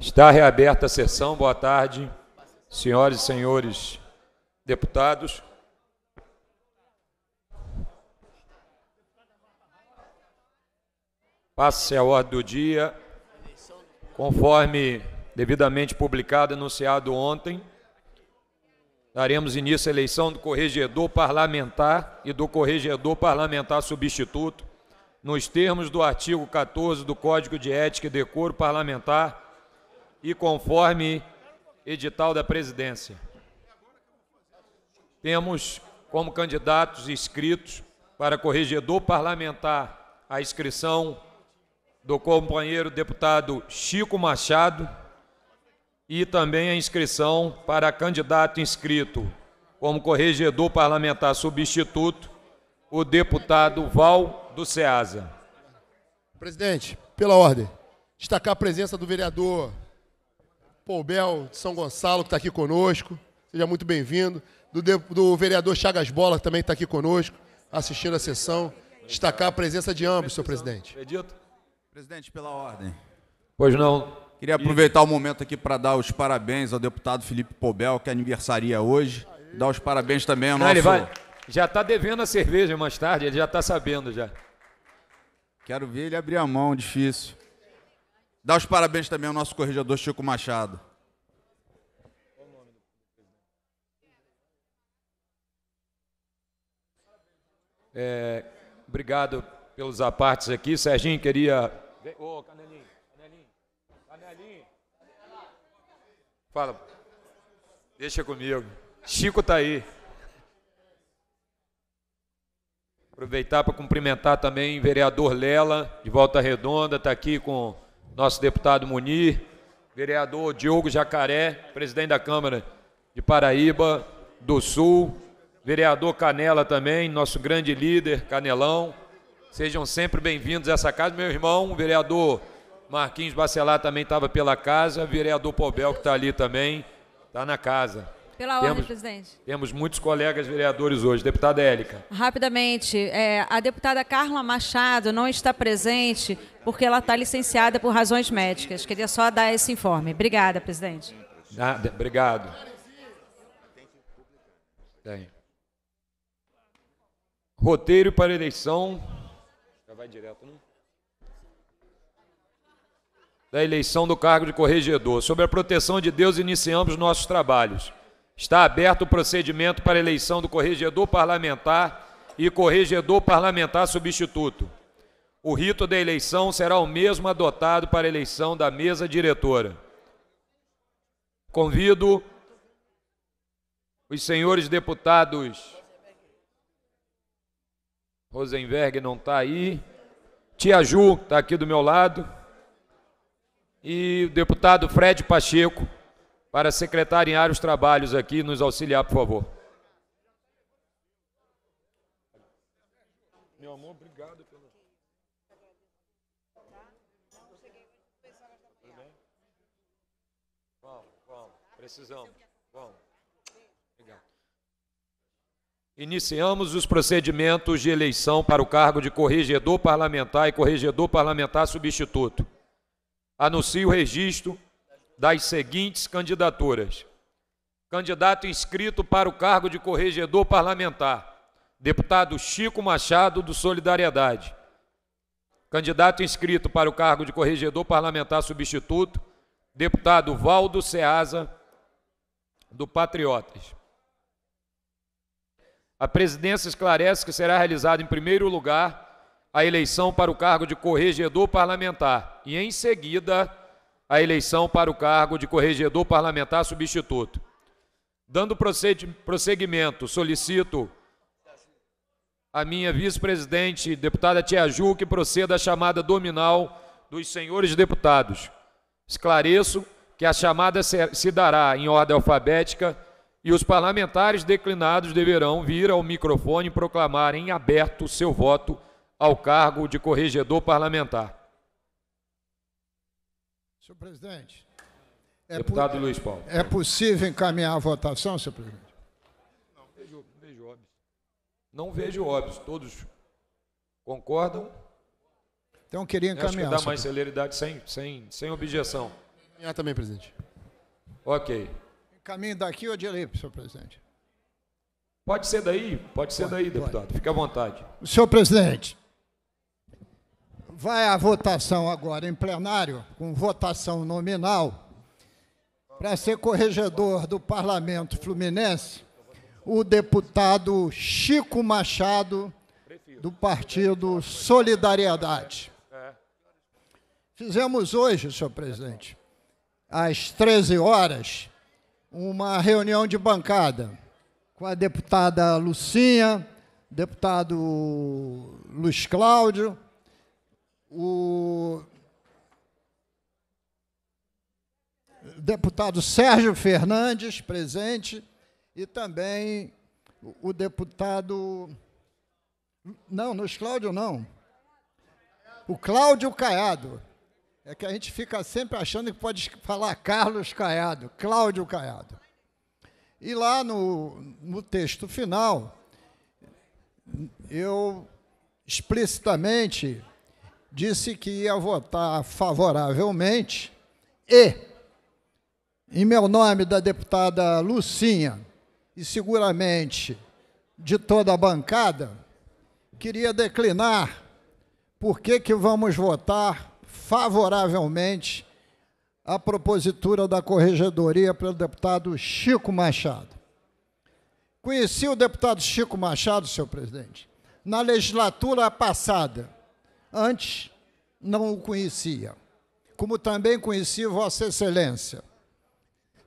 Está reaberta a sessão. Boa tarde, senhoras e senhores deputados. Passe a ordem do dia, conforme devidamente publicado e anunciado ontem. Daremos início à eleição do corregedor parlamentar e do corregedor parlamentar substituto, nos termos do artigo 14 do Código de Ética e Decoro Parlamentar e conforme edital da presidência. Temos como candidatos inscritos para corregedor parlamentar a inscrição do companheiro deputado Chico Machado e também a inscrição para candidato inscrito como corregedor parlamentar substituto, o deputado Val do Ceasa. Presidente, pela ordem, destacar a presença do vereador Paul de São Gonçalo, que está aqui conosco. Seja muito bem-vindo. Do, do, vereador Chagas Bola, que também está aqui conosco, assistindo a sessão. Destacar a presença de ambos, senhor presidente. Acredito. Presidente, pela ordem. Pois não. Queria aproveitar o momento aqui para dar os parabéns ao deputado Felipe Pobel, que aniversaria hoje. Dar os parabéns também ao nosso... Ele vai... Já está devendo a cerveja mais tarde, ele já está sabendo já. Quero ver ele abrir a mão, difícil. Dá os parabéns também ao nosso corregedor Chico Machado. É, obrigado pelos apartes aqui. Serginho queria. Ô, oh, Canelinho, Canelinho, Canelinho. Fala. Deixa comigo. Chico está aí. Aproveitar para cumprimentar também o vereador Lela, de Volta Redonda, está aqui com nosso deputado Munir, vereador Diogo Jacaré, presidente da Câmara de Paraíba do Sul, vereador Canela também, nosso grande líder, Canelão. Sejam sempre bem-vindos a essa casa. Meu irmão, o vereador Marquinhos Bacelar também estava pela casa, o vereador Pobel que está ali também, está na casa. Pela ordem, temos, presidente. Temos muitos colegas vereadores hoje. Deputada Élica. Rapidamente, é, a deputada Carla Machado não está presente porque ela está licenciada por razões médicas. Queria só dar esse informe. Obrigada, presidente. Nada, obrigado. Tem. Roteiro para eleição. Já vai direto, não? Né? Da eleição do cargo de corregedor. Sobre a proteção de Deus, iniciamos nossos trabalhos. Está aberto o procedimento para eleição do corregedor parlamentar e corregedor parlamentar substituto. O rito da eleição será o mesmo adotado para a eleição da mesa diretora. Convido os senhores deputados. Rosenberg não está aí. Tia Ju está aqui do meu lado. E o deputado Fred Pacheco para secretariar os trabalhos aqui e nos auxiliar, por favor. Meu amor, obrigado pelo. Vamos, vamos, precisamos. Vamos. Obrigado. Iniciamos os procedimentos de eleição para o cargo de corregedor parlamentar e corregedor parlamentar substituto. Anuncio o registro das seguintes candidaturas: candidato inscrito para o cargo de corregedor parlamentar, deputado Chico Machado do Solidariedade. Candidato inscrito para o cargo de corregedor parlamentar substituto, deputado Valdo Ceasa do Patriotas. A presidência esclarece que será realizada em primeiro lugar a eleição para o cargo de corregedor parlamentar e, em seguida, a eleição para o cargo de corregedor parlamentar substituto. Dando prosseguimento, solicito a minha vice-presidente, deputada Tia Ju, que proceda à chamada dominal dos senhores deputados. Esclareço que a chamada se dará em ordem alfabética e os parlamentares declinados deverão vir ao microfone e proclamar em aberto seu voto ao cargo de corregedor parlamentar. Senhor presidente. É Deputado Luiz Paulo. É possível encaminhar a votação, senhor presidente? Não, vejo, vejo óbvio. Não vejo óbvio. Todos concordam? Então, queria encaminhar. Acho que dá mais celeridade sem, sem, sem objeção. Encaminhar também, presidente. Ok. Encaminho daqui ou de ali, senhor presidente? Pode ser daí, pode ser pode, daí, deputado. Pode. Fique à vontade. Senhor presidente, vai à votação agora em plenário, com votação nominal, para ser corregedor do Parlamento Fluminense, o deputado Chico Machado, do partido Solidariedade. Fizemos hoje, senhor presidente, às 13 horas, uma reunião de bancada com a deputada Lucinha, deputado Luiz Cláudio, o deputado Sérgio Fernandes, presente, e também o deputado. Não, nos Cláudio não. O Cláudio Caiado. É que a gente fica sempre achando que pode falar Carlos Caiado, Cláudio Caiado. E lá no, no texto final, eu explicitamente disse que ia votar favoravelmente e, em meu nome da deputada Lucinha, e seguramente de toda a bancada, queria declinar por que, que vamos votar favoravelmente a propositura da corregedoria pelo deputado Chico Machado. Conheci o deputado Chico Machado, senhor presidente, na legislatura passada Antes não o conhecia, como também conhecia Vossa Excelência.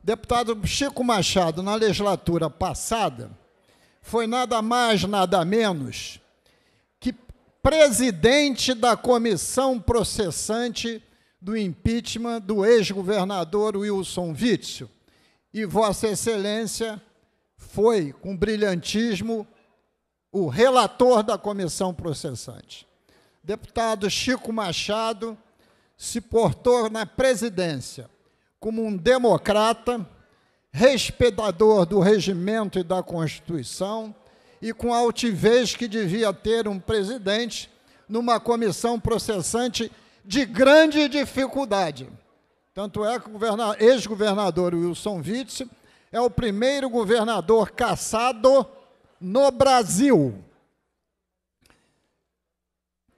Deputado Chico Machado, na legislatura passada, foi nada mais, nada menos que presidente da comissão processante do impeachment do ex-governador Wilson Witzel. E Vossa Excelência foi, com brilhantismo, o relator da comissão processante deputado Chico Machado se portou na presidência como um democrata, respeitador do regimento e da Constituição e com a altivez que devia ter um presidente numa comissão processante de grande dificuldade. Tanto é que o ex-governador Wilson Witzel é o primeiro governador caçado no Brasil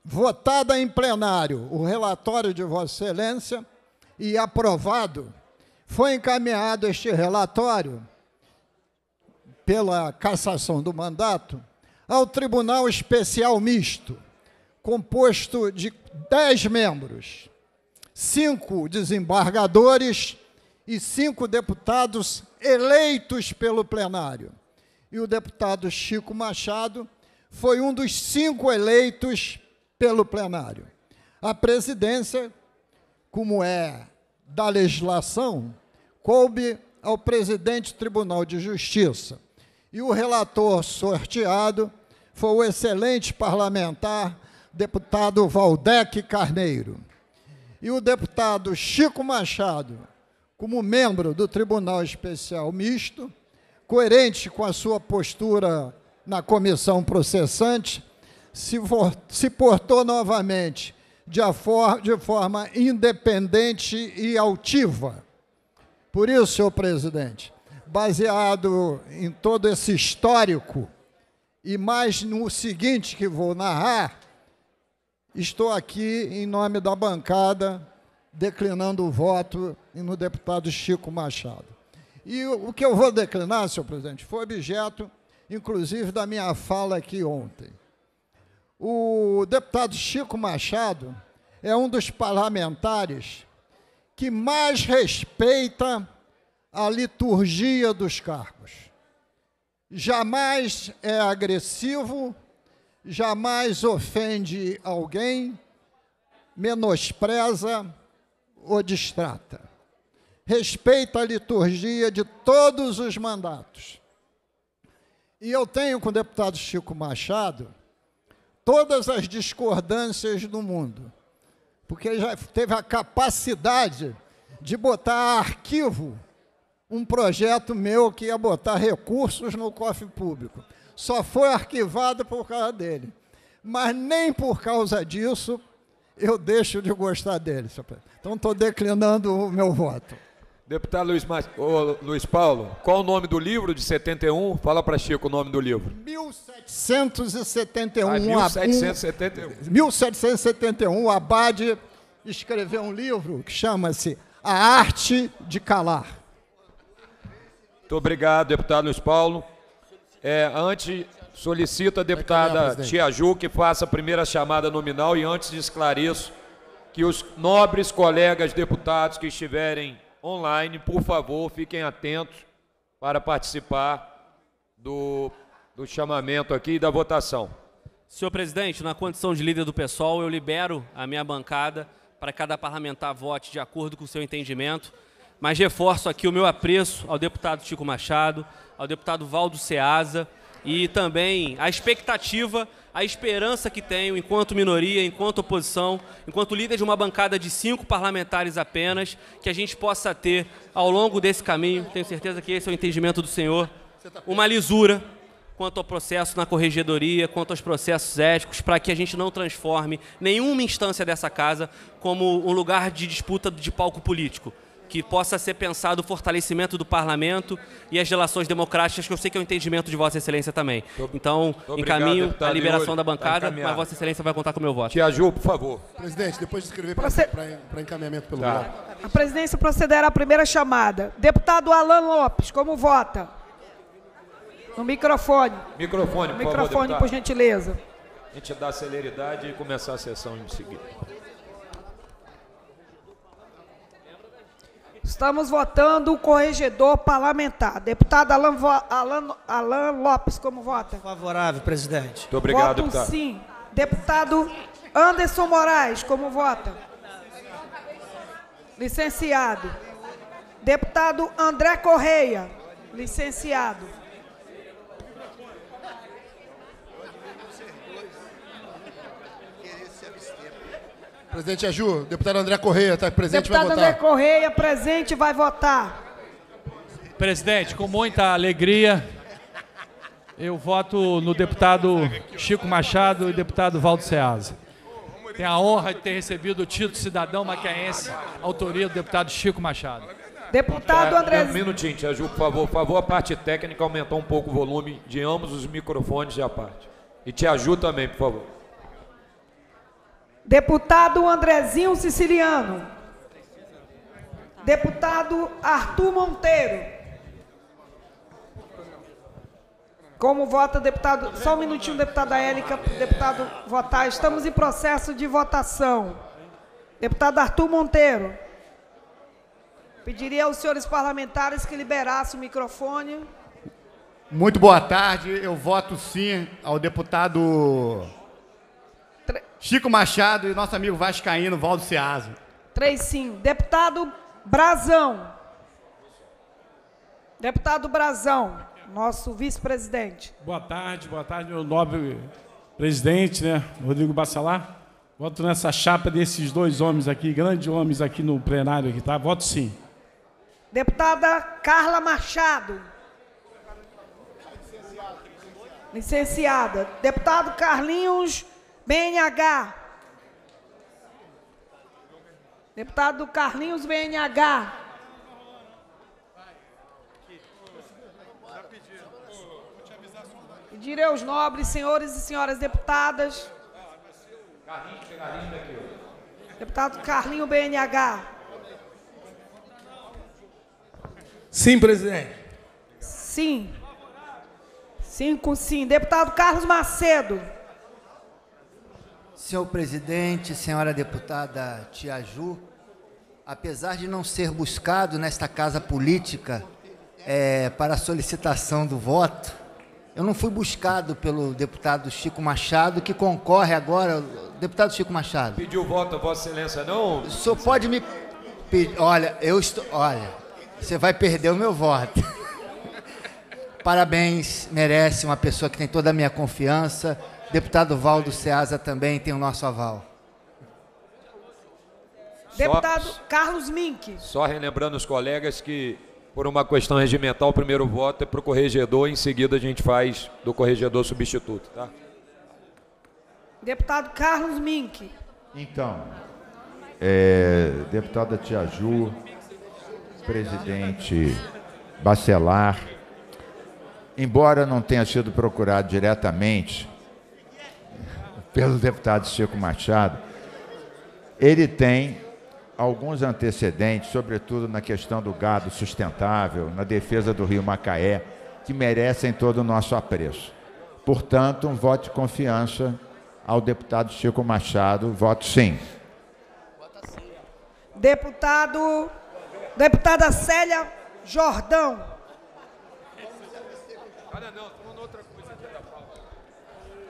votada em plenário o relatório de Vossa Excelência e aprovado, foi encaminhado este relatório pela cassação do mandato ao Tribunal Especial Misto, composto de dez membros, cinco desembargadores e cinco deputados eleitos pelo plenário. E o deputado Chico Machado foi um dos cinco eleitos pelo plenário. A presidência, como é da legislação, coube ao presidente do Tribunal de Justiça. E o relator sorteado foi o excelente parlamentar, deputado Valdec Carneiro. E o deputado Chico Machado, como membro do Tribunal Especial Misto, coerente com a sua postura na comissão processante, se, for, se portou novamente de, for, de forma independente e altiva. Por isso, senhor presidente, baseado em todo esse histórico e mais no seguinte que vou narrar, estou aqui em nome da bancada declinando o voto no deputado Chico Machado. E o que eu vou declinar, senhor presidente, foi objeto, inclusive, da minha fala aqui ontem. O deputado Chico Machado é um dos parlamentares que mais respeita a liturgia dos cargos. Jamais é agressivo, jamais ofende alguém, menospreza ou distrata. Respeita a liturgia de todos os mandatos. E eu tenho com o deputado Chico Machado todas as discordâncias do mundo, porque já teve a capacidade de botar arquivo um projeto meu que ia botar recursos no cofre público. Só foi arquivado por causa dele. Mas nem por causa disso eu deixo de gostar dele. Então estou declinando o meu voto. Deputado Luiz, Mar... Ô, Luiz Paulo, qual o nome do livro de 71? Fala para Chico o nome do livro. 1771. Ah, 1771. 1771, o Abade escreveu um livro que chama-se A Arte de Calar. Muito obrigado, deputado Luiz Paulo. É, antes, solicito a deputada Tia Ju que faça a primeira chamada nominal e antes esclareço que os nobres colegas deputados que estiverem online, por favor, fiquem atentos para participar do, do chamamento aqui e da votação. Senhor presidente, na condição de líder do PSOL, eu libero a minha bancada para cada parlamentar vote de acordo com o seu entendimento, mas reforço aqui o meu apreço ao deputado Chico Machado, ao deputado Valdo Ceasa e também a expectativa a esperança que tenho, enquanto minoria, enquanto oposição, enquanto líder de uma bancada de cinco parlamentares apenas, que a gente possa ter, ao longo desse caminho, tenho certeza que esse é o entendimento do senhor, uma lisura quanto ao processo na corregedoria, quanto aos processos éticos, para que a gente não transforme nenhuma instância dessa casa como um lugar de disputa de palco político que possa ser pensado o fortalecimento do parlamento e as relações democráticas, que eu sei que é o entendimento de Vossa Excelência também. Então, Obrigado, encaminho a liberação da tá bancada, mas Vossa Excelência vai contar com o meu voto. Tiaju, por favor. Presidente, depois de escrever para encaminhamento pelo tá. A presidência procederá à primeira chamada. Deputado Alan Lopes, como vota? No microfone. Microfone, por Microfone, por, favor, por gentileza. A gente dá celeridade e começar a sessão em seguida. Estamos votando o corregedor parlamentar. Deputado Alan, Alan, Alan Lopes, como vota? Favorável, presidente. Muito obrigado, Voto deputado. sim. Deputado Anderson Moraes, como vota? Licenciado. Deputado André Correia, licenciado. Presidente Aju, é deputado André Correia está presente deputado vai votar. Deputado André Correia, presente, vai votar. Presidente, com muita alegria, eu voto no deputado Chico Machado e deputado Valdo Ceasa. Tenho a honra de ter recebido o título de cidadão maquiaense, autoria do deputado Chico Machado. Deputado é, André... Um minutinho, Tia Ju, por favor. Por favor, a parte técnica aumentou um pouco o volume de ambos os microfones a parte. E Tia Ju também, por favor. Deputado Andrezinho Siciliano. Deputado Arthur Monteiro. Como vota deputado. Só um minutinho, deputada Érica, deputado votar. Estamos em processo de votação. Deputado Arthur Monteiro. Pediria aos senhores parlamentares que liberassem o microfone. Muito boa tarde. Eu voto sim ao deputado Tre... Chico Machado e nosso amigo Vascaíno, Valdo Ceaso. Três sim. Deputado Brazão. Deputado Brazão, nosso vice-presidente. Boa tarde, boa tarde, meu nobre presidente, né? Rodrigo Bacelar. Voto nessa chapa desses dois homens aqui, grandes homens aqui no plenário aqui, tá? Voto sim. Deputada Carla Machado. Licenciada. Deputado Carlinhos BNH. Deputado Carlinhos BNH. Direi aos nobres senhores e senhoras deputadas. Deputado Carlinho BNH. Sim, presidente. Sim. com sim. Deputado Carlos Macedo. Senhor presidente, senhora deputada Tia Ju, apesar de não ser buscado nesta casa política é, para solicitação do voto, eu não fui buscado pelo deputado Chico Machado, que concorre agora. Deputado Chico Machado. Pediu voto a Vossa Excelência, não? O senhor pode me. olha, eu estou. Olha, você vai perder o meu voto. Parabéns, merece uma pessoa que tem toda a minha confiança Deputado Valdo Ceasa também tem o nosso aval. Deputado só, Carlos Mink. Só relembrando os colegas que, por uma questão regimental, o primeiro voto é para o corregedor, em seguida a gente faz do corregedor substituto, tá? Deputado Carlos Mink. Então, é, deputada Tiaju, presidente Bacelar, embora não tenha sido procurado diretamente, pelo deputado Chico Machado, ele tem alguns antecedentes, sobretudo na questão do gado sustentável, na defesa do Rio Macaé, que merecem todo o nosso apreço. Portanto, um voto de confiança ao deputado Chico Machado. Voto sim. Deputado, deputada Célia Jordão.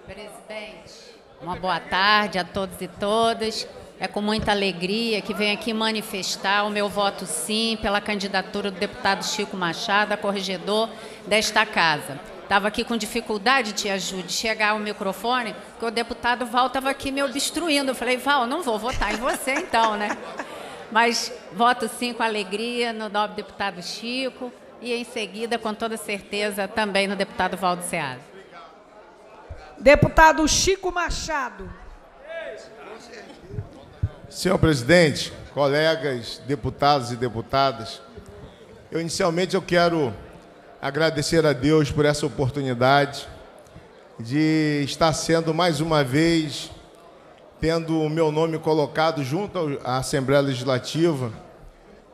Presidente, uma boa tarde a todos e todas. É com muita alegria que venho aqui manifestar o meu voto sim pela candidatura do deputado Chico Machado, corregedor desta casa. Estava aqui com dificuldade, te ajude, chegar ao microfone, porque o deputado Val estava aqui me obstruindo. Eu falei, Val, não vou votar em você então, né? Mas voto sim com alegria no nobre deputado Chico e em seguida, com toda certeza, também no deputado Valdo Seasa. Deputado Chico Machado. Senhor presidente, colegas, deputados e deputadas, eu inicialmente eu quero agradecer a Deus por essa oportunidade de estar sendo mais uma vez tendo o meu nome colocado junto à Assembleia Legislativa.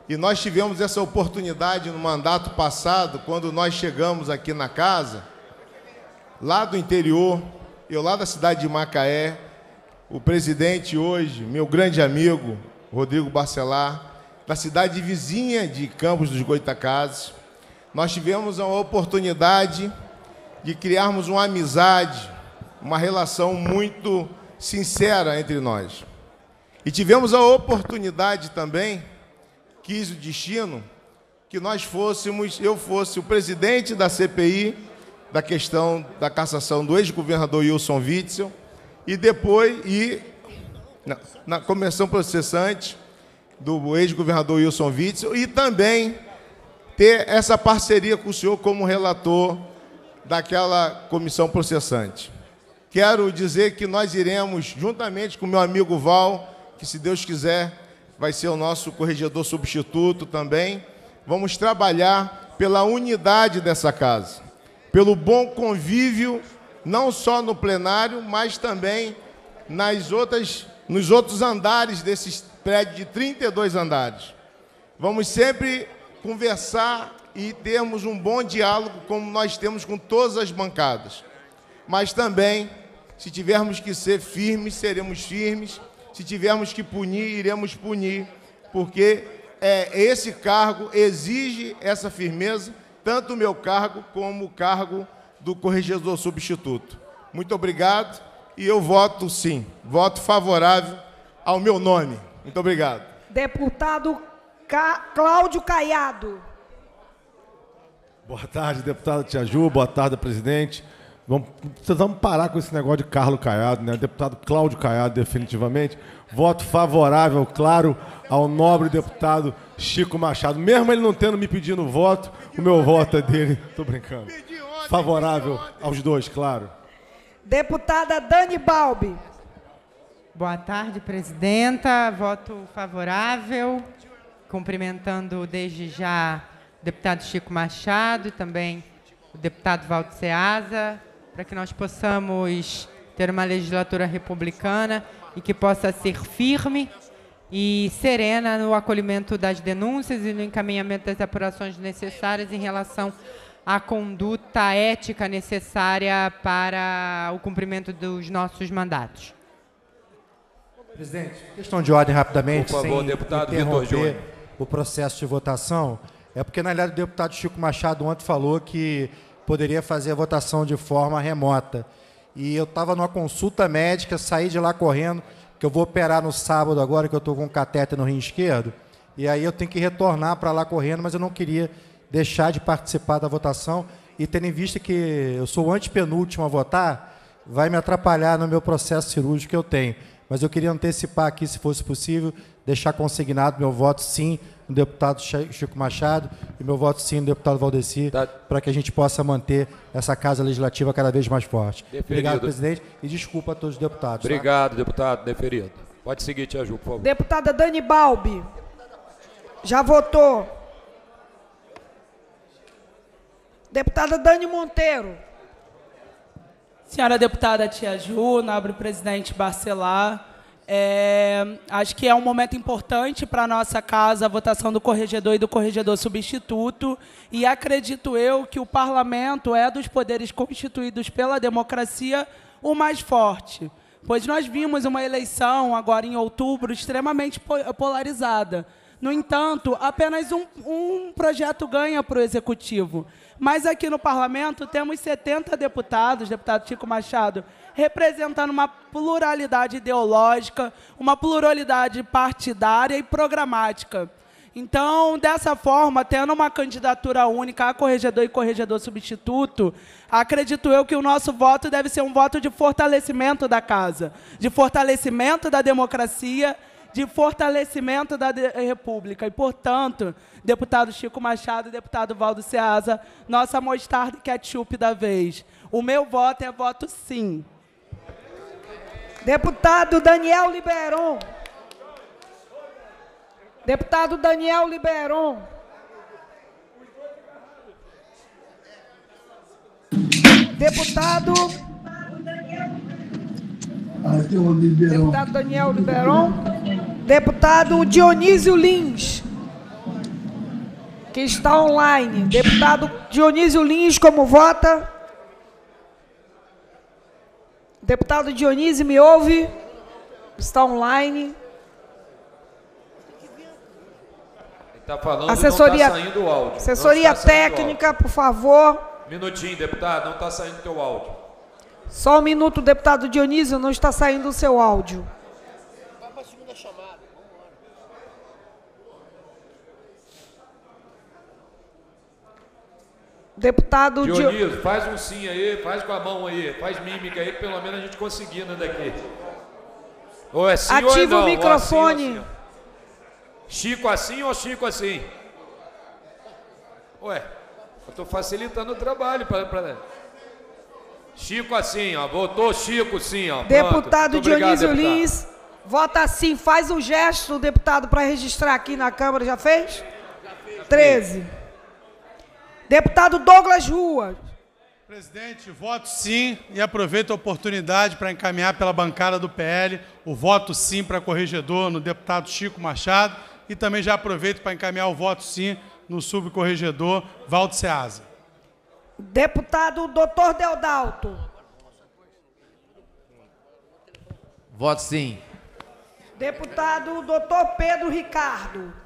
E nós tivemos essa oportunidade no mandato passado, quando nós chegamos aqui na casa, lá do interior, eu lá da cidade de Macaé, o presidente hoje, meu grande amigo, Rodrigo Barcelar, da cidade vizinha de Campos dos Goitacazes, nós tivemos a oportunidade de criarmos uma amizade, uma relação muito sincera entre nós. E tivemos a oportunidade também, quis o destino, que nós fôssemos, eu fosse o presidente da CPI da questão da cassação do ex-governador Wilson Witzel e depois e na, na processante do ex-governador Wilson Witzel e também ter essa parceria com o senhor como relator daquela comissão processante. Quero dizer que nós iremos, juntamente com meu amigo Val, que se Deus quiser vai ser o nosso corregedor substituto também, vamos trabalhar pela unidade dessa casa pelo bom convívio, não só no plenário, mas também nas outras, nos outros andares desses prédio de 32 andares. Vamos sempre conversar e termos um bom diálogo, como nós temos com todas as bancadas. Mas também, se tivermos que ser firmes, seremos firmes. Se tivermos que punir, iremos punir, porque é, esse cargo exige essa firmeza tanto o meu cargo como o cargo do corregedor substituto. Muito obrigado e eu voto sim, voto favorável ao meu nome. Muito obrigado. Deputado Ca... Cláudio Caiado. Boa tarde, deputado Tiaju. Boa tarde, presidente. Vamos, precisamos parar com esse negócio de Carlos Caiado, né? Deputado Cláudio Caiado, definitivamente. Voto favorável, claro, ao nobre deputado Chico Machado. Mesmo ele não tendo me pedindo voto, o meu voto é dele. Tô brincando. Favorável aos dois, claro. Deputada Dani Balbi. Boa tarde, presidenta. Voto favorável. Cumprimentando desde já o deputado Chico Machado e também o deputado Valdo Ceasa, para que nós possamos ter uma legislatura republicana e que possa ser firme e serena no acolhimento das denúncias e no encaminhamento das apurações necessárias em relação à conduta ética necessária para o cumprimento dos nossos mandatos. Presidente, questão de ordem rapidamente, Por favor, sem deputado interromper Vitor o processo de votação. É porque, na realidade, o deputado Chico Machado ontem falou que poderia fazer a votação de forma remota. E eu estava numa consulta médica, saí de lá correndo, que eu vou operar no sábado agora, que eu estou com um catéter no rim esquerdo, e aí eu tenho que retornar para lá correndo, mas eu não queria deixar de participar da votação, e tendo em vista que eu sou o antepenúltimo a votar, vai me atrapalhar no meu processo cirúrgico que eu tenho. Mas eu queria antecipar aqui, se fosse possível, deixar consignado meu voto sim no deputado Chico Machado e meu voto sim no deputado Valdeci, tá. para que a gente possa manter essa casa legislativa cada vez mais forte. Deferido. Obrigado, presidente, e desculpa a todos os deputados. Tá? Obrigado, tá? deputado, deferido. Pode seguir, Tia Ju, por favor. Deputada Dani Balbi, já votou. Deputada Dani Monteiro. Senhora deputada Tia Ju, nobre presidente Barcelar, é, acho que é um momento importante para a nossa casa a votação do corregedor e do corregedor substituto. E acredito eu que o parlamento é dos poderes constituídos pela democracia o mais forte. Pois nós vimos uma eleição agora em outubro extremamente polarizada. No entanto, apenas um, um projeto ganha para o executivo. Mas aqui no parlamento temos 70 deputados, deputado Tico Machado, representando uma pluralidade ideológica, uma pluralidade partidária e programática. Então, dessa forma, tendo uma candidatura única a corregedor e corregedor substituto, acredito eu que o nosso voto deve ser um voto de fortalecimento da casa, de fortalecimento da democracia, de fortalecimento da eh, República. E, portanto, deputado Chico Machado e deputado Valdo Ceasa, nossa mostarda ketchup da vez. O meu voto é voto sim. Deputado Daniel Liberon. Deputado Daniel Liberon. Deputado. Deputado Daniel Liberon. Deputado Dionísio Lins, que está online. Deputado Dionísio Lins, como vota? Deputado Dionísio, me ouve? Está online. Está falando, tá assessoria, não está saindo o áudio. Assessoria técnica, áudio. por favor. Minutinho, deputado, não está saindo o teu áudio. Só um minuto, deputado Dionísio, não está saindo o seu áudio. Deputado Dionísio, faz um sim aí, faz com a mão aí, faz mímica aí, pelo menos a gente conseguindo né, daqui. Ou é sim Ativa ou é não, o microfone. Ou assim, ou assim. Chico assim ou Chico assim? Ué, eu estou facilitando o trabalho para. Pra... Né? Chico assim, ó. Votou Chico sim, ó. Deputado Dionísio Lins, vota assim, faz um gesto, deputado, para registrar aqui na Câmara, já fez? Já fez. 13. Deputado Douglas Rua. Presidente, voto sim e aproveito a oportunidade para encaminhar pela bancada do PL o voto sim para corregedor no deputado Chico Machado e também já aproveito para encaminhar o voto sim no subcorregedor Valdo Seasa. Deputado Dr. Deodalto. Voto sim. Deputado Dr. Pedro Ricardo.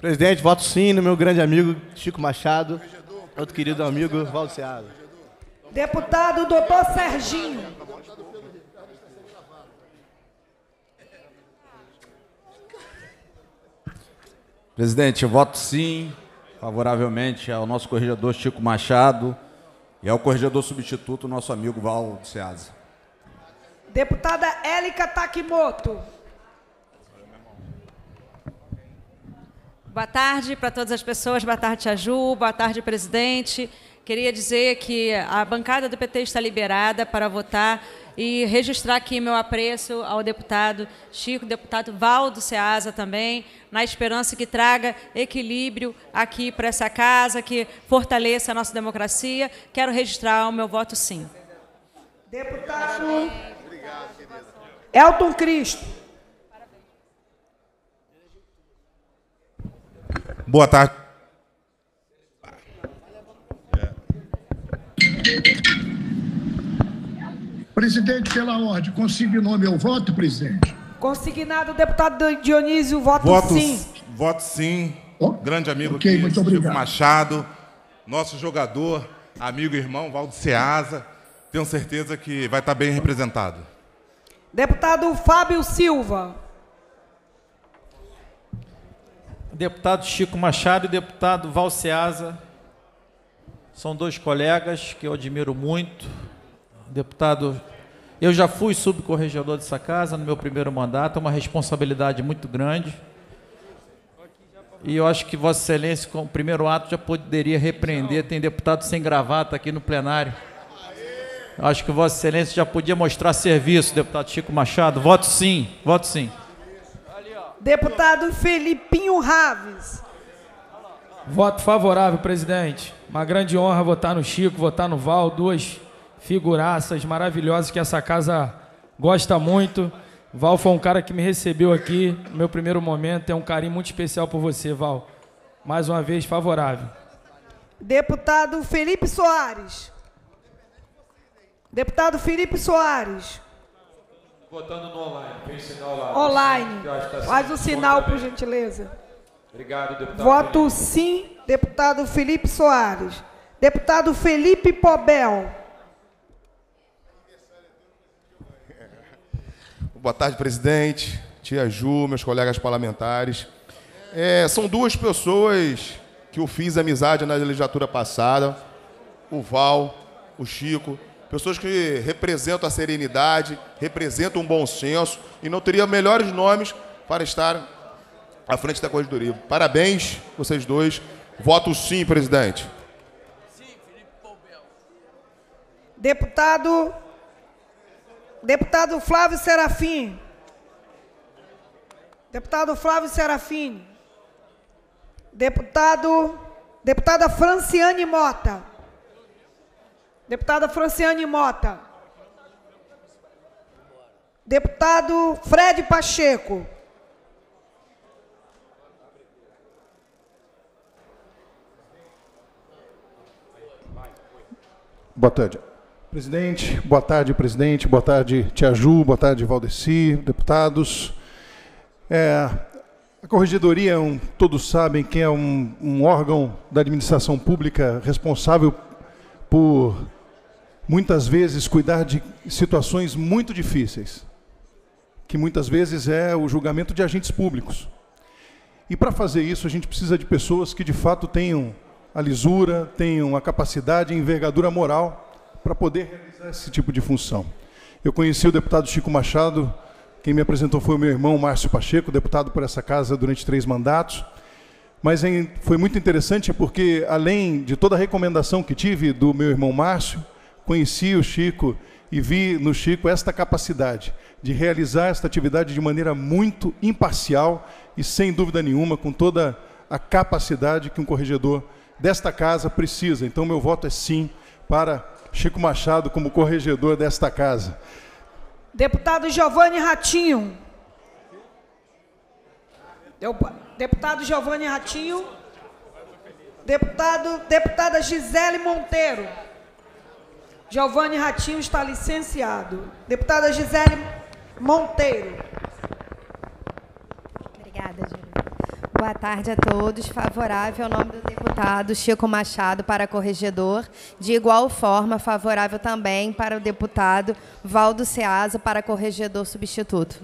Presidente, voto sim no meu grande amigo Chico Machado, outro querido amigo Valceado. Deputado doutor Serginho. Presidente, voto sim, favoravelmente, ao nosso corregedor Chico Machado e ao corregedor substituto, nosso amigo Val Ceasa. Deputada Élica Takimoto. Boa tarde para todas as pessoas, boa tarde, Tia Ju, boa tarde, presidente. Queria dizer que a bancada do PT está liberada para votar e registrar aqui meu apreço ao deputado Chico, deputado Valdo Ceasa também, na esperança que traga equilíbrio aqui para essa casa, que fortaleça a nossa democracia. Quero registrar o meu voto sim. Deputado Elton Cristo. Boa tarde. Presidente, pela ordem, nome meu voto, presidente? Consignado, deputado Dionísio, voto, sim. Voto sim. Oh? Grande amigo okay, aqui, Chico Machado, nosso jogador, amigo e irmão, Valdo Ceasa. Tenho certeza que vai estar bem representado. Deputado Fábio Silva. Deputado Chico Machado e deputado Valceasa são dois colegas que eu admiro muito. Deputado, eu já fui subcorregedor dessa casa no meu primeiro mandato, é uma responsabilidade muito grande. E eu acho que Vossa Excelência, com o primeiro ato, já poderia repreender. Tem deputado sem gravata aqui no plenário. Eu acho que Vossa Excelência já podia mostrar serviço, deputado Chico Machado. Voto sim, voto sim. Deputado Felipinho Raves. Voto favorável, presidente. Uma grande honra votar no Chico, votar no Val, duas figuraças maravilhosas que essa casa gosta muito. Val foi um cara que me recebeu aqui no meu primeiro momento. É um carinho muito especial por você, Val. Mais uma vez, favorável. Deputado Felipe Soares. Deputado Felipe Soares. Botando no online, fez sinal lá. Online. Tá Faz o sinal, por gentileza. Obrigado, deputado. Voto Felipe. sim, deputado Felipe Soares. Deputado Felipe Pobel. Boa tarde, presidente, tia Ju, meus colegas parlamentares. É, são duas pessoas que eu fiz amizade na legislatura passada: o Val, o Chico pessoas que representam a serenidade, representam um bom senso e não teria melhores nomes para estar à frente da corregedoria. Parabéns, vocês dois. Voto sim, presidente. Sim, Felipe Pombel. Deputado Deputado Flávio Serafim. Deputado Flávio Serafim. Deputado deputada Franciane Mota. Deputada Franciane Mota. Deputado Fred Pacheco. Boa tarde. Presidente, boa tarde, presidente, boa tarde, Tia Ju, boa tarde, Valdeci, deputados. É, a Corregedoria, é um, todos sabem que é um, um órgão da administração pública responsável por muitas vezes cuidar de situações muito difíceis, que muitas vezes é o julgamento de agentes públicos. E para fazer isso, a gente precisa de pessoas que de fato tenham a lisura, tenham a capacidade e envergadura moral para poder realizar esse tipo de função. Eu conheci o deputado Chico Machado, quem me apresentou foi o meu irmão Márcio Pacheco, deputado por essa casa durante três mandatos. Mas foi muito interessante porque, além de toda a recomendação que tive do meu irmão Márcio, conheci o Chico e vi no Chico esta capacidade de realizar esta atividade de maneira muito imparcial e sem dúvida nenhuma, com toda a capacidade que um corregedor desta casa precisa. Então, meu voto é sim para Chico Machado como corregedor desta casa. Deputado Giovanni Ratinho. Deputado Giovanni Ratinho. Deputado, deputada Gisele Monteiro. Giovanni Ratinho está licenciado. Deputada Gisele Monteiro. Obrigada, Júlia. Boa tarde a todos. Favorável ao nome do deputado Chico Machado para corregedor. De igual forma, favorável também para o deputado Valdo Ceasa para corregedor substituto.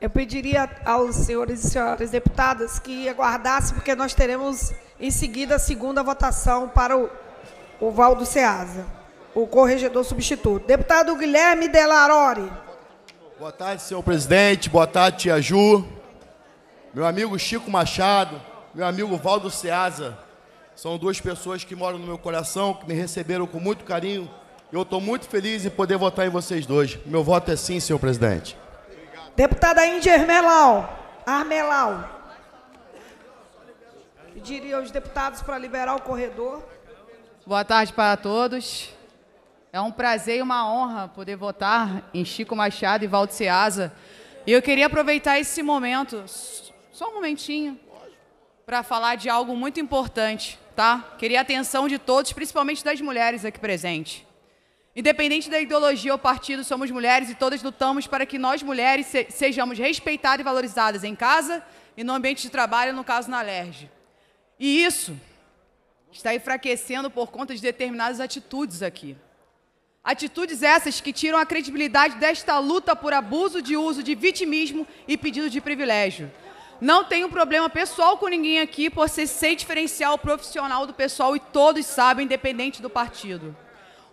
Eu pediria aos senhores e senhoras deputadas que aguardassem, porque nós teremos em seguida a segunda votação para o, o Valdo Ceasa o corregedor substituto. Deputado Guilherme Delarori. Boa tarde, senhor presidente. Boa tarde, tia Ju. Meu amigo Chico Machado, meu amigo Valdo Ceasa. São duas pessoas que moram no meu coração, que me receberam com muito carinho. Eu estou muito feliz em poder votar em vocês dois. Meu voto é sim, senhor presidente. Obrigado. Deputada Índia Armelau. Armelau. Diria aos deputados para liberar o corredor. Boa tarde para todos. É um prazer e uma honra poder votar em Chico Machado e Valdo Seasa. E eu queria aproveitar esse momento, só um momentinho, para falar de algo muito importante, tá? Queria a atenção de todos, principalmente das mulheres aqui presentes. Independente da ideologia ou partido, somos mulheres e todas lutamos para que nós mulheres sejamos respeitadas e valorizadas em casa e no ambiente de trabalho, no caso na LERJ. E isso está enfraquecendo por conta de determinadas atitudes aqui. Atitudes essas que tiram a credibilidade desta luta por abuso de uso de vitimismo e pedido de privilégio. Não tenho problema pessoal com ninguém aqui por ser sem diferencial profissional do pessoal e todos sabem, independente do partido.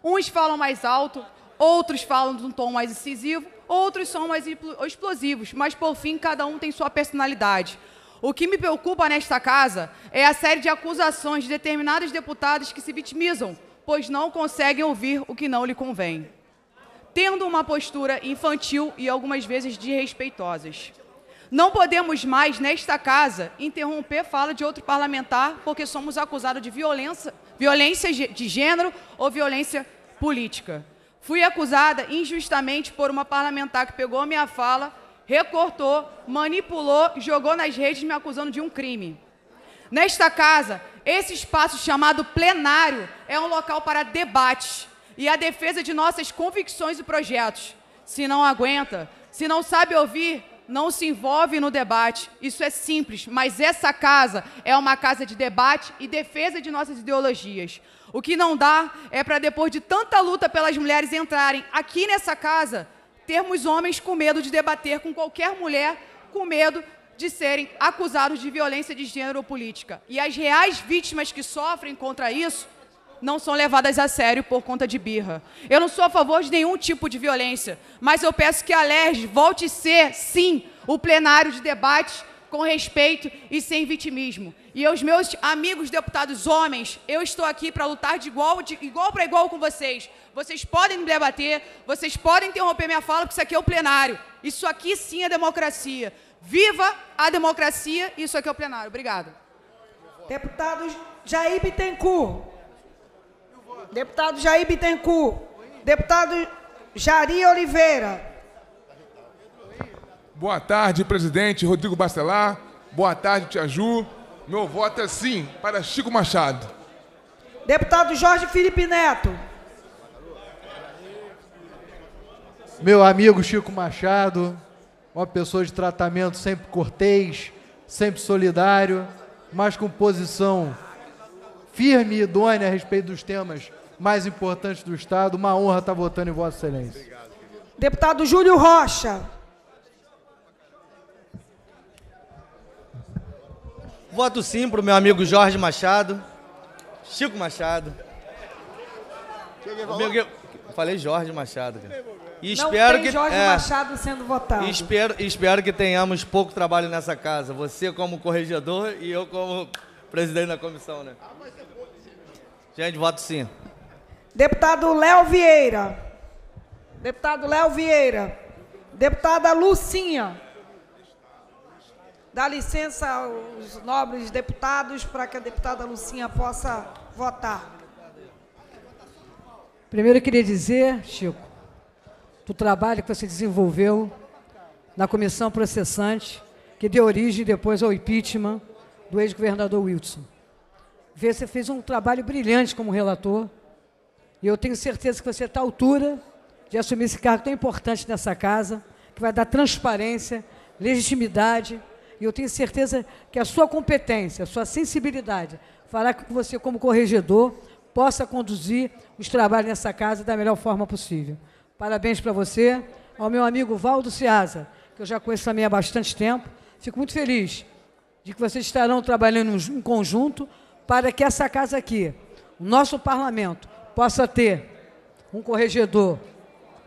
Uns falam mais alto, outros falam de um tom mais incisivo, outros são mais explosivos, mas por fim cada um tem sua personalidade. O que me preocupa nesta casa é a série de acusações de determinados deputados que se vitimizam pois não conseguem ouvir o que não lhe convém, tendo uma postura infantil e algumas vezes desrespeitosas. Não podemos mais, nesta casa, interromper fala de outro parlamentar porque somos acusados de violência, violência de gênero ou violência política. Fui acusada injustamente por uma parlamentar que pegou minha fala, recortou, manipulou, jogou nas redes me acusando de um crime. Nesta casa, esse espaço chamado plenário é um local para debates e a defesa de nossas convicções e projetos. Se não aguenta, se não sabe ouvir, não se envolve no debate. Isso é simples, mas essa casa é uma casa de debate e defesa de nossas ideologias. O que não dá é para depois de tanta luta pelas mulheres entrarem aqui nessa casa, termos homens com medo de debater com qualquer mulher, com medo de serem acusados de violência de gênero ou política. E as reais vítimas que sofrem contra isso não são levadas a sério por conta de birra. Eu não sou a favor de nenhum tipo de violência, mas eu peço que a LERJ volte a ser, sim, o plenário de debates com respeito e sem vitimismo. E aos meus amigos deputados homens, eu estou aqui para lutar de igual, de igual para igual com vocês. Vocês podem me debater, vocês podem interromper minha fala, porque isso aqui é o plenário. Isso aqui sim é democracia. Viva a democracia. Isso aqui é o plenário. Obrigado. Deputado Jair Bittencourt. Deputado Jair Bittencourt. Deputado Jari Oliveira. Boa tarde, presidente Rodrigo Bastelar. Boa tarde, Tia Ju. Meu voto é sim para Chico Machado. Deputado Jorge Felipe Neto. Meu amigo Chico Machado, uma pessoa de tratamento sempre cortês, sempre solidário, mas com posição firme e idônea a respeito dos temas mais importantes do Estado. Uma honra estar votando em Vossa Excelência. Deputado Júlio Rocha. Voto sim para o meu amigo Jorge Machado, Chico Machado. Meu, falei Jorge Machado. Cara. E espero que Jorge é, Machado sendo votado. Espero, espero que tenhamos pouco trabalho nessa casa. Você como corregedor e eu como presidente da comissão, né? Gente, voto sim. Deputado Léo Vieira. Deputado Léo Vieira. Deputada Lucinha. Dá licença aos nobres deputados para que a deputada Lucinha possa votar. Primeiro eu queria dizer, Chico, do trabalho que você desenvolveu na comissão processante que deu origem depois ao impeachment do ex-governador Wilson. Vê, você fez um trabalho brilhante como relator e eu tenho certeza que você está à altura de assumir esse cargo tão importante nessa casa, que vai dar transparência, legitimidade e eu tenho certeza que a sua competência, a sua sensibilidade fará com que você, como corregedor, possa conduzir os trabalhos nessa casa da melhor forma possível. Parabéns para você. Ao meu amigo Valdo Ciaza, que eu já conheço também há bastante tempo. Fico muito feliz de que vocês estarão trabalhando em conjunto para que essa casa aqui, o nosso parlamento, possa ter um corregedor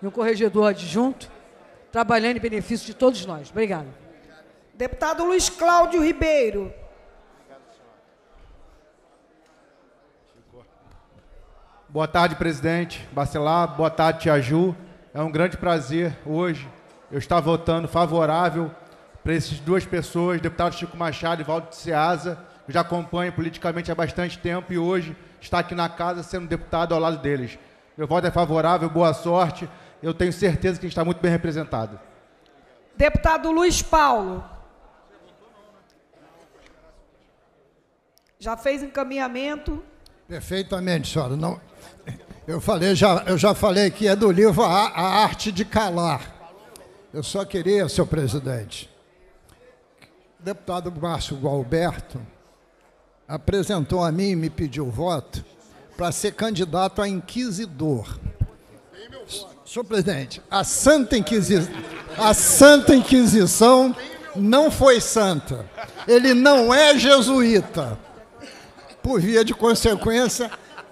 e um corregedor adjunto trabalhando em benefício de todos nós. Obrigado. Deputado Luiz Cláudio Ribeiro. Boa tarde, presidente Bacelar. Boa tarde, Tia Ju. É um grande prazer hoje eu estar votando favorável para essas duas pessoas, deputado Chico Machado e Valdo Ceasa, que já acompanho politicamente há bastante tempo e hoje está aqui na casa sendo deputado ao lado deles. Meu voto é favorável, boa sorte. Eu tenho certeza que a gente está muito bem representado. Deputado Luiz Paulo. Já fez encaminhamento? Perfeitamente, senhora. Não, eu falei já, eu já falei que é do livro a, a Arte de Calar. Eu só queria, senhor presidente, o deputado Márcio Gualberto apresentou a mim e me pediu voto para ser candidato a inquisidor. Senhor presidente, a Santa, Inquisi... a Santa Inquisição não foi santa. Ele não é jesuíta. Por via de consequência,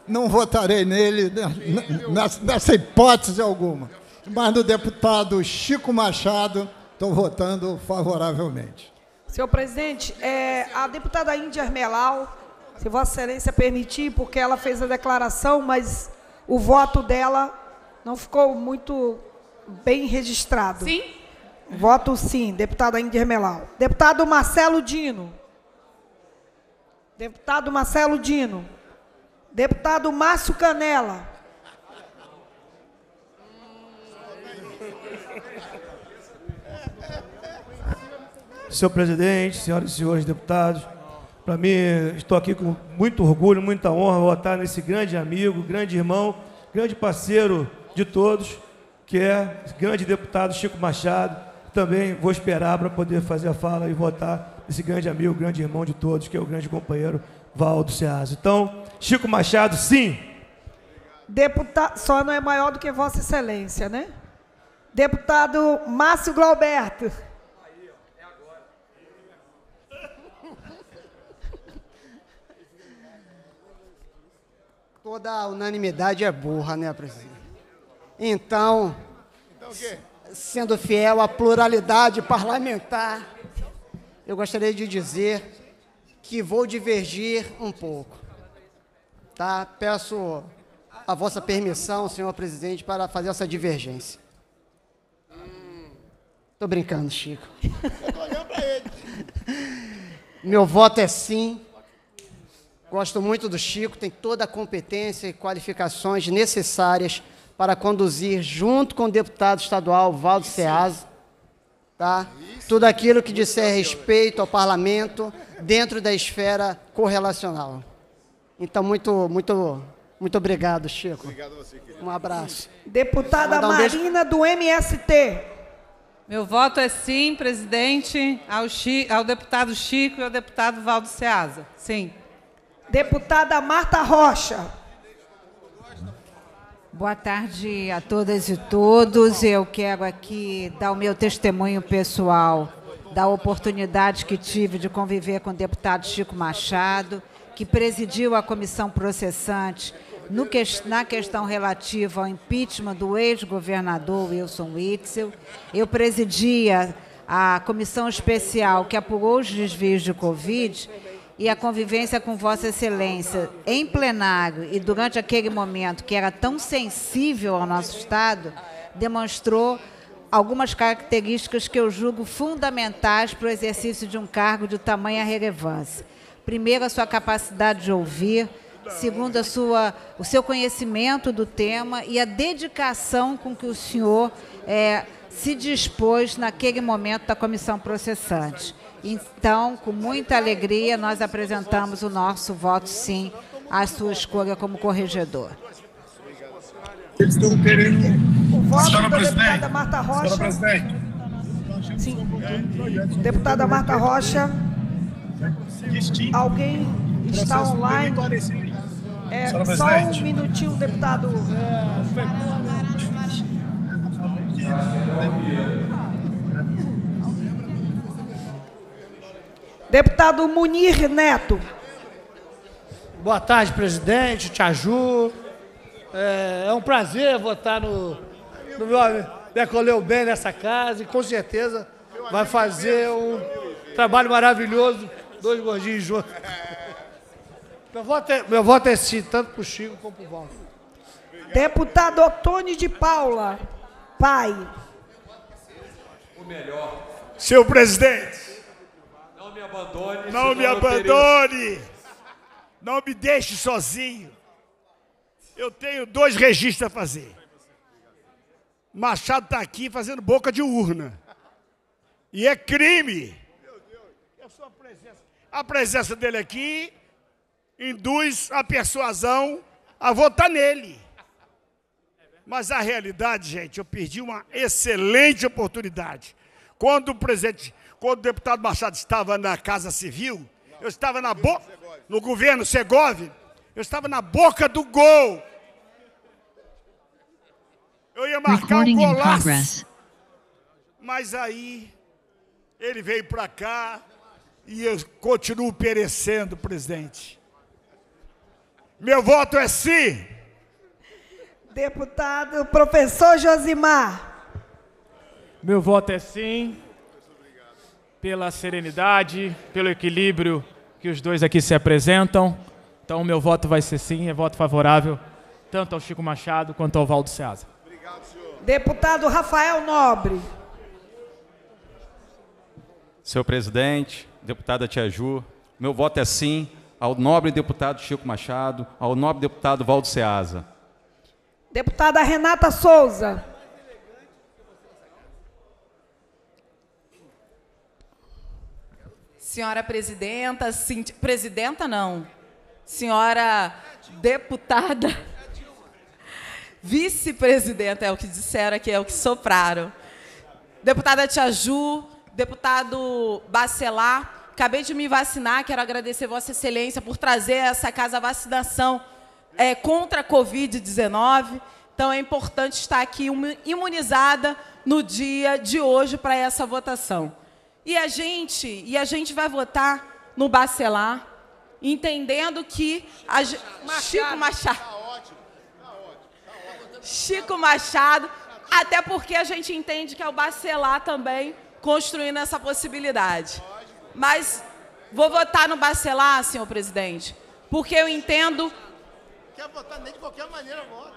não votarei nele né, nessa, nessa hipótese alguma. Mas no deputado Chico Machado, estou votando favoravelmente. Senhor presidente, é, a deputada Índia Armelau, se Vossa Excelência permitir, porque ela fez a declaração, mas o voto dela não ficou muito bem registrado. Sim? Voto sim, deputada Índia Armelau. Deputado Marcelo Dino. Deputado Marcelo Dino. Deputado Márcio Canela. Senhor presidente, senhoras e senhores deputados, para mim, estou aqui com muito orgulho, muita honra votar nesse grande amigo, grande irmão, grande parceiro de todos, que é grande deputado Chico Machado. Também vou esperar para poder fazer a fala e votar esse grande amigo, grande irmão de todos, que é o grande companheiro Valdo Ceasa. Então, Chico Machado, sim. Deputado, só não é maior do que Vossa Excelência, né? Deputado Márcio Glauberto. Aí, ó, é agora. Toda unanimidade é burra, né, presidente? então, então sendo fiel à pluralidade parlamentar, eu gostaria de dizer que vou divergir um pouco. Tá? Peço a vossa permissão, senhor presidente, para fazer essa divergência. Estou brincando, Chico. Meu voto é sim. Gosto muito do Chico, tem toda a competência e qualificações necessárias para conduzir, junto com o deputado estadual Valdo Seasa, Tá? Tudo aquilo que disser respeito ao parlamento dentro da esfera correlacional. Então, muito, muito, muito obrigado, Chico. Obrigado a você, querido. Um abraço. Deputada um Marina do MST. Meu voto é sim, presidente, ao, Chico, ao, deputado Chico e ao deputado Valdo Ceasa. Sim. Deputada Marta Rocha. Boa tarde a todas e todos. Eu quero aqui dar o meu testemunho pessoal da oportunidade que tive de conviver com o deputado Chico Machado, que presidiu a comissão processante no, na questão relativa ao impeachment do ex-governador Wilson Witzel. Eu presidia a comissão especial que apurou os desvios de Covid e a convivência com Vossa Excelência em plenário e durante aquele momento que era tão sensível ao nosso Estado, demonstrou algumas características que eu julgo fundamentais para o exercício de um cargo de tamanha relevância. Primeiro, a sua capacidade de ouvir, segundo a sua, o seu conhecimento do tema e a dedicação com que o senhor é, se dispôs naquele momento da comissão processante. Então, com muita alegria, nós apresentamos o nosso voto sim à sua escolha como corregedor. Eles estão querendo. O voto da deputada Marta Rocha. Sim. Deputada Marta Rocha. Alguém está online? É, só um minutinho, deputado. É, Deputado Munir Neto. Boa tarde, presidente, Tiaju. É, é um prazer votar no, no meu amigo. Me acolheu bem nessa casa e com certeza vai fazer um trabalho maravilhoso. Dois gordinhos juntos. Meu voto é, meu voto é sim, tanto pro Chico como pro Val. Deputado Otônio de Paula. Pai. O melhor. Seu presidente abandone. Não me abandone. Não me deixe sozinho. Eu tenho dois registros a fazer. Machado está aqui fazendo boca de urna. E é crime. É a presença dele aqui induz a persuasão a votar nele. Mas a realidade, gente, eu perdi uma excelente oportunidade. Quando o presidente quando o deputado Machado estava na Casa Civil, eu estava na boca, no governo Segovia, eu estava na boca do gol. Eu ia marcar um golaço. Mas aí, ele veio para cá e eu continuo perecendo, presidente. Meu voto é sim. Deputado professor Josimar. Meu voto é sim pela serenidade, pelo equilíbrio que os dois aqui se apresentam. Então, meu voto vai ser sim, é voto favorável tanto ao Chico Machado quanto ao Valdo Seasa. Obrigado, senhor. Deputado Rafael Nobre. Senhor presidente, deputada Tia Ju, meu voto é sim ao nobre deputado Chico Machado, ao nobre deputado Valdo Ceasa. Deputada Renata Souza. Senhora presidenta, presidenta não, senhora deputada, vice-presidenta, é o que disseram aqui, é o que sopraram. Deputada Tiaju, deputado Bacelar, acabei de me vacinar, quero agradecer Vossa Excelência por trazer essa casa vacinação é, contra a Covid-19. Então é importante estar aqui imunizada no dia de hoje para essa votação. E a gente, e a gente vai votar no Bacelar, entendendo que Chico Machado, Chico tá Machado. Tá ótimo, tá ótimo, tá ótimo. Chico Machado, até porque a gente entende que é o Bacelar também construindo essa possibilidade. Mas vou votar no Bacelar, senhor presidente, porque eu entendo. Quer votar nem de qualquer maneira, vota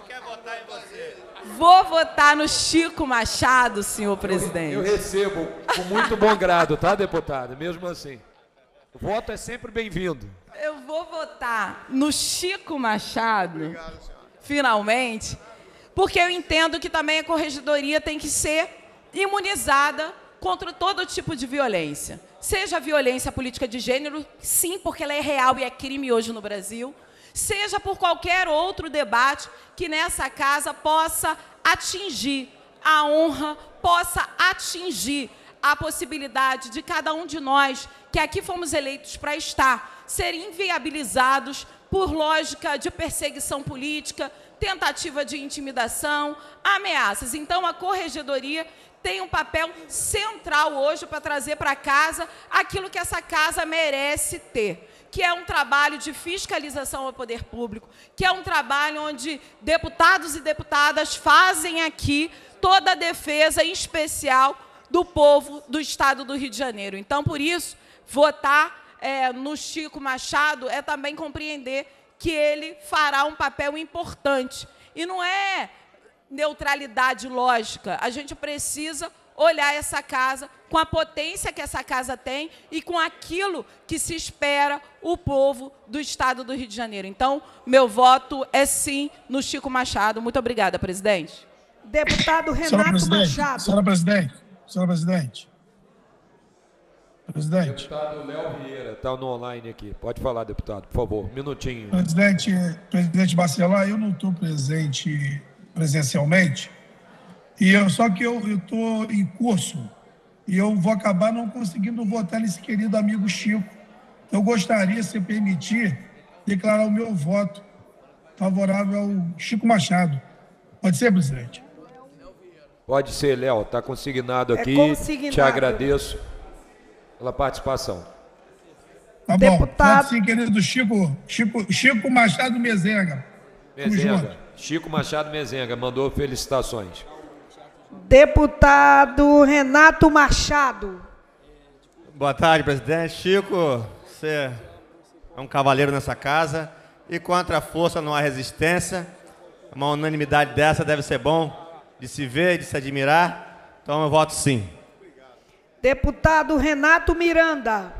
quer votar em você. Vou votar no Chico Machado, senhor presidente. Eu, eu recebo com muito bom grado, tá, deputado? Mesmo assim. O voto é sempre bem-vindo. Eu vou votar no Chico Machado, Obrigado, finalmente, porque eu entendo que também a corregedoria tem que ser imunizada contra todo tipo de violência. Seja violência política de gênero, sim, porque ela é real e é crime hoje no Brasil seja por qualquer outro debate que nessa casa possa atingir a honra, possa atingir a possibilidade de cada um de nós que aqui fomos eleitos para estar, ser inviabilizados por lógica de perseguição política, tentativa de intimidação, ameaças. Então a corregedoria tem um papel central hoje para trazer para casa aquilo que essa casa merece ter que é um trabalho de fiscalização ao poder público, que é um trabalho onde deputados e deputadas fazem aqui toda a defesa, em especial, do povo do Estado do Rio de Janeiro. Então, por isso, votar é, no Chico Machado é também compreender que ele fará um papel importante. E não é neutralidade lógica, a gente precisa olhar essa casa com a potência que essa casa tem e com aquilo que se espera o povo do Estado do Rio de Janeiro. Então, meu voto é sim no Chico Machado. Muito obrigada, presidente. Deputado Renato senhora presidente, Machado. Senhora presidente, senhora presidente. Presidente. Deputado Léo Vieira está no online aqui. Pode falar, deputado, por favor. Minutinho. Presidente, presidente Bacelar, eu não estou presente presencialmente. E eu, só que eu estou em curso e eu vou acabar não conseguindo votar nesse querido amigo Chico. Então, eu gostaria, se permitir, declarar o meu voto favorável ao Chico Machado. Pode ser, presidente? Pode ser, Léo. Está consignado é aqui. É consignado. Te agradeço pela participação. Tá Deputado... Sim, querido Chico, Chico, Chico Machado Mezenga. Mezenga. Chico Machado Mezenga mandou felicitações. Deputado Renato Machado. Boa tarde, presidente. Chico, você é um cavaleiro nessa casa. E contra a força não há resistência. Uma unanimidade dessa deve ser bom de se ver, de se admirar. Então eu voto sim. Deputado Renato Miranda.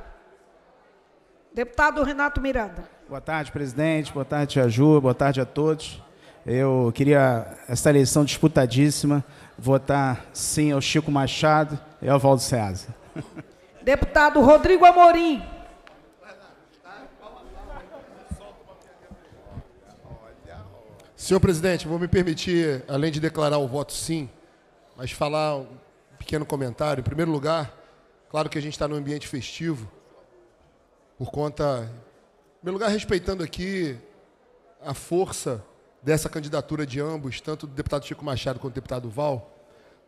Deputado Renato Miranda. Boa tarde, presidente. Boa tarde, Ju. Boa tarde a todos. Eu queria essa eleição disputadíssima votar sim ao é Chico Machado e é ao Valdo César. Deputado Rodrigo Amorim. Senhor presidente, vou me permitir, além de declarar o voto sim, mas falar um pequeno comentário. Em primeiro lugar, claro que a gente está num ambiente festivo, por conta. Em primeiro lugar, respeitando aqui a força dessa candidatura de ambos, tanto do deputado Chico Machado quanto do deputado Val,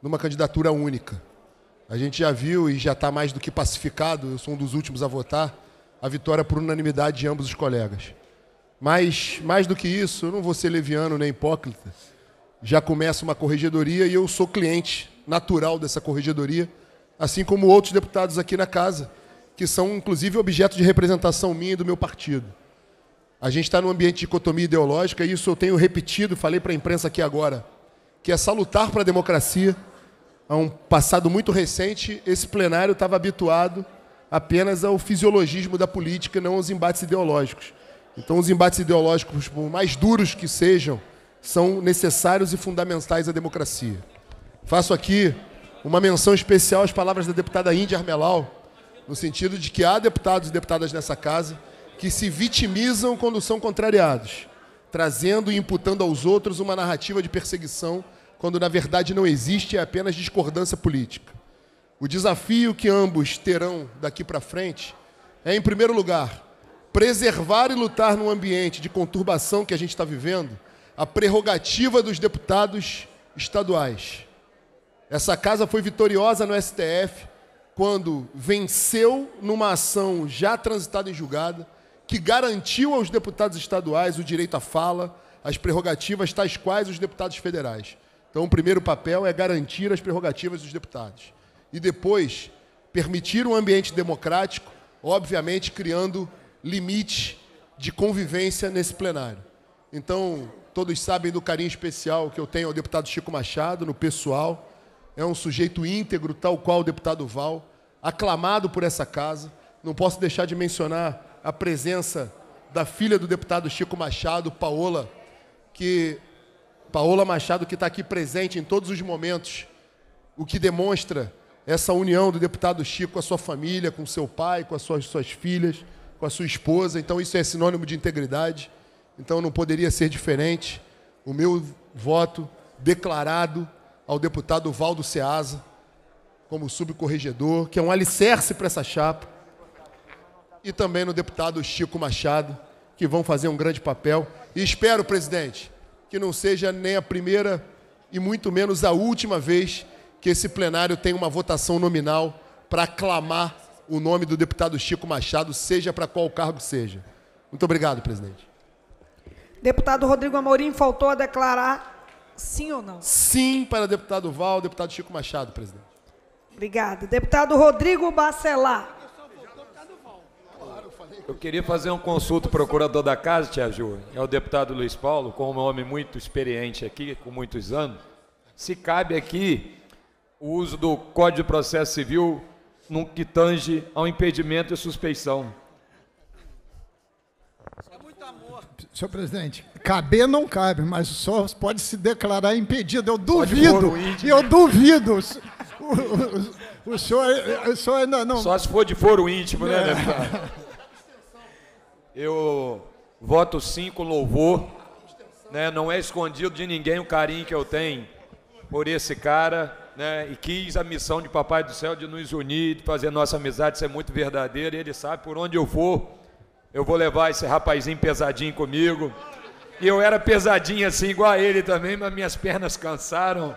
numa candidatura única. A gente já viu e já está mais do que pacificado, eu sou um dos últimos a votar, a vitória por unanimidade de ambos os colegas. Mas, mais do que isso, eu não vou ser leviano nem hipócrita. Já começa uma corregedoria e eu sou cliente natural dessa corregedoria, assim como outros deputados aqui na casa, que são inclusive objeto de representação minha e do meu partido. A gente está num ambiente de dicotomia ideológica, e isso eu tenho repetido, falei para a imprensa aqui agora, que é salutar para a democracia. Há um passado muito recente, esse plenário estava habituado apenas ao fisiologismo da política, não aos embates ideológicos. Então, os embates ideológicos, por mais duros que sejam, são necessários e fundamentais à democracia. Faço aqui uma menção especial às palavras da deputada Índia Armelau, no sentido de que há deputados e deputadas nessa casa que se vitimizam quando são contrariados, trazendo e imputando aos outros uma narrativa de perseguição quando na verdade não existe, é apenas discordância política. O desafio que ambos terão daqui para frente é, em primeiro lugar, preservar e lutar no ambiente de conturbação que a gente está vivendo a prerrogativa dos deputados estaduais. Essa casa foi vitoriosa no STF quando venceu numa ação já transitada em julgada que garantiu aos deputados estaduais o direito à fala, as prerrogativas tais quais os deputados federais. Então, o primeiro papel é garantir as prerrogativas dos deputados. E depois, permitir um ambiente democrático, obviamente criando limite de convivência nesse plenário. Então, todos sabem do carinho especial que eu tenho ao deputado Chico Machado, no pessoal. É um sujeito íntegro, tal qual o deputado Val, aclamado por essa casa. Não posso deixar de mencionar a presença da filha do deputado Chico Machado, Paola, que Paola Machado que está aqui presente em todos os momentos, o que demonstra essa união do deputado Chico com a sua família, com seu pai, com as suas, suas filhas, com a sua esposa. Então isso é sinônimo de integridade. Então não poderia ser diferente. O meu voto declarado ao deputado Valdo Ceasa como subcorregedor, que é um alicerce para essa chapa e também no deputado Chico Machado, que vão fazer um grande papel. E espero, presidente, que não seja nem a primeira e muito menos a última vez que esse plenário tem uma votação nominal para aclamar o nome do deputado Chico Machado, seja para qual cargo seja. Muito obrigado, presidente. Deputado Rodrigo Amorim, faltou a declarar sim ou não? Sim para deputado Val, deputado Chico Machado, presidente. Obrigada. Deputado Rodrigo Bacelar. Eu queria fazer um consulto procurador da casa, Tia Ju, é o deputado Luiz Paulo, com um homem muito experiente aqui, com muitos anos. Se cabe aqui o uso do Código de Processo Civil no que tange ao impedimento e suspeição. muito amor. Senhor presidente, caber não cabe, mas só pode se declarar impedido. Eu duvido, eu duvido. O, o, o, senhor, o senhor ainda não. Só se for de foro íntimo, né, é. deputado? É. Eu voto sim com louvor. Né? Não é escondido de ninguém o carinho que eu tenho por esse cara. Né? E quis a missão de Papai do Céu de nos unir, de fazer nossa amizade ser muito verdadeira. E ele sabe por onde eu for, eu vou levar esse rapazinho pesadinho comigo. E eu era pesadinho assim, igual a ele também, mas minhas pernas cansaram.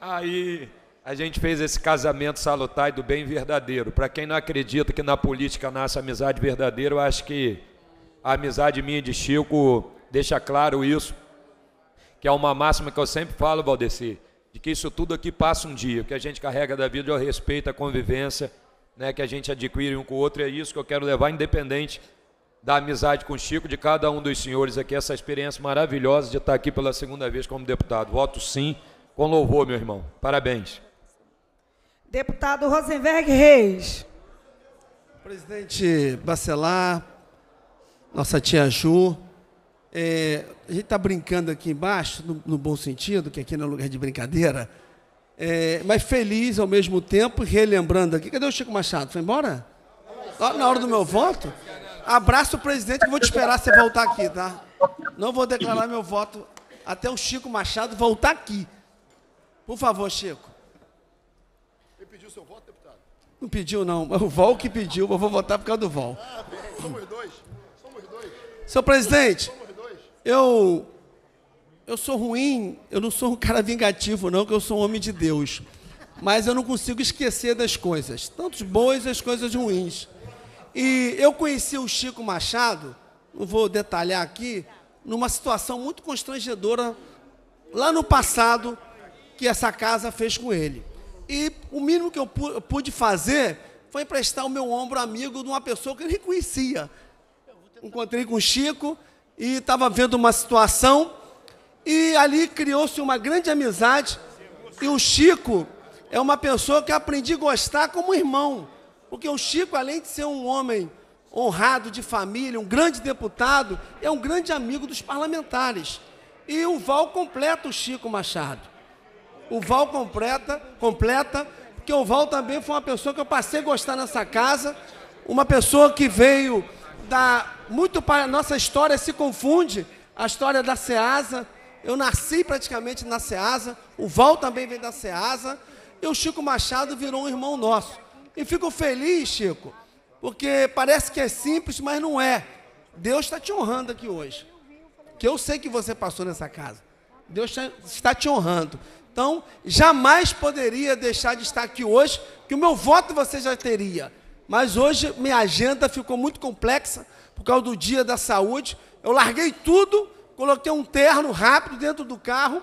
Aí a gente fez esse casamento salutar e do bem verdadeiro. Para quem não acredita que na política nasce amizade verdadeira, eu acho que a amizade minha de Chico deixa claro isso, que é uma máxima que eu sempre falo, Valdeci, de que isso tudo aqui passa um dia, o que a gente carrega da vida é o respeito, a convivência, né, que a gente adquire um com o outro, e é isso que eu quero levar, independente da amizade com Chico, de cada um dos senhores aqui, essa experiência maravilhosa de estar aqui pela segunda vez como deputado. Voto sim, com louvor, meu irmão. Parabéns. Deputado Rosenberg Reis. Presidente Bacelar, nossa tia Ju, é, a gente está brincando aqui embaixo, no, no, bom sentido, que aqui não é lugar de brincadeira, é, mas feliz ao mesmo tempo, relembrando aqui. Cadê o Chico Machado? Foi embora? Na hora do meu voto? Abraço o presidente, que eu vou te esperar você voltar aqui, tá? Não vou declarar meu voto até o Chico Machado voltar aqui. Por favor, Chico seu voto, deputado? Não pediu, não. O Val que pediu, eu vou votar por causa do Val. Ah, bem, somos dois. Somos dois. Senhor presidente, somos dois. eu. Eu sou ruim, eu não sou um cara vingativo, não, que eu sou um homem de Deus. Mas eu não consigo esquecer das coisas, tanto boas as coisas ruins. E eu conheci o Chico Machado, não vou detalhar aqui, numa situação muito constrangedora lá no passado que essa casa fez com ele e o mínimo que eu pude fazer foi emprestar o meu ombro amigo de uma pessoa que eu nem conhecia. Encontrei com o Chico e estava vendo uma situação e ali criou-se uma grande amizade. E o Chico é uma pessoa que aprendi a gostar como irmão, porque o Chico, além de ser um homem honrado de família, um grande deputado, é um grande amigo dos parlamentares. E o Val completa o Chico Machado. O Val completa, completa, porque o Val também foi uma pessoa que eu passei a gostar nessa casa, uma pessoa que veio da muito para nossa história se confunde a história da Ceasa. Eu nasci praticamente na Ceasa, o Val também vem da Ceasa, e o Chico Machado virou um irmão nosso. E fico feliz, Chico, porque parece que é simples, mas não é. Deus está te honrando aqui hoje. Que eu sei que você passou nessa casa. Deus tá, está te honrando. Então, jamais poderia deixar de estar aqui hoje, que o meu voto você já teria. Mas hoje minha agenda ficou muito complexa por causa do dia da saúde. Eu larguei tudo, coloquei um terno rápido dentro do carro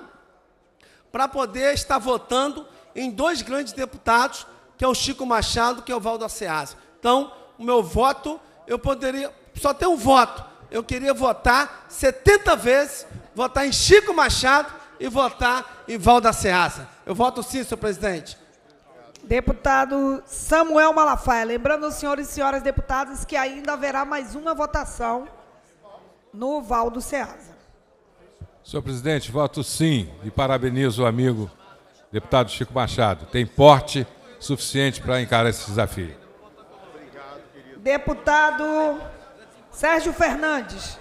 para poder estar votando em dois grandes deputados, que é o Chico Machado, que é o Valdo Aceasa. Então, o meu voto, eu poderia só ter um voto. Eu queria votar 70 vezes, votar em Chico Machado e votar em Valda Ceaça. Eu voto sim, senhor presidente. Deputado Samuel Malafaia, lembrando os senhores e senhoras deputados que ainda haverá mais uma votação no Valdo Ceasa. Senhor presidente, voto sim e parabenizo o amigo deputado Chico Machado. Tem porte suficiente para encarar esse desafio. Deputado Sérgio Fernandes.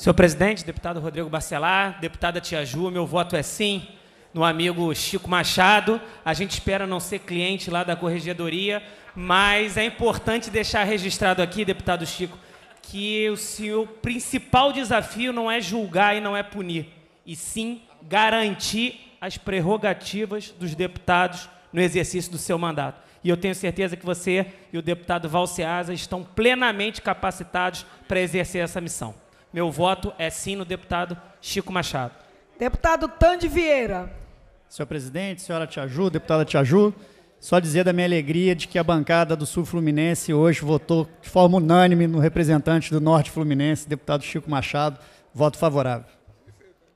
Senhor presidente, deputado Rodrigo Bacelar, deputada Tia Ju, meu voto é sim. No amigo Chico Machado, a gente espera não ser cliente lá da corregedoria, mas é importante deixar registrado aqui, deputado Chico, que o seu principal desafio não é julgar e não é punir, e sim garantir as prerrogativas dos deputados no exercício do seu mandato. E eu tenho certeza que você e o deputado Valseasa estão plenamente capacitados para exercer essa missão. Meu voto é sim no deputado Chico Machado. Deputado Tande Vieira. Senhor presidente, senhora Tiaju, deputada Tiaju, só dizer da minha alegria de que a bancada do Sul Fluminense hoje votou de forma unânime no representante do Norte Fluminense, deputado Chico Machado. Voto favorável.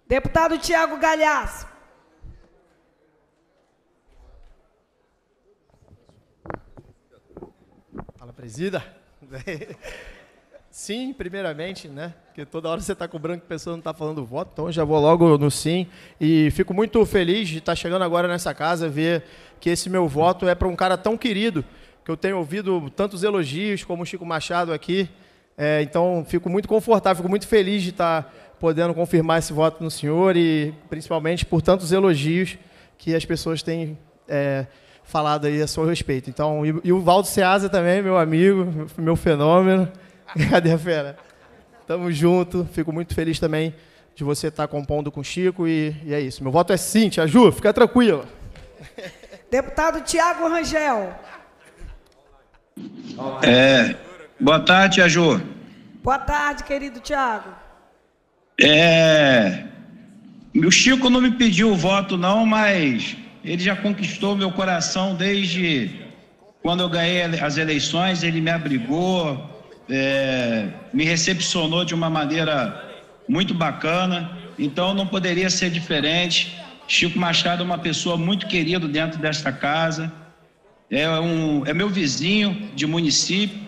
Deputado Tiago Galhaço. Fala, presida. Sim, primeiramente, né? Porque toda hora você está cobrando que a pessoa não está falando voto, então já vou logo no sim. E fico muito feliz de estar tá chegando agora nessa casa, ver que esse meu voto é para um cara tão querido, que eu tenho ouvido tantos elogios, como o Chico Machado aqui. É, então fico muito confortável, fico muito feliz de estar tá podendo confirmar esse voto no senhor e principalmente por tantos elogios que as pessoas têm. É, falado aí a seu respeito. Então, e, e o Valdo Seasa também, meu amigo, meu fenômeno. Cadê a fera? Tamo junto. Fico muito feliz também de você estar compondo com o Chico e, e é isso. Meu voto é sim, Tia Ju, fica tranquila. Deputado Tiago Rangel. É, boa tarde, Tia Ju. Boa tarde, querido Tiago. É, o Chico não me pediu o voto não, mas ele já conquistou meu coração desde quando eu ganhei as eleições, ele me abrigou, é, me recepcionou de uma maneira muito bacana, então não poderia ser diferente. Chico Machado é uma pessoa muito querida dentro desta casa, é, um, é meu vizinho de município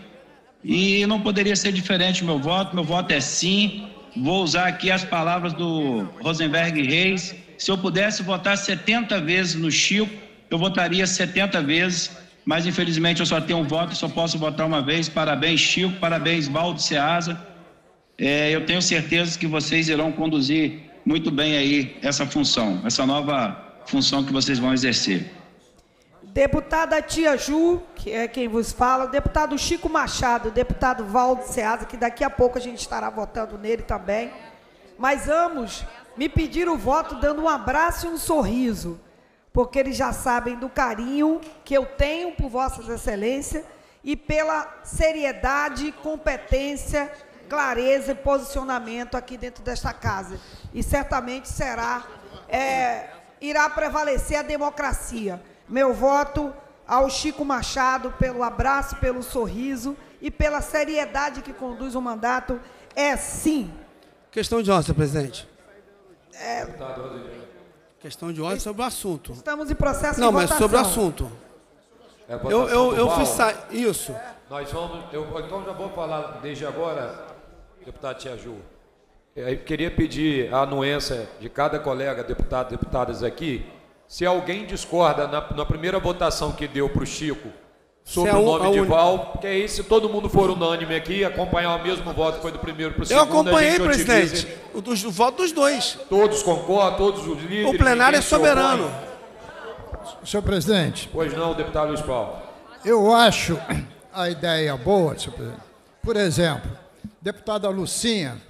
e não poderia ser diferente meu voto. Meu voto é sim. Vou usar aqui as palavras do Rosenberg Reis. Se eu pudesse votar 70 vezes no Chico, eu votaria 70 vezes mas infelizmente eu só tenho um voto, só posso votar uma vez. Parabéns, Chico, parabéns, Valdo Seasa. É, eu tenho certeza que vocês irão conduzir muito bem aí essa função, essa nova função que vocês vão exercer. Deputada Tia Ju, que é quem vos fala, deputado Chico Machado, deputado Valdo Seasa, que daqui a pouco a gente estará votando nele também. Mas ambos me pediram o voto dando um abraço e um sorriso porque eles já sabem do carinho que eu tenho por Vossas Excelências e pela seriedade, competência, clareza e posicionamento aqui dentro desta casa. E certamente será, é, irá prevalecer a democracia. Meu voto ao Chico Machado pelo abraço, pelo sorriso e pela seriedade que conduz o mandato é sim. Questão de ordem, presidente. É... Questão de ordem sobre o assunto. Estamos em processo Não, de votação. mas sobre o assunto. É a eu, eu, eu fui sair. Isso. Nós vamos. Eu, então já vou falar desde agora, deputado Tiaju. Eu queria pedir a anuência de cada colega, deputado, deputadas aqui. Se alguém discorda na, na primeira votação que deu para o Chico sobre é nome de Val. Que é isso, todo mundo for unânime aqui, acompanhar o mesmo voto que foi do primeiro para o segundo. Eu acompanhei, presidente, o, dos, o voto dos dois. Todos concordam, todos os líderes. O plenário é soberano. Senhor presidente. Pois não, deputado Luiz Paulo. Eu acho a ideia boa, senhor presidente. Por exemplo, deputada Lucinha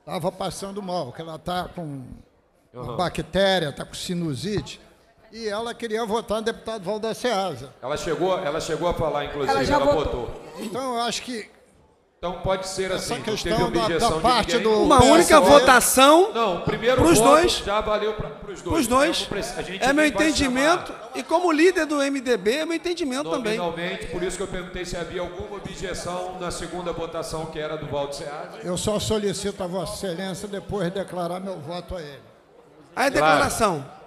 estava passando mal, que ela está com uhum. bactéria, está com sinusite e ela queria votar no deputado Valdir Seasa. Ela chegou, ela chegou a falar, inclusive, ela, ela votou. Então, eu acho que então pode ser assim. Essa questão da, da, parte do uma única votação. Não, primeiro pros dois. Já valeu para os dois. Pros dois. Então, é meu entendimento e como líder do MDB é meu entendimento também. Finalmente, por isso que eu perguntei se havia alguma objeção na segunda votação que era do Valdo Seada. Eu só solicito a Vossa Excelência depois declarar meu voto a ele. Aí a declaração. Claro.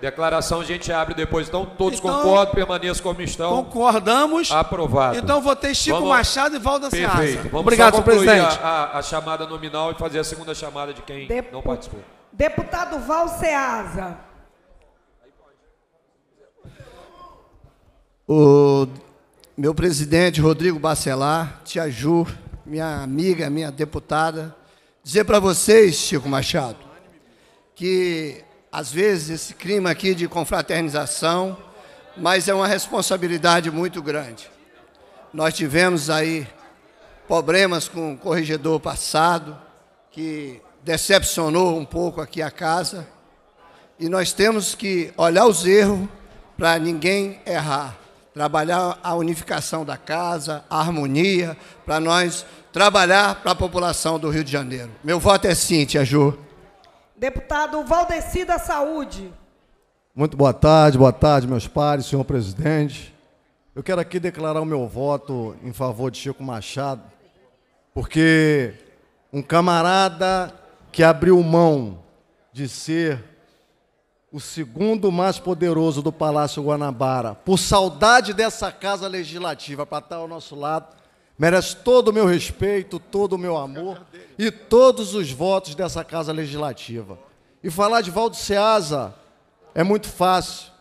Declaração a gente abre depois. Então, todos então, concordam, permaneçam como estão. Concordamos. Aprovado. Então, votei Chico Vamos, Machado e Valda Seasa. Perfeito. Vamos Obrigado, só presidente. A, a, a, chamada nominal e fazer a segunda chamada de quem Dep não participou. Deputado Val Seasa. O meu presidente, Rodrigo Bacelar, Tia Ju, minha amiga, minha deputada, dizer para vocês, Chico Machado, que às vezes, esse clima aqui de confraternização, mas é uma responsabilidade muito grande. Nós tivemos aí problemas com o corregedor passado, que decepcionou um pouco aqui a casa, e nós temos que olhar os erros para ninguém errar. Trabalhar a unificação da casa, a harmonia, para nós trabalhar para a população do Rio de Janeiro. Meu voto é sim, Tia Ju. Deputado Valdeci da Saúde. Muito boa tarde, boa tarde, meus pares, senhor presidente. Eu quero aqui declarar o meu voto em favor de Chico Machado, porque um camarada que abriu mão de ser o segundo mais poderoso do Palácio Guanabara, por saudade dessa casa legislativa para estar ao nosso lado, merece todo o meu respeito, todo o meu amor e todos os votos dessa Casa Legislativa. E falar de Valdo Seasa é muito fácil.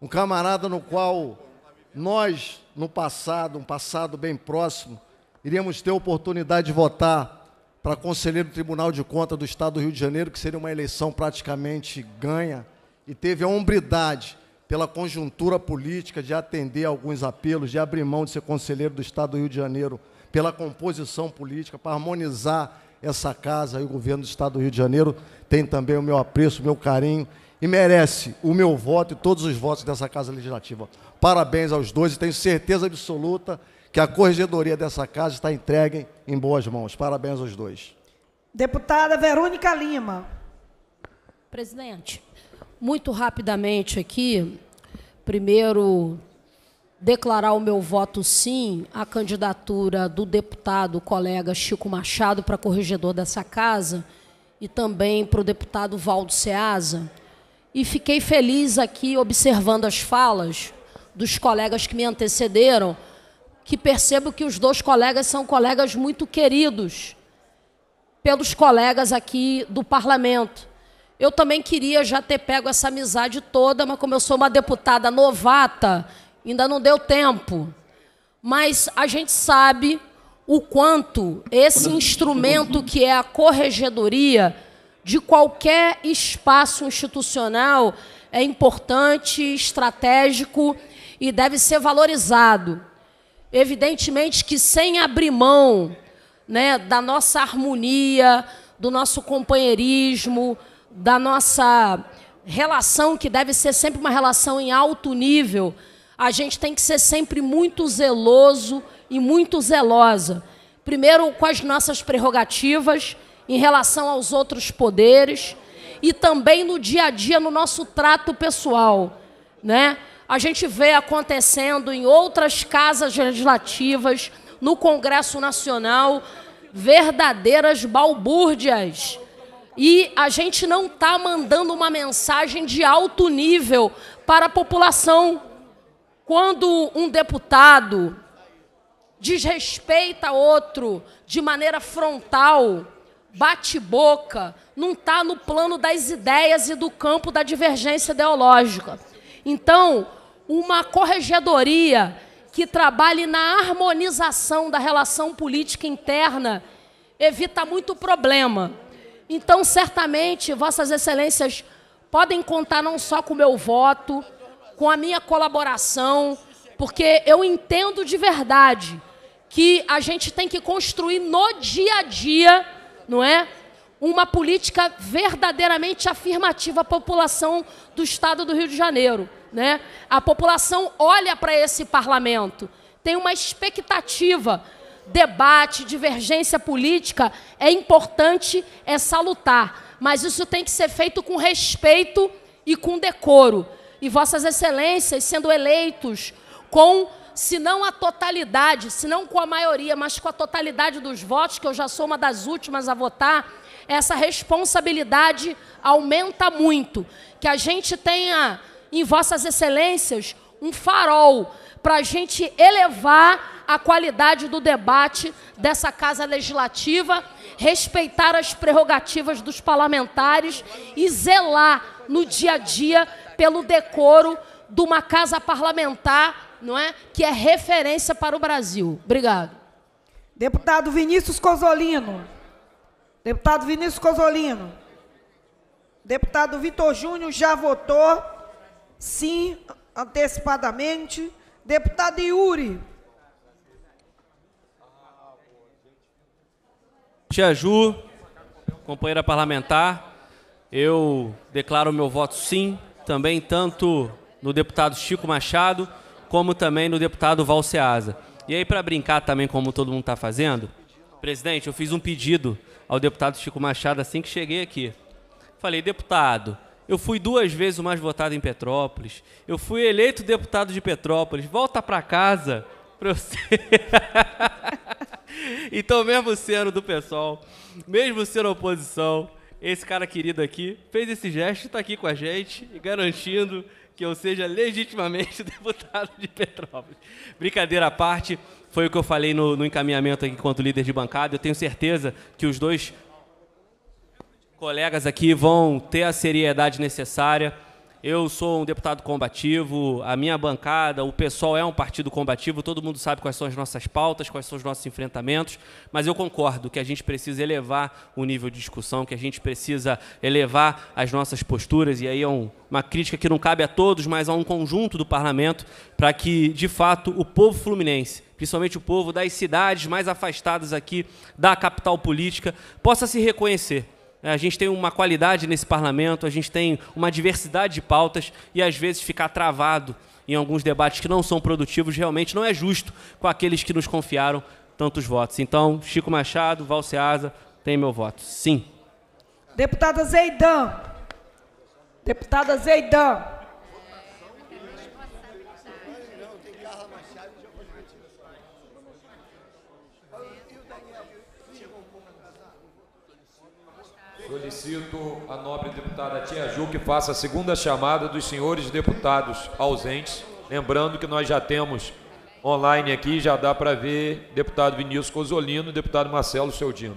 Um camarada no qual nós, no passado, um passado bem próximo, iríamos ter a oportunidade de votar para conselheiro do Tribunal de Contas do Estado do Rio de Janeiro, que seria uma eleição praticamente ganha, e teve a hombridade pela conjuntura política de atender alguns apelos, de abrir mão de ser conselheiro do Estado do Rio de Janeiro, pela composição política, para harmonizar essa casa e o governo do Estado do Rio de Janeiro, tem também o meu apreço, o meu carinho e merece o meu voto e todos os votos dessa Casa Legislativa. Parabéns aos dois e tenho certeza absoluta que a corregedoria dessa casa está entregue em boas mãos. Parabéns aos dois. Deputada Verônica Lima. Presidente, muito rapidamente aqui, primeiro declarar o meu voto sim à candidatura do deputado colega Chico Machado para corregedor dessa casa e também para o deputado Valdo Ceasa. E fiquei feliz aqui observando as falas dos colegas que me antecederam, que percebo que os dois colegas são colegas muito queridos pelos colegas aqui do parlamento. Eu também queria já ter pego essa amizade toda, mas como eu sou uma deputada novata, ainda não deu tempo. Mas a gente sabe o quanto esse instrumento que é a corregedoria de qualquer espaço institucional é importante, estratégico e deve ser valorizado. Evidentemente que sem abrir mão né, da nossa harmonia, do nosso companheirismo, da nossa relação, que deve ser sempre uma relação em alto nível, a gente tem que ser sempre muito zeloso e muito zelosa. Primeiro, com as nossas prerrogativas em relação aos outros poderes e também no dia a dia, no nosso trato pessoal. Né? A gente vê acontecendo em outras casas legislativas, no Congresso Nacional, verdadeiras balbúrdias e a gente não está mandando uma mensagem de alto nível para a população. Quando um deputado desrespeita outro de maneira frontal, bate boca, não está no plano das ideias e do campo da divergência ideológica. Então, uma corregedoria que trabalhe na harmonização da relação política interna evita muito problema. Então, certamente, Vossas Excelências podem contar não só com o meu voto, com a minha colaboração, porque eu entendo de verdade que a gente tem que construir no dia a dia, não é? Uma política verdadeiramente afirmativa à população do estado do Rio de Janeiro, né? A população olha para esse parlamento, tem uma expectativa debate, divergência política é importante, é salutar, mas isso tem que ser feito com respeito e com decoro. E vossas excelências sendo eleitos com se não a totalidade, se não com a maioria, mas com a totalidade dos votos, que eu já sou uma das últimas a votar, essa responsabilidade aumenta muito. Que a gente tenha em vossas excelências um farol para a gente elevar a qualidade do debate dessa Casa Legislativa, respeitar as prerrogativas dos parlamentares e zelar no dia a dia pelo decoro de uma casa parlamentar, não é, que é referência para o Brasil. Obrigado. Deputado Vinícius Cosolino. Deputado Vinícius Cosolino. Deputado Vitor Júnior já votou sim antecipadamente. Deputado Yuri. Tia Ju, companheira parlamentar, eu declaro meu voto sim, também tanto no deputado Chico Machado, como também no deputado Valseasa. E aí, para brincar também, como todo mundo está fazendo, presidente, eu fiz um pedido ao deputado Chico Machado assim que cheguei aqui. Falei, deputado, eu fui duas vezes o mais votado em Petrópolis. Eu fui eleito deputado de Petrópolis. Volta para casa para você. então, mesmo sendo do pessoal, mesmo sendo oposição, esse cara querido aqui fez esse gesto, está aqui com a gente, garantindo que eu seja legitimamente deputado de Petrópolis. Brincadeira à parte, foi o que eu falei no, no encaminhamento aqui enquanto líder de bancada. Eu tenho certeza que os dois colegas aqui vão ter a seriedade necessária. Eu sou um deputado combativo, a minha bancada, o pessoal é um partido combativo, todo mundo sabe quais são as nossas pautas, quais são os nossos enfrentamentos, mas eu concordo que a gente precisa elevar o nível de discussão, que a gente precisa elevar as nossas posturas, e aí é um, uma crítica que não cabe a todos, mas a um conjunto do parlamento, para que, de fato, o povo fluminense principalmente o povo das cidades mais afastadas aqui da capital política, possa se reconhecer né? A gente tem uma qualidade nesse parlamento, a gente tem uma diversidade de pautas e às vezes ficar travado em alguns debates que não são produtivos realmente não é justo com aqueles que nos confiaram tantos votos. Então, Chico Machado, Valseasa, tem meu voto. Sim. Deputada Zeidan. Deputada Zeidan. Solicito a nobre deputada Tia Ju que faça a segunda chamada dos senhores deputados ausentes. Lembrando que nós já temos online aqui, já dá para ver deputado Vinícius Cozolino e deputado Marcelo Seudino.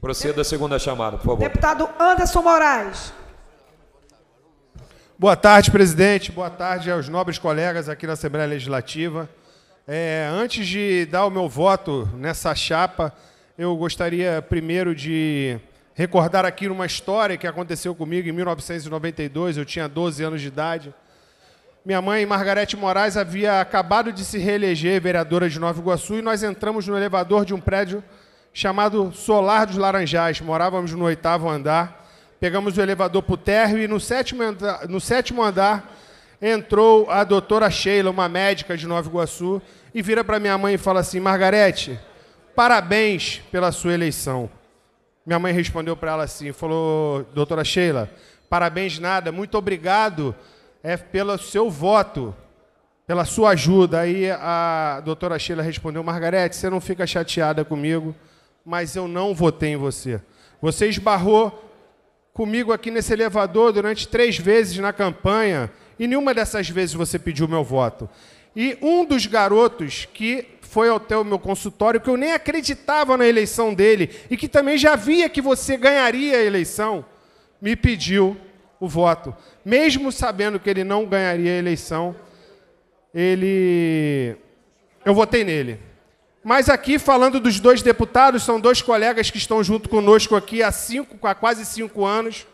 Proceda a segunda chamada, por favor. Deputado Anderson Moraes. Boa tarde, presidente. Boa tarde aos nobres colegas aqui na Assembleia Legislativa. É, antes de dar o meu voto nessa chapa, eu gostaria primeiro de recordar aqui uma história que aconteceu comigo em 1992, eu tinha 12 anos de idade. Minha mãe, Margarete Moraes, havia acabado de se reeleger vereadora de Nova Iguaçu e nós entramos no elevador de um prédio chamado Solar dos Laranjais. Morávamos no oitavo andar. Pegamos o elevador para o térreo e no sétimo, andar, no sétimo andar entrou a doutora Sheila, uma médica de Nova Iguaçu, e vira para minha mãe e fala assim: Margarete, parabéns pela sua eleição. Minha mãe respondeu para ela assim, falou, doutora Sheila, parabéns nada, muito obrigado é, pelo seu voto, pela sua ajuda. Aí a doutora Sheila respondeu, Margarete, você não fica chateada comigo, mas eu não votei em você. Você esbarrou comigo aqui nesse elevador durante três vezes na campanha e nenhuma dessas vezes você pediu meu voto. E um dos garotos que foi até o meu consultório, que eu nem acreditava na eleição dele e que também já via que você ganharia a eleição, me pediu o voto. Mesmo sabendo que ele não ganharia a eleição, ele eu votei nele. Mas aqui, falando dos dois deputados, são dois colegas que estão junto conosco aqui há, cinco, há quase cinco anos.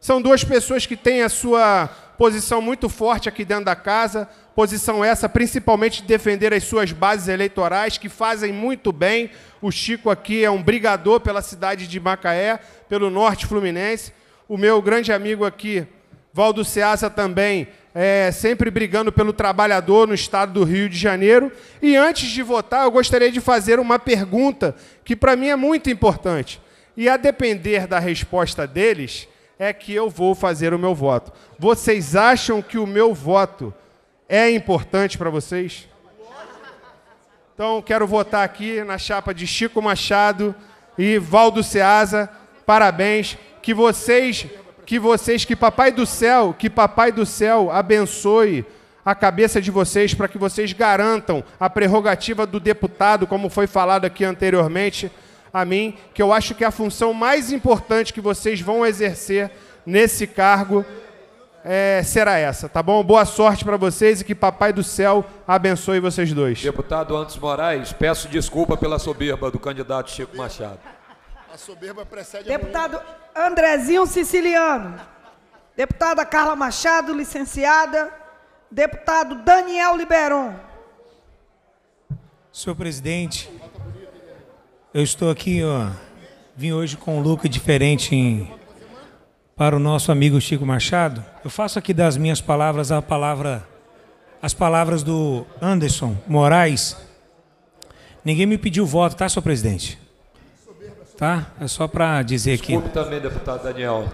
São duas pessoas que têm a sua posição muito forte aqui dentro da casa, posição essa principalmente de defender as suas bases eleitorais, que fazem muito bem. O Chico aqui é um brigador pela cidade de Macaé, pelo norte fluminense. O meu grande amigo aqui, Valdo Ceasa, também é, sempre brigando pelo trabalhador no estado do Rio de Janeiro. E antes de votar, eu gostaria de fazer uma pergunta que para mim é muito importante. E a depender da resposta deles, é que eu vou fazer o meu voto. Vocês acham que o meu voto é importante para vocês? Então, quero votar aqui na chapa de Chico Machado e Valdo Ceasa. Parabéns. Que vocês, que vocês, que Papai do Céu, que Papai do Céu abençoe a cabeça de vocês para que vocês garantam a prerrogativa do deputado, como foi falado aqui anteriormente a mim, que eu acho que a função mais importante que vocês vão exercer nesse cargo é, será essa, tá bom? Boa sorte para vocês e que Papai do Céu abençoe vocês dois. Deputado Antes Moraes, peço desculpa pela soberba do candidato Chico Machado. A soberba precede Deputado a Andrezinho Siciliano. Deputada Carla Machado, licenciada. Deputado Daniel Liberon. Senhor presidente, eu estou aqui, ó. Vim hoje com um look diferente em, para o nosso amigo Chico Machado. Eu faço aqui das minhas palavras a palavra, as palavras do Anderson Moraes. Ninguém me pediu voto, tá, senhor presidente? Tá? É só para dizer aqui. Desculpe também, deputado Daniel.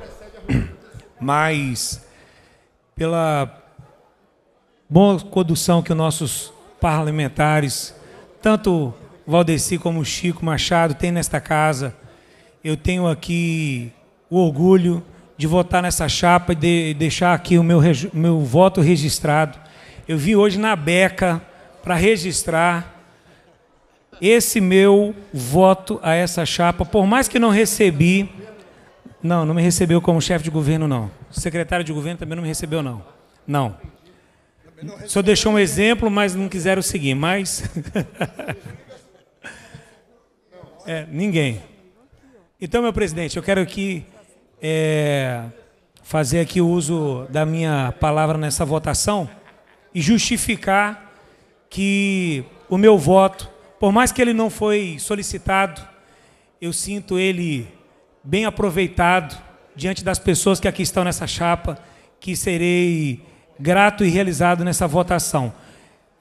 Mas pela boa condução que nossos parlamentares, tanto Valdeci como Chico Machado tem nesta casa. Eu tenho aqui o orgulho de votar nessa chapa e de deixar aqui o meu, meu voto registrado. Eu vi hoje na beca para registrar esse meu voto a essa chapa, por mais que não recebi, não, não me recebeu como chefe de governo, não. secretário de governo também não me recebeu, não. Não. Só deixou um exemplo, mas não quiseram seguir, mas... É, ninguém. Então, meu presidente, eu quero que é, fazer aqui o uso da minha palavra nessa votação e justificar que o meu voto, por mais que ele não foi solicitado, eu sinto ele bem aproveitado diante das pessoas que aqui estão nessa chapa, que serei grato e realizado nessa votação.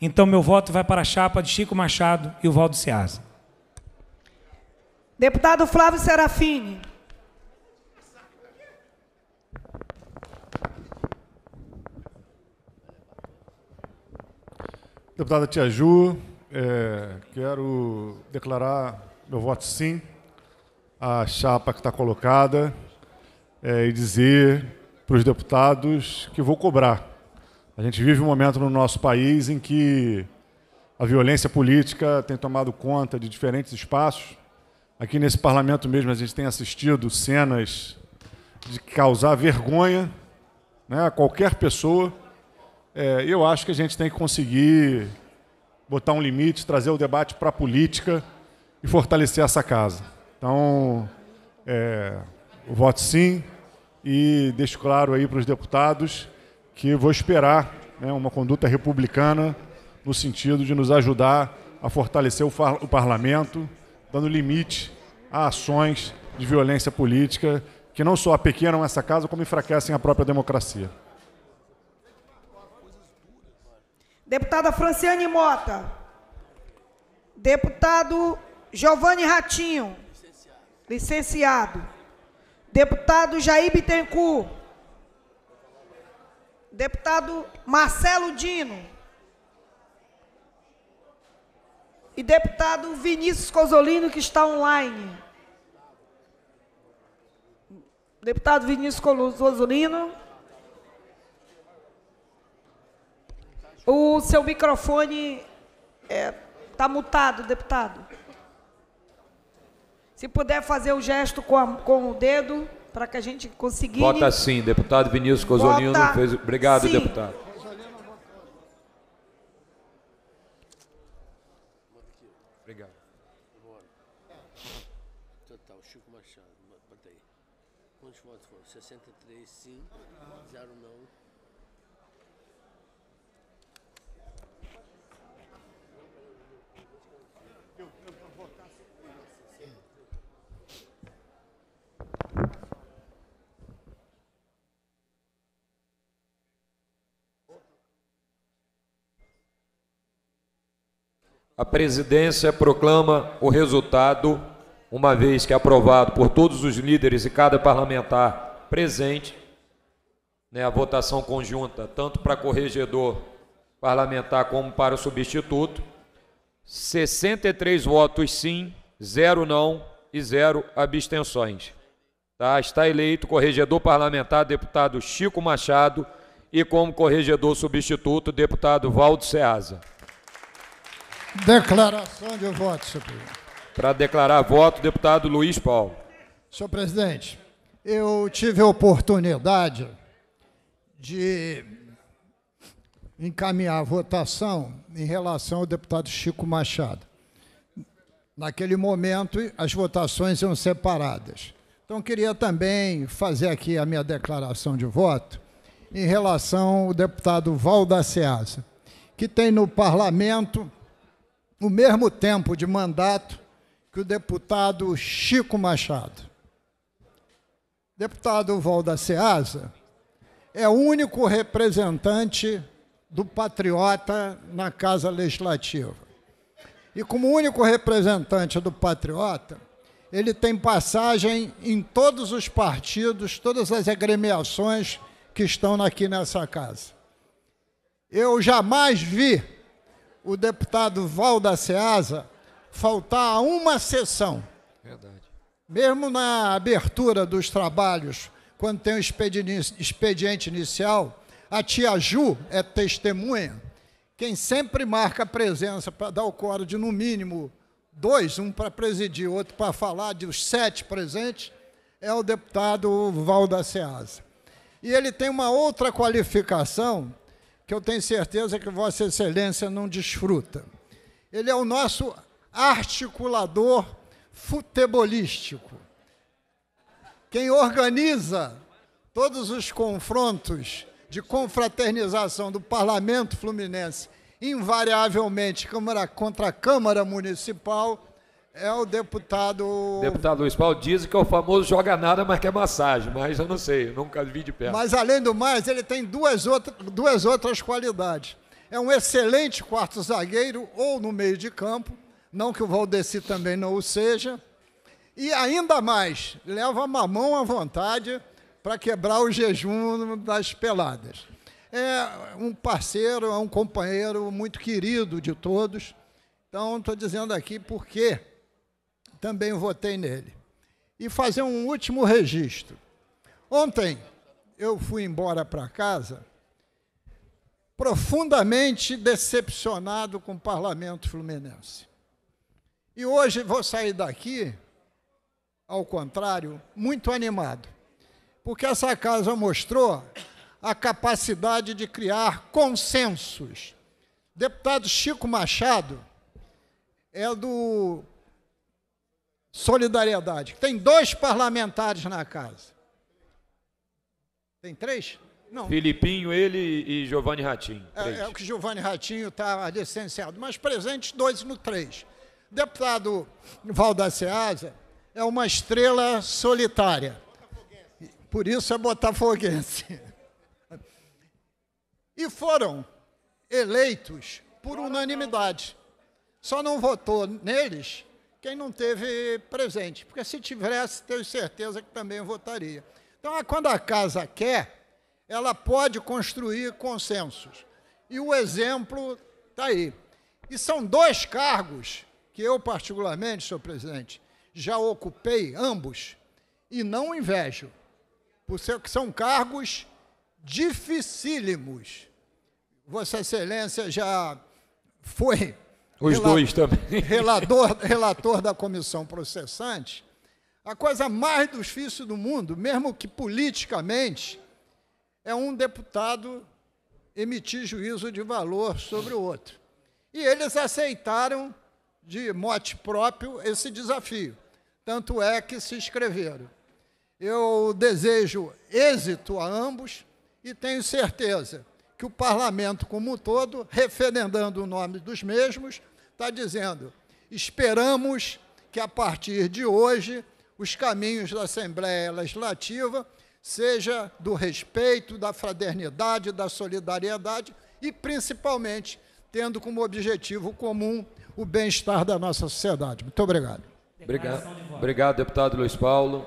Então, meu voto vai para a chapa de Chico Machado e o Valdo Ceasa. Deputado Flávio Serafini. Deputada Tia Ju, é, quero declarar meu voto sim à chapa que está colocada é, e dizer para os deputados que vou cobrar. A gente vive um momento no nosso país em que a violência política tem tomado conta de diferentes espaços Aqui nesse parlamento mesmo a gente tem assistido cenas de causar vergonha né, a qualquer pessoa. É, eu acho que a gente tem que conseguir botar um limite, trazer o debate para a política e fortalecer essa casa. Então, é, voto sim e deixo claro aí para os deputados que vou esperar né, uma conduta republicana no sentido de nos ajudar a fortalecer o, o parlamento dando limite a ações de violência política que não só apequenam essa casa, como enfraquecem a própria democracia. Deputada Franciane Mota. Deputado Giovanni Ratinho. Licenciado. Deputado Jair Bittencourt. Deputado Marcelo Dino. e deputado Vinícius Cosolino, que está online. Deputado Vinícius Cosolino. O seu microfone está é, tá mutado, deputado. Se puder fazer o gesto com, a, com o dedo, para que a gente consiga. Vota sim, deputado Vinícius Cosolino. Vota fez... Obrigado, sim. deputado. a presidência proclama o resultado, uma vez que é aprovado por todos os líderes e cada parlamentar presente, né, a votação conjunta, tanto para corregedor parlamentar como para o substituto. 63 votos sim, zero não e zero abstenções. Tá? Está eleito corregedor parlamentar, deputado Chico Machado, e como corregedor substituto, deputado Valdo Ceasa. Declaração de voto, senhor presidente. Para declarar voto, deputado Luiz Paulo. Senhor presidente, eu tive a oportunidade de encaminhar a votação em relação ao deputado Chico Machado. Naquele momento, as votações eram separadas. Então, queria também fazer aqui a minha declaração de voto em relação ao deputado Valdaceasa, que tem no parlamento o mesmo tempo de mandato que o deputado Chico Machado. Deputado deputado Seasa é o único representante do patriota na Casa Legislativa. E como único representante do patriota, ele tem passagem em todos os partidos, todas as agremiações que estão aqui nessa casa. Eu jamais vi o deputado Valda Seasa faltar a uma sessão. Verdade. Mesmo na abertura dos trabalhos, quando tem o expediente inicial, a tia Ju é testemunha, quem sempre marca a presença para dar o coro de, no mínimo, dois, um para presidir, outro para falar, de os sete presentes, é o deputado Valda Seasa. E ele tem uma outra qualificação que eu tenho certeza que Vossa Excelência não desfruta. Ele é o nosso articulador futebolístico. Quem organiza todos os confrontos de confraternização do Parlamento Fluminense, invariavelmente Câmara contra a Câmara Municipal, é o deputado. Deputado Luiz Paulo diz que é o famoso joga nada, mas que é massagem. Mas eu não sei, eu nunca vi de perto. Mas além do mais, ele tem duas, outra, duas outras qualidades. É um excelente quarto zagueiro ou no meio de campo, não que o Valdeci também não o seja. E ainda mais, leva a mamão à vontade para quebrar o jejum das peladas. É um parceiro, é um companheiro muito querido de todos. Então, estou dizendo aqui porque também votei nele. E fazer um último registro. Ontem eu fui embora para casa profundamente decepcionado com o parlamento fluminense. E hoje vou sair daqui, ao contrário, muito animado, porque essa casa mostrou a capacidade de criar consensos. Deputado Chico Machado é do Solidariedade. Tem dois parlamentares na casa. Tem três? Não. Filipinho, ele e Giovanni Ratinho. É, é, o que Giovanni Ratinho está licenciado, mas presentes dois no três. Deputado Valdaceasa é uma estrela solitária. Por isso é botafoguense. E foram eleitos por unanimidade. Só não votou neles quem não teve presente, porque se tivesse, tenho certeza que também votaria. Então, quando a casa quer, ela pode construir consensos. E o exemplo está aí. E são dois cargos que eu, particularmente, senhor presidente, já ocupei ambos e não invejo, porque são cargos dificílimos. Vossa Excelência já foi os relator, dois também. Relator, relator da comissão processante, a coisa mais difícil do mundo, mesmo que politicamente, é um deputado emitir juízo de valor sobre o outro. E eles aceitaram, de mote próprio, esse desafio. Tanto é que se inscreveram. Eu desejo êxito a ambos e tenho certeza que o parlamento como um todo, referendando o nome dos mesmos, está dizendo: esperamos que a partir de hoje os caminhos da Assembleia Legislativa seja do respeito, da fraternidade, da solidariedade e principalmente tendo como objetivo comum o bem-estar da nossa sociedade. Muito obrigado. Obrigado, obrigado deputado Luiz Paulo.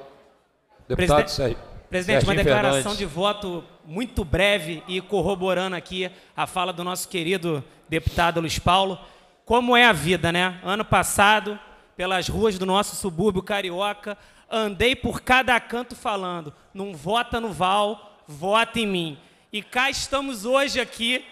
Deputado Presidente, Presidente uma declaração Fernandes. de voto muito breve e corroborando aqui a fala do nosso querido deputado Luiz Paulo. Como é a vida, né? Ano passado, pelas ruas do nosso subúrbio carioca, andei por cada canto falando: não vota no Val, vota em mim. E cá estamos hoje aqui,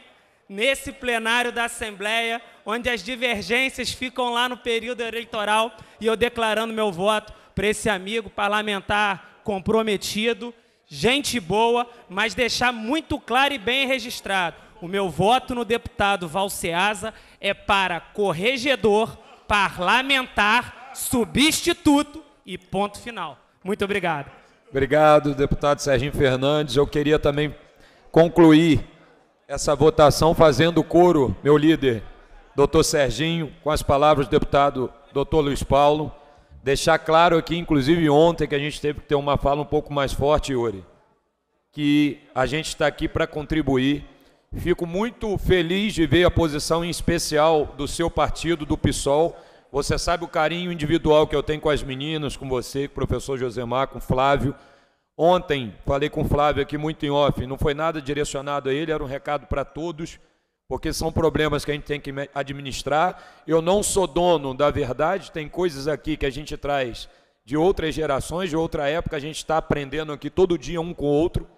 nesse plenário da Assembleia, onde as divergências ficam lá no período eleitoral e eu declarando meu voto para esse amigo parlamentar comprometido gente boa, mas deixar muito claro e bem registrado: o meu voto no deputado Valceasa é para corregedor, parlamentar, substituto e ponto final. Muito obrigado. Obrigado, deputado Serginho Fernandes. Eu queria também concluir essa votação fazendo coro, meu líder, doutor Serginho, com as palavras do deputado doutor Luiz Paulo deixar claro aqui, inclusive ontem, que a gente teve que ter uma fala um pouco mais forte, Yuri, que a gente está aqui para contribuir. Fico muito feliz de ver a posição em especial do seu partido, do PSOL. Você sabe o carinho individual que eu tenho com as meninas, com você, com o professor Josemar, com o Flávio. Ontem falei com o Flávio aqui muito em off, não foi nada direcionado a ele, era um recado para todos porque são problemas que a gente tem que administrar. Eu não sou dono da verdade, tem coisas aqui que a gente traz de outras gerações, de outra época, a gente está aprendendo aqui todo dia um com o outro.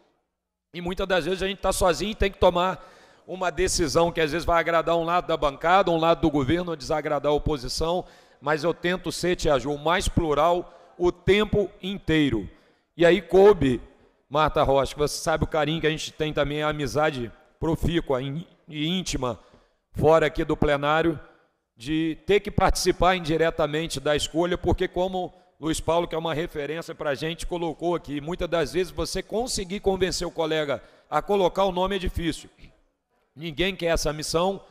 E muitas das vezes a gente está sozinho e tem que tomar uma decisão que às vezes vai agradar um lado da bancada, um lado do governo, desagradar a oposição, mas eu tento ser, Tiago, o mais plural o tempo inteiro. E aí coube, Marta Rocha, você sabe o carinho que a gente tem também, a amizade profícua, e íntima, fora aqui do plenário, de ter que participar indiretamente da escolha, porque como Luiz Paulo, que é uma referência para a gente, colocou aqui, muitas das vezes você conseguir convencer o colega a colocar o nome é difícil. Ninguém quer essa missão,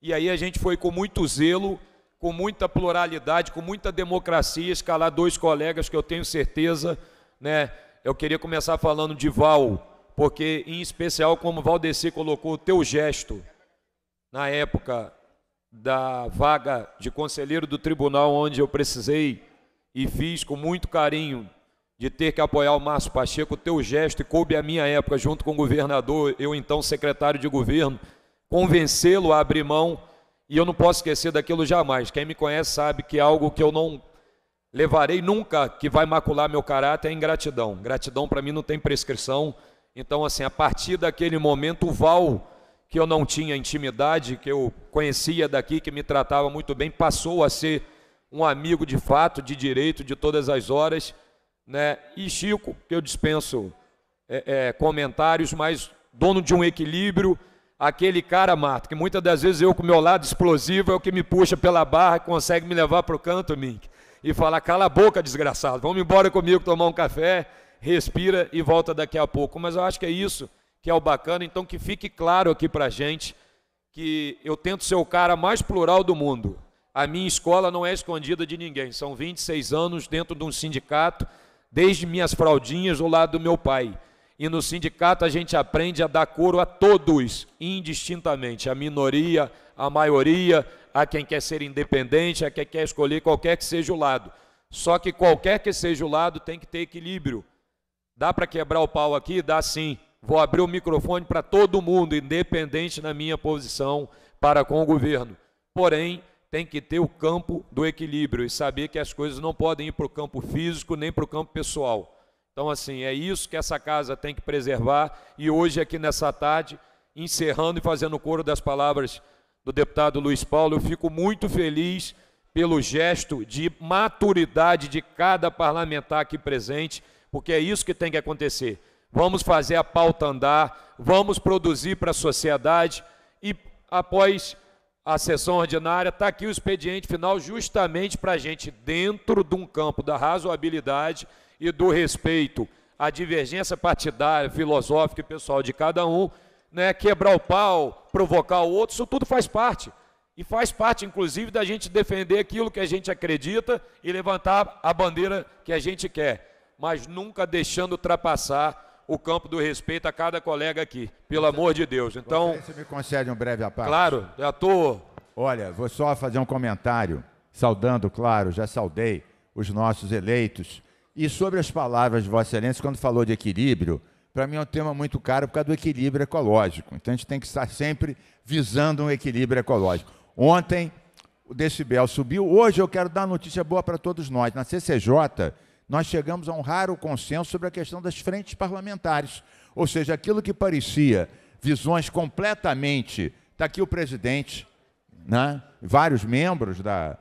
e aí a gente foi com muito zelo, com muita pluralidade, com muita democracia, escalar dois colegas que eu tenho certeza, né? Eu queria começar falando de Val, porque em especial como Valdeci colocou o teu gesto na época da vaga de conselheiro do tribunal onde eu precisei e fiz com muito carinho de ter que apoiar o Márcio Pacheco, o teu gesto e coube à minha época junto com o governador, eu então secretário de governo, convencê-lo a abrir mão e eu não posso esquecer daquilo jamais. Quem me conhece sabe que é algo que eu não levarei nunca que vai macular meu caráter é ingratidão. Gratidão para mim não tem prescrição. Então, assim, a partir daquele momento, o Val, que eu não tinha intimidade, que eu conhecia daqui, que me tratava muito bem, passou a ser um amigo de fato, de direito, de todas as horas. Né? E Chico, que eu dispenso é, é, comentários, mas dono de um equilíbrio, aquele cara, Marta, que muitas das vezes eu, com o meu lado explosivo, é o que me puxa pela barra e consegue me levar para o canto, Mink, e falar: cala a boca, desgraçado, vamos embora comigo tomar um café respira e volta daqui a pouco. Mas eu acho que é isso que é o bacana, então que fique claro aqui para gente que eu tento ser o cara mais plural do mundo. A minha escola não é escondida de ninguém, são 26 anos dentro de um sindicato, desde minhas fraldinhas do lado do meu pai. E no sindicato a gente aprende a dar coro a todos, indistintamente, a minoria, a maioria, a quem quer ser independente, a quem quer escolher qualquer que seja o lado. Só que qualquer que seja o lado tem que ter equilíbrio. Dá para quebrar o pau aqui? Dá sim. Vou abrir o microfone para todo mundo, independente da minha posição para com o governo. Porém, tem que ter o campo do equilíbrio e saber que as coisas não podem ir para o campo físico nem para o campo pessoal. Então, assim, é isso que essa casa tem que preservar. E hoje, aqui nessa tarde, encerrando e fazendo coro das palavras do deputado Luiz Paulo, eu fico muito feliz pelo gesto de maturidade de cada parlamentar aqui presente porque é isso que tem que acontecer. Vamos fazer a pauta andar, vamos produzir para a sociedade e após a sessão ordinária, está aqui o expediente final justamente para a gente, dentro de um campo da razoabilidade e do respeito à divergência partidária, filosófica e pessoal de cada um, né, quebrar o pau, provocar o outro, isso tudo faz parte. E faz parte, inclusive, da gente defender aquilo que a gente acredita e levantar a bandeira que a gente quer mas nunca deixando ultrapassar o campo do respeito a cada colega aqui, pelo amor de Deus. Então. Você me concede um breve aparte? Claro, já estou. Olha, vou só fazer um comentário, saudando, claro, já saudei os nossos eleitos. E sobre as palavras de Vossa Excelência, quando falou de equilíbrio, para mim é um tema muito caro por causa do equilíbrio ecológico. Então a gente tem que estar sempre visando um equilíbrio ecológico. Ontem o decibel subiu, hoje eu quero dar uma notícia boa para todos nós. Na CCJ, nós chegamos a um raro consenso sobre a questão das frentes parlamentares. Ou seja, aquilo que parecia visões completamente. Está aqui o presidente, né? vários membros da.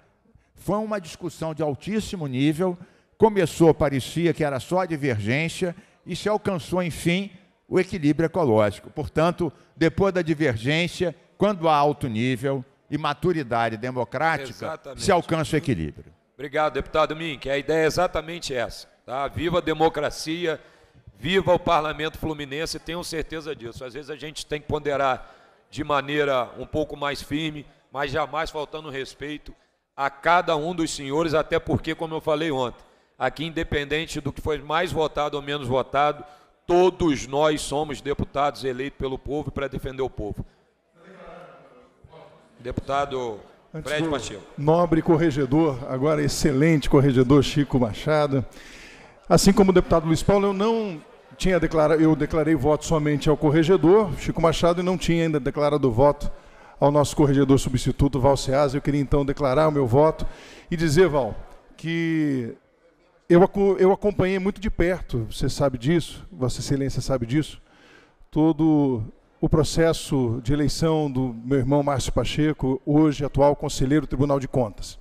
Foi uma discussão de altíssimo nível. Começou, parecia que era só divergência, e se alcançou, enfim, o equilíbrio ecológico. Portanto, depois da divergência, quando há alto nível e maturidade democrática, Exatamente. se alcança o equilíbrio. Obrigado, deputado Mink. A ideia é exatamente essa. Tá? Viva a democracia, viva o parlamento fluminense, tenho certeza disso. Às vezes a gente tem que ponderar de maneira um pouco mais firme, mas jamais faltando respeito a cada um dos senhores, até porque, como eu falei ontem, aqui, independente do que foi mais votado ou menos votado, todos nós somos deputados eleitos pelo povo para defender o povo. Deputado Antes Fred Pacheco. Nobre corregedor, agora excelente corregedor Chico Machado. Assim como o deputado Luiz Paulo, eu não tinha declarado, eu declarei voto somente ao corregedor Chico Machado e não tinha ainda declarado voto ao nosso corregedor substituto Val Seas. Eu queria então declarar o meu voto e dizer, Val, que eu, eu acompanhei muito de perto, você sabe disso, Vossa Excelência sabe disso, todo o processo de eleição do meu irmão Márcio Pacheco, hoje atual conselheiro do Tribunal de Contas.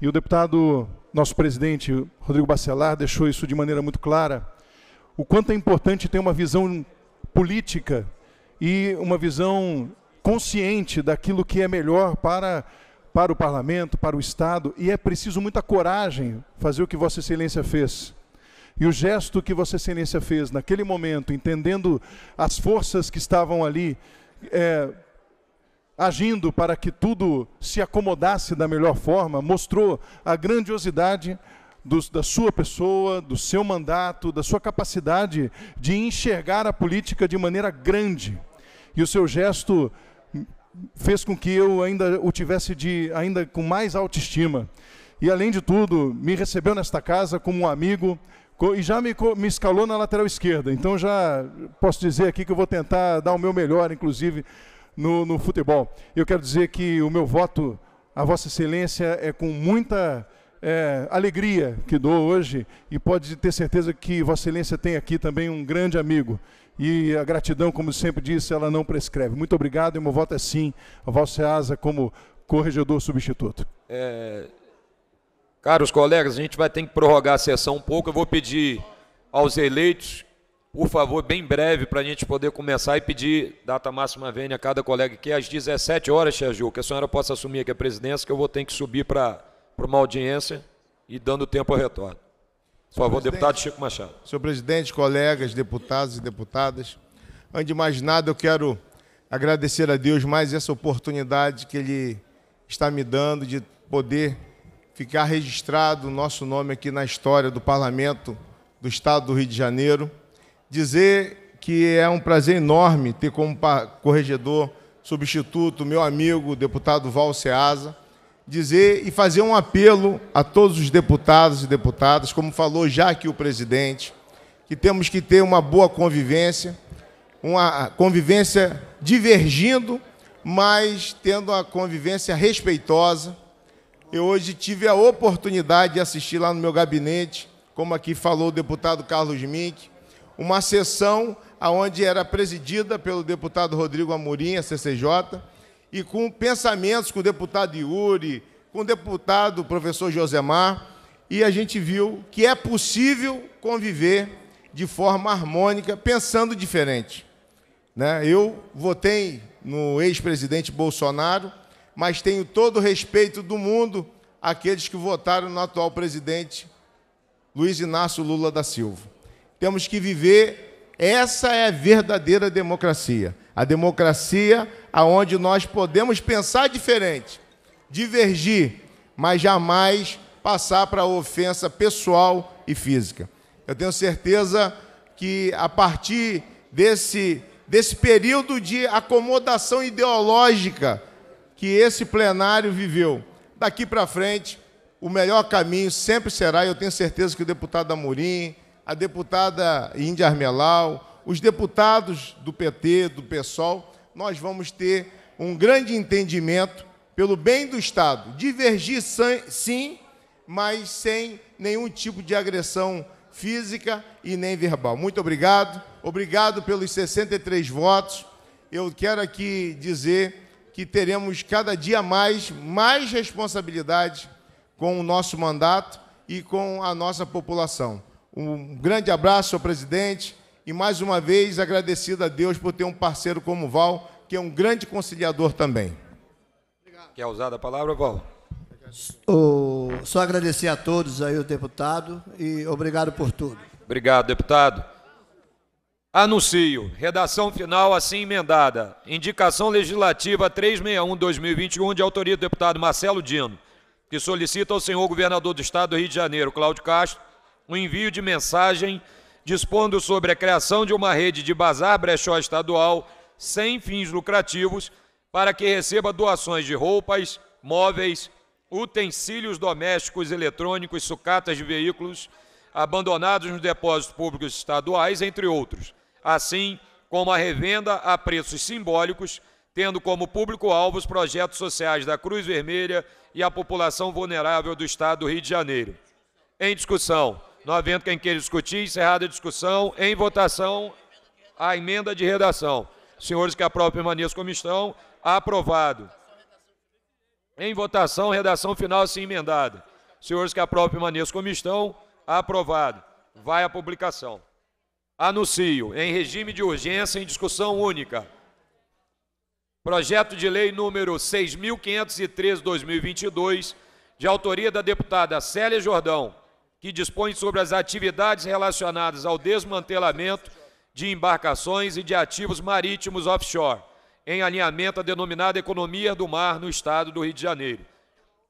E o deputado, nosso presidente Rodrigo Bacelar, deixou isso de maneira muito clara: o quanto é importante ter uma visão política e uma visão consciente daquilo que é melhor para, para o parlamento, para o Estado, e é preciso muita coragem fazer o que Vossa Excelência fez e o gesto que Vossa Excelência fez naquele momento, entendendo as forças que estavam ali é, agindo para que tudo se acomodasse da melhor forma, mostrou a grandiosidade do, da sua pessoa, do seu mandato, da sua capacidade de enxergar a política de maneira grande. E o seu gesto fez com que eu ainda o tivesse de ainda com mais autoestima. E além de tudo, me recebeu nesta casa como um amigo, e já me, me escalou na lateral esquerda. Então já posso dizer aqui que eu vou tentar dar o meu melhor, inclusive, no, no futebol. Eu quero dizer que o meu voto a Vossa Excelência é com muita é, alegria que dou hoje e pode ter certeza que Vossa Excelência tem aqui também um grande amigo. E a gratidão, como sempre disse, ela não prescreve. Muito obrigado e meu voto é sim a Valseasa como corregedor substituto. É, Caros colegas, a gente vai ter que prorrogar a sessão um pouco. Eu vou pedir aos eleitos, por favor, bem breve, para a gente poder começar e pedir data máxima vênia a cada colega que às 17 horas, Tia Ju, que a senhora possa assumir aqui a presidência, que eu vou ter que subir para uma audiência e dando tempo ao retorno. Por favor, deputado Chico Machado. Senhor presidente, colegas, deputados e deputadas, antes de mais nada, eu quero agradecer a Deus mais essa oportunidade que Ele está me dando de poder ficar registrado o nosso nome aqui na história do Parlamento do Estado do Rio de Janeiro, dizer que é um prazer enorme ter como corregedor substituto meu amigo, deputado Val Ceasa, dizer e fazer um apelo a todos os deputados e deputadas, como falou já aqui o presidente, que temos que ter uma boa convivência, uma convivência divergindo, mas tendo a convivência respeitosa eu hoje tive a oportunidade de assistir lá no meu gabinete, como aqui falou o deputado Carlos Mink, uma sessão onde era presidida pelo deputado Rodrigo Amorim, a CCJ, e com pensamentos com o deputado Yuri, com o deputado professor Josemar, e a gente viu que é possível conviver de forma harmônica, pensando diferente. Né? Eu votei no ex-presidente Bolsonaro, mas tenho todo o respeito do mundo àqueles que votaram no atual presidente Luiz Inácio Lula da Silva. Temos que viver, essa é a verdadeira democracia. A democracia aonde nós podemos pensar diferente, divergir, mas jamais passar para ofensa pessoal e física. Eu tenho certeza que a partir desse desse período de acomodação ideológica que esse plenário viveu. Daqui para frente, o melhor caminho sempre será, e eu tenho certeza que o deputado Amorim, a deputada Índia Armelau, os deputados do PT, do PSOL, nós vamos ter um grande entendimento pelo bem do Estado. Divergir sim, mas sem nenhum tipo de agressão física e nem verbal. Muito obrigado. Obrigado pelos 63 votos. Eu quero aqui dizer que teremos cada dia mais, mais responsabilidade com o nosso mandato e com a nossa população. Um grande abraço ao presidente e, mais uma vez, agradecido a Deus por ter um parceiro como o Val, que é um grande conciliador também. Quer usar a palavra, Val. só agradecer a todos aí o deputado e obrigado por tudo. Obrigado, deputado. Anuncio. Redação final assim emendada. Indicação legislativa 361-2021, de autoria do deputado Marcelo Dino, que solicita ao senhor governador do Estado do Rio de Janeiro, Cláudio Castro, o um envio de mensagem dispondo sobre a criação de uma rede de bazar brechó estadual sem fins lucrativos para que receba doações de roupas, móveis, utensílios domésticos, eletrônicos, sucatas de veículos abandonados nos depósitos públicos estaduais, entre outros assim como a revenda a preços simbólicos, tendo como público-alvo os projetos sociais da Cruz Vermelha e a população vulnerável do Estado do Rio de Janeiro. Em discussão, não havendo quem queira discutir, encerrada a discussão, em votação, a emenda de redação. Senhores que aprovam permaneçam como estão, aprovado. Em votação, redação final sim emendada. Senhores que aprovam permaneçam como estão, aprovado. Vai à publicação. Anuncio, em regime de urgência, em discussão única. Projeto de lei número 6.513-2022, de autoria da deputada Célia Jordão, que dispõe sobre as atividades relacionadas ao desmantelamento de embarcações e de ativos marítimos offshore, em alinhamento à denominada economia do mar no estado do Rio de Janeiro.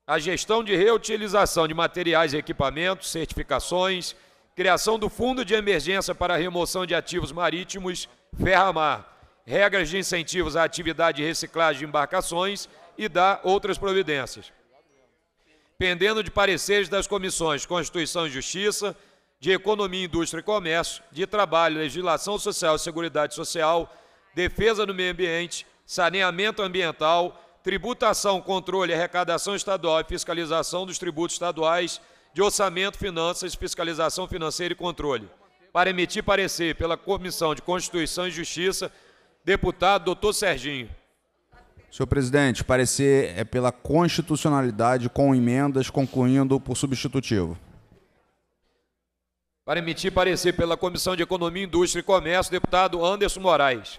A gestão de reutilização de materiais e equipamentos, certificações, criação do Fundo de Emergência para a Remoção de Ativos Marítimos, Ferramar, regras de incentivos à atividade de reciclagem de embarcações e dá outras providências. Pendendo de pareceres das comissões Constituição e Justiça, de Economia, Indústria e Comércio, de Trabalho, Legislação Social e Seguridade Social, Defesa do Meio Ambiente, Saneamento Ambiental, Tributação, Controle, Arrecadação Estadual e Fiscalização dos Tributos Estaduais, de Orçamento, Finanças, Fiscalização Financeira e Controle. Para emitir parecer pela Comissão de Constituição e Justiça, deputado doutor Serginho. Senhor presidente, parecer é pela constitucionalidade com emendas, concluindo por substitutivo. Para emitir parecer pela Comissão de Economia, Indústria e Comércio, deputado Anderson Moraes.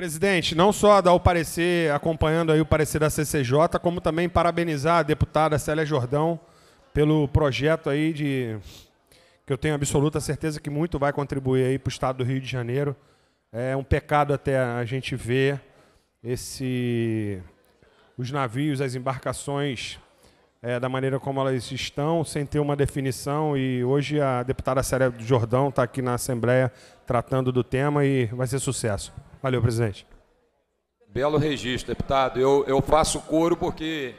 Presidente, não só dar o parecer, acompanhando aí o parecer da CCJ, como também parabenizar a deputada Célia Jordão pelo projeto aí de que eu tenho absoluta certeza que muito vai contribuir aí para o estado do Rio de Janeiro. É um pecado até a gente ver esse os navios, as embarcações é, da maneira como elas estão, sem ter uma definição. E hoje a deputada Célia Jordão está aqui na Assembleia tratando do tema e vai ser sucesso. Valeu, presidente. Belo registro, deputado. Eu, eu faço coro porque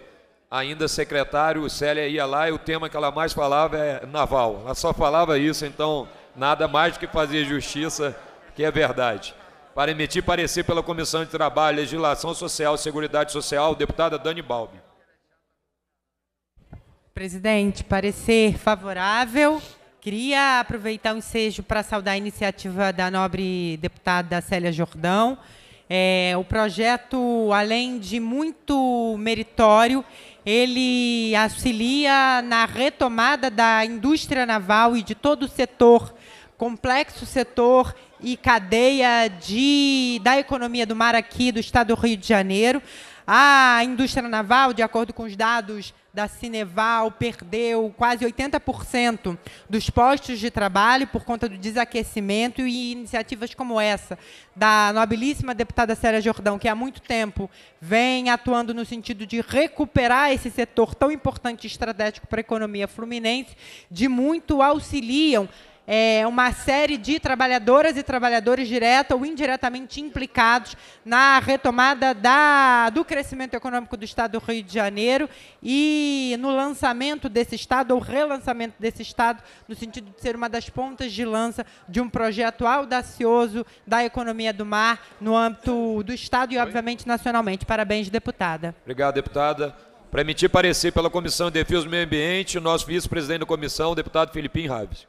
ainda secretário, Célia ia lá e o tema que ela mais falava é naval. Ela só falava isso, então nada mais do que fazer justiça, que é verdade. Para emitir parecer pela Comissão de Trabalho, Legislação Social e Seguridade Social, deputada Dani Balbi. Presidente, parecer favorável. Queria aproveitar o ensejo para saudar a iniciativa da nobre deputada Célia Jordão. É, o projeto, além de muito meritório, ele auxilia na retomada da indústria naval e de todo o setor, complexo setor e cadeia de, da economia do mar aqui do estado do Rio de Janeiro. A indústria naval, de acordo com os dados da Cineval perdeu quase 80% dos postos de trabalho por conta do desaquecimento e iniciativas como essa da nobilíssima deputada Célia Jordão, que há muito tempo vem atuando no sentido de recuperar esse setor tão importante e estratégico para a economia fluminense, de muito auxiliam é, uma série de trabalhadoras e trabalhadores direta ou indiretamente implicados na retomada da, do crescimento econômico do Estado do Rio de Janeiro e no lançamento desse Estado, ou relançamento desse Estado, no sentido de ser uma das pontas de lança de um projeto audacioso da economia do mar no âmbito do Estado e, obviamente, nacionalmente. Parabéns, deputada. Obrigado, deputada. Para emitir parecer pela Comissão de Defesa do Meio Ambiente, o nosso vice-presidente da comissão, o deputado Filipim Raves.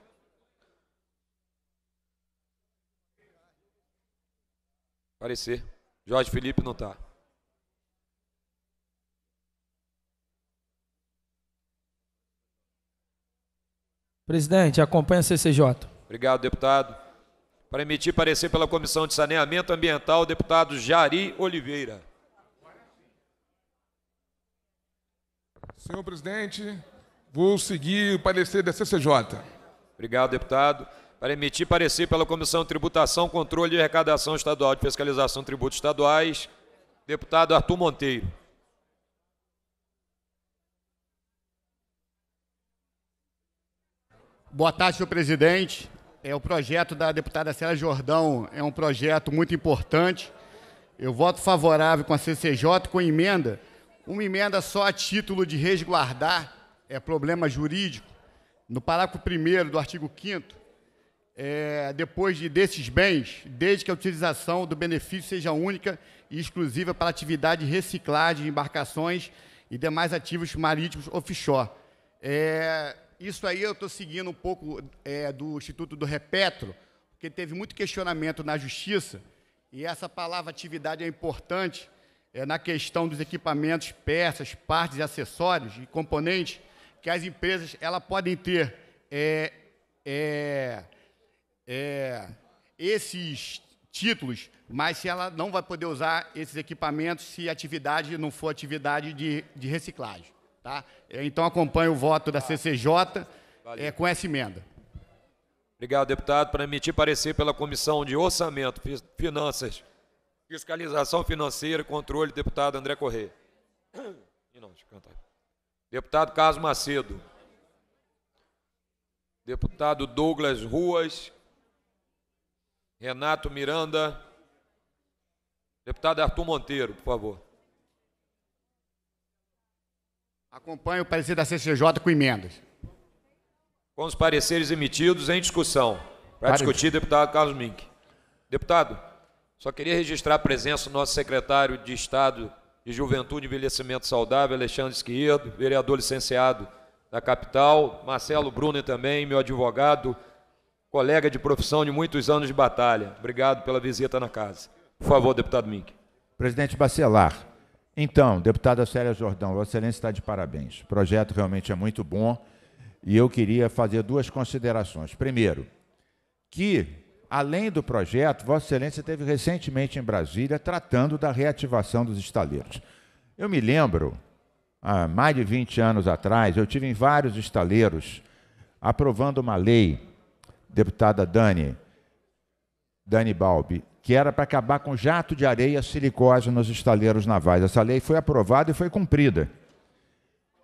Parecer. Jorge Felipe não está. Presidente, acompanha a CCJ. Obrigado, deputado. Para emitir parecer pela Comissão de Saneamento Ambiental, deputado Jari Oliveira. Senhor presidente, vou seguir o parecer da CCJ. Obrigado, deputado para emitir parecer pela Comissão Tributação, Controle e Arrecadação Estadual de Fiscalização de Tributos Estaduais, deputado Arthur Monteiro. Boa tarde, senhor presidente. É, o projeto da deputada Célia Jordão é um projeto muito importante. Eu voto favorável com a CCJ com emenda. Uma emenda só a título de resguardar é problema jurídico. No parágrafo 1 do artigo 5 é, depois de, desses bens, desde que a utilização do benefício seja única e exclusiva para atividade de reciclagem de embarcações e demais ativos marítimos offshore. É, isso aí eu estou seguindo um pouco é, do Instituto do Repetro, porque teve muito questionamento na Justiça, e essa palavra atividade é importante é, na questão dos equipamentos, peças, partes, acessórios e componentes que as empresas ela podem ter é, é, é, esses títulos, mas se ela não vai poder usar esses equipamentos se a atividade não for atividade de, de reciclagem. Tá? É, então acompanho o voto da CCJ é, com essa emenda. Obrigado, deputado. Para emitir parecer pela Comissão de Orçamento, Finanças, Fiscalização Financeira e Controle, deputado André Corrêa. Deputado Carlos Macedo. Deputado Douglas Ruas. Renato Miranda. Deputado Arthur Monteiro, por favor. Acompanho o parecer da CCJ com emendas. Com os pareceres emitidos em discussão. Para discutir, deputado Carlos Mink. Deputado, só queria registrar a presença do nosso secretário de Estado de Juventude e Envelhecimento Saudável, Alexandre Esquerdo, vereador licenciado da capital, Marcelo Bruno também, meu advogado, colega de profissão de muitos anos de batalha. Obrigado pela visita na casa. Por favor, deputado Mink. Presidente Bacelar. Então, deputada Célia Jordão, Vossa Excelência está de parabéns. O projeto realmente é muito bom e eu queria fazer duas considerações. Primeiro, que, além do projeto, Vossa Excelência esteve recentemente em Brasília tratando da reativação dos estaleiros. Eu me lembro, há mais de 20 anos atrás, eu tive em vários estaleiros aprovando uma lei deputada Dani, Dani Balbi, que era para acabar com jato de areia silicose nos estaleiros navais. Essa lei foi aprovada e foi cumprida.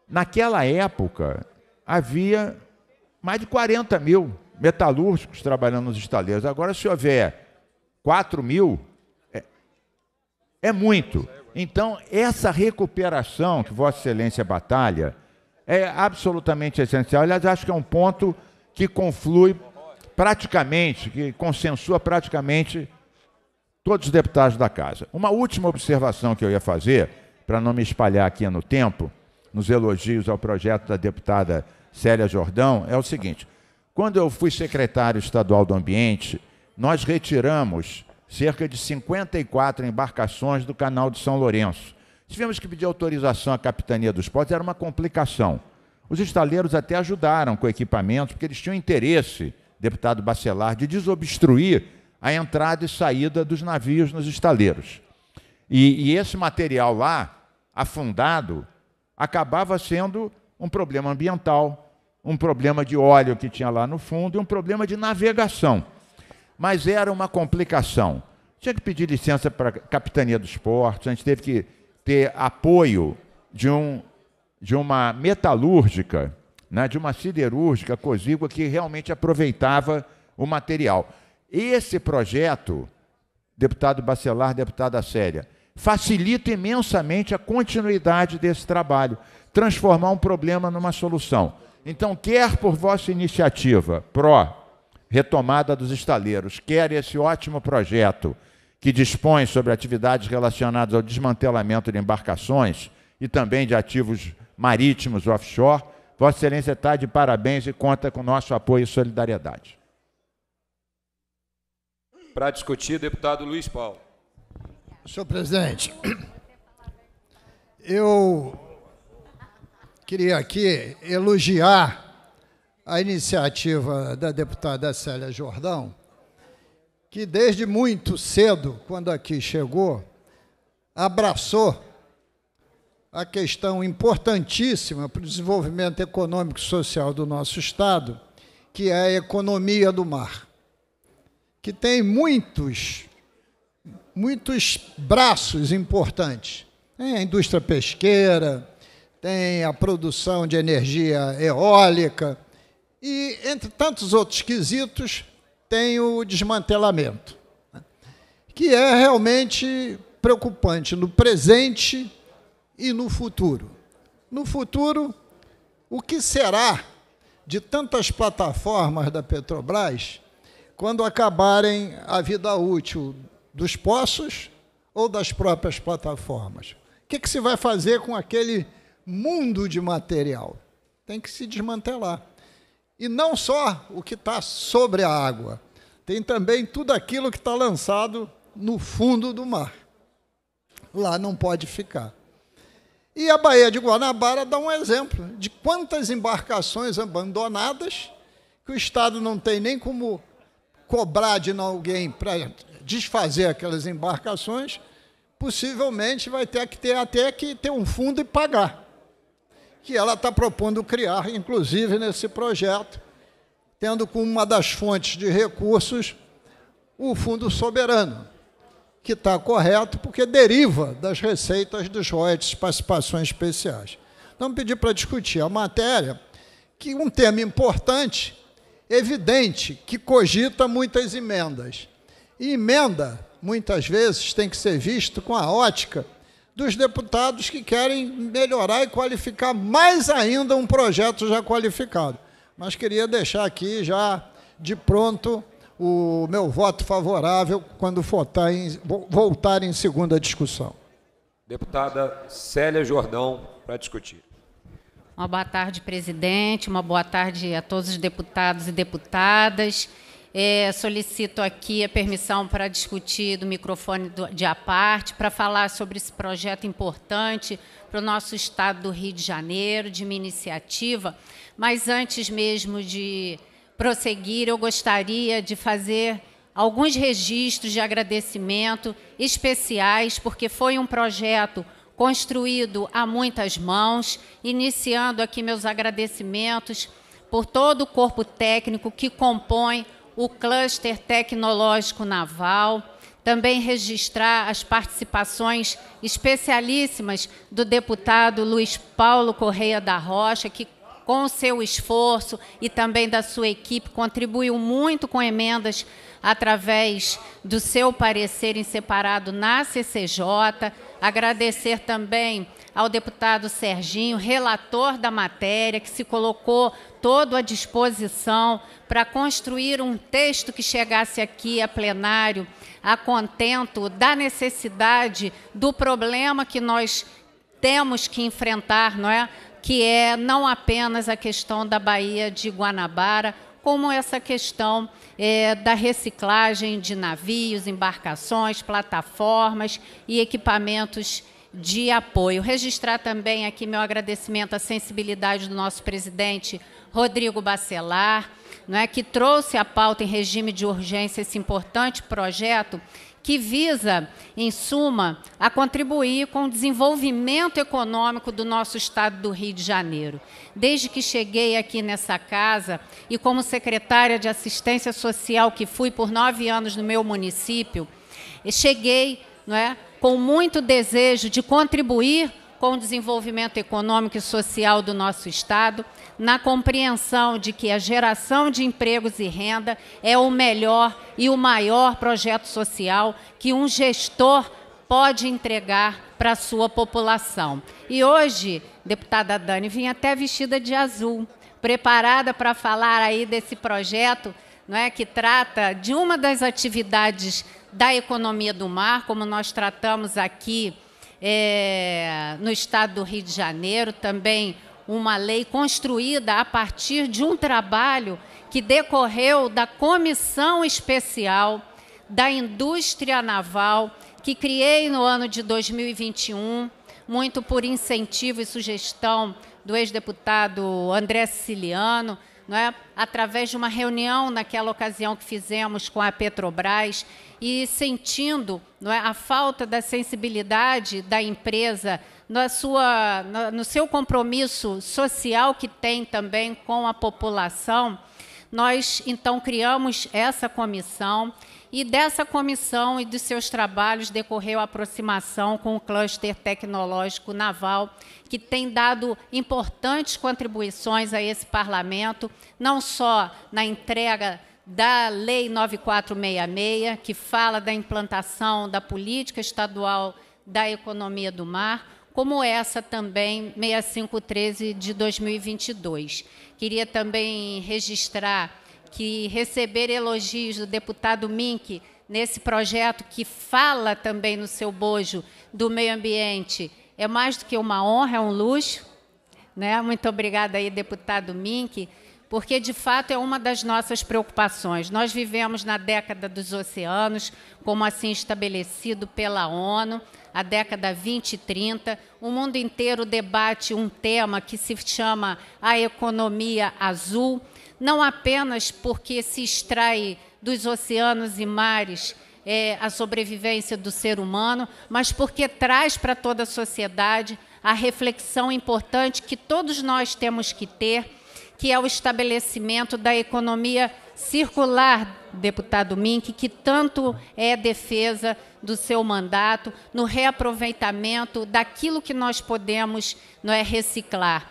Naquela época, havia mais de 40 mil metalúrgicos trabalhando nos estaleiros. Agora, se houver 4 mil, é, é muito. Então, essa recuperação que Vossa Excelência batalha é absolutamente essencial. Aliás, acho que é um ponto que conflui praticamente, que consensua praticamente todos os deputados da casa. Uma última observação que eu ia fazer, para não me espalhar aqui no tempo, nos elogios ao projeto da deputada Célia Jordão, é o seguinte: quando eu fui secretário estadual do Ambiente, nós retiramos cerca de 54 embarcações do Canal de São Lourenço. Tivemos que pedir autorização à capitania dos portos, era uma complicação. Os estaleiros até ajudaram com equipamentos, porque eles tinham interesse deputado Bacelar, de desobstruir a entrada e saída dos navios nos estaleiros. E, e esse material lá, afundado, acabava sendo um problema ambiental, um problema de óleo que tinha lá no fundo e um problema de navegação. Mas era uma complicação. Tinha que pedir licença para a Capitania dos Portos, a gente teve que ter apoio de, um, de uma metalúrgica né, de uma siderúrgica Cozígua que realmente aproveitava o material. Esse projeto, deputado Bacelar, deputada Célia, facilita imensamente a continuidade desse trabalho, transformar um problema numa solução. Então, quer por vossa iniciativa pró retomada dos estaleiros, quer esse ótimo projeto que dispõe sobre atividades relacionadas ao desmantelamento de embarcações e também de ativos marítimos offshore, Vossa Excelência está de parabéns e conta com nosso apoio e solidariedade. Para discutir, deputado Luiz Paulo. Senhor presidente, eu queria aqui elogiar a iniciativa da deputada Célia Jordão, que desde muito cedo, quando aqui chegou, abraçou a questão importantíssima para o desenvolvimento econômico e social do nosso Estado, que é a economia do mar, que tem muitos, muitos braços importantes. Tem a indústria pesqueira, tem a produção de energia eólica e, entre tantos outros quesitos, tem o desmantelamento, né, que é realmente preocupante no presente e no futuro? No futuro, o que será de tantas plataformas da Petrobras quando acabarem a vida útil dos poços ou das próprias plataformas? O que, que se vai fazer com aquele mundo de material? Tem que se desmantelar. E não só o que está sobre a água, tem também tudo aquilo que está lançado no fundo do mar. Lá não pode ficar. E a Baía de Guanabara dá um exemplo de quantas embarcações abandonadas que o Estado não tem nem como cobrar de alguém para desfazer aquelas embarcações, possivelmente vai ter que ter até que ter um fundo e pagar. Que ela está propondo criar, inclusive nesse projeto, tendo como uma das fontes de recursos o Fundo Soberano, que está correto, porque deriva das receitas dos royalties, participações especiais. Então, pedi para discutir a matéria, que um tema importante, evidente, que cogita muitas emendas. E emenda, muitas vezes, tem que ser visto com a ótica dos deputados que querem melhorar e qualificar mais ainda um projeto já qualificado. Mas queria deixar aqui já de pronto o meu voto favorável quando votar tá em, voltar em segunda discussão. Deputada Célia Jordão, para discutir. Uma boa tarde, presidente, uma boa tarde a todos os deputados e deputadas. É, solicito aqui a permissão para discutir do microfone do, de a parte, para falar sobre esse projeto importante para o nosso estado do Rio de Janeiro, de minha iniciativa. Mas antes mesmo de prosseguir, eu gostaria de fazer alguns registros de agradecimento especiais, porque foi um projeto construído a muitas mãos, iniciando aqui meus agradecimentos por todo o corpo técnico que compõe o cluster tecnológico naval. Também registrar as participações especialíssimas do deputado Luiz Paulo Correia da Rocha, que com o seu esforço e também da sua equipe, contribuiu muito com emendas através do seu parecer em separado na CCJ. Agradecer também ao deputado Serginho, relator da matéria, que se colocou todo à disposição para construir um texto que chegasse aqui a plenário a contento da necessidade do problema que nós temos que enfrentar, não é? que é não apenas a questão da Baía de Guanabara, como essa questão é, da reciclagem de navios, embarcações, plataformas e equipamentos de apoio. Registrar também aqui meu agradecimento à sensibilidade do nosso presidente Rodrigo Bacelar, é que trouxe à pauta em regime de urgência esse importante projeto que visa, em suma, a contribuir com o desenvolvimento econômico do nosso estado do Rio de Janeiro. Desde que cheguei aqui nessa casa e como secretária de assistência social que fui por nove anos no meu município, cheguei não é, com muito desejo de contribuir com o desenvolvimento econômico e social do nosso Estado, na compreensão de que a geração de empregos e renda é o melhor e o maior projeto social que um gestor pode entregar para a sua população. E hoje, deputada Dani, vim até vestida de azul, preparada para falar aí desse projeto não é, que trata de uma das atividades da economia do mar, como nós tratamos aqui é, no estado do Rio de Janeiro, também uma lei construída a partir de um trabalho que decorreu da Comissão Especial da Indústria Naval, que criei no ano de 2021, muito por incentivo e sugestão do ex-deputado André Siciliano, é? através de uma reunião naquela ocasião que fizemos com a Petrobras e sentindo é, a falta da sensibilidade da empresa na sua, no seu compromisso social que tem também com a população, nós então criamos essa comissão e dessa comissão e de seus trabalhos decorreu a aproximação com o cluster tecnológico naval, que tem dado importantes contribuições a esse parlamento, não só na entrega da Lei 9466, que fala da implantação da política estadual da economia do mar, como essa também, 6513 de 2022. Queria também registrar que receber elogios do deputado Mink nesse projeto que fala também no seu bojo do meio ambiente é mais do que uma honra, é um luxo. Né? Muito obrigada aí, deputado Mink, porque de fato é uma das nossas preocupações. Nós vivemos na década dos oceanos, como assim estabelecido pela ONU, a década 20 e 30. O mundo inteiro debate um tema que se chama a economia azul não apenas porque se extrai dos oceanos e mares é, a sobrevivência do ser humano, mas porque traz para toda a sociedade a reflexão importante que todos nós temos que ter, que é o estabelecimento da economia circular, deputado Mink, que tanto é defesa do seu mandato, no reaproveitamento daquilo que nós podemos não é, reciclar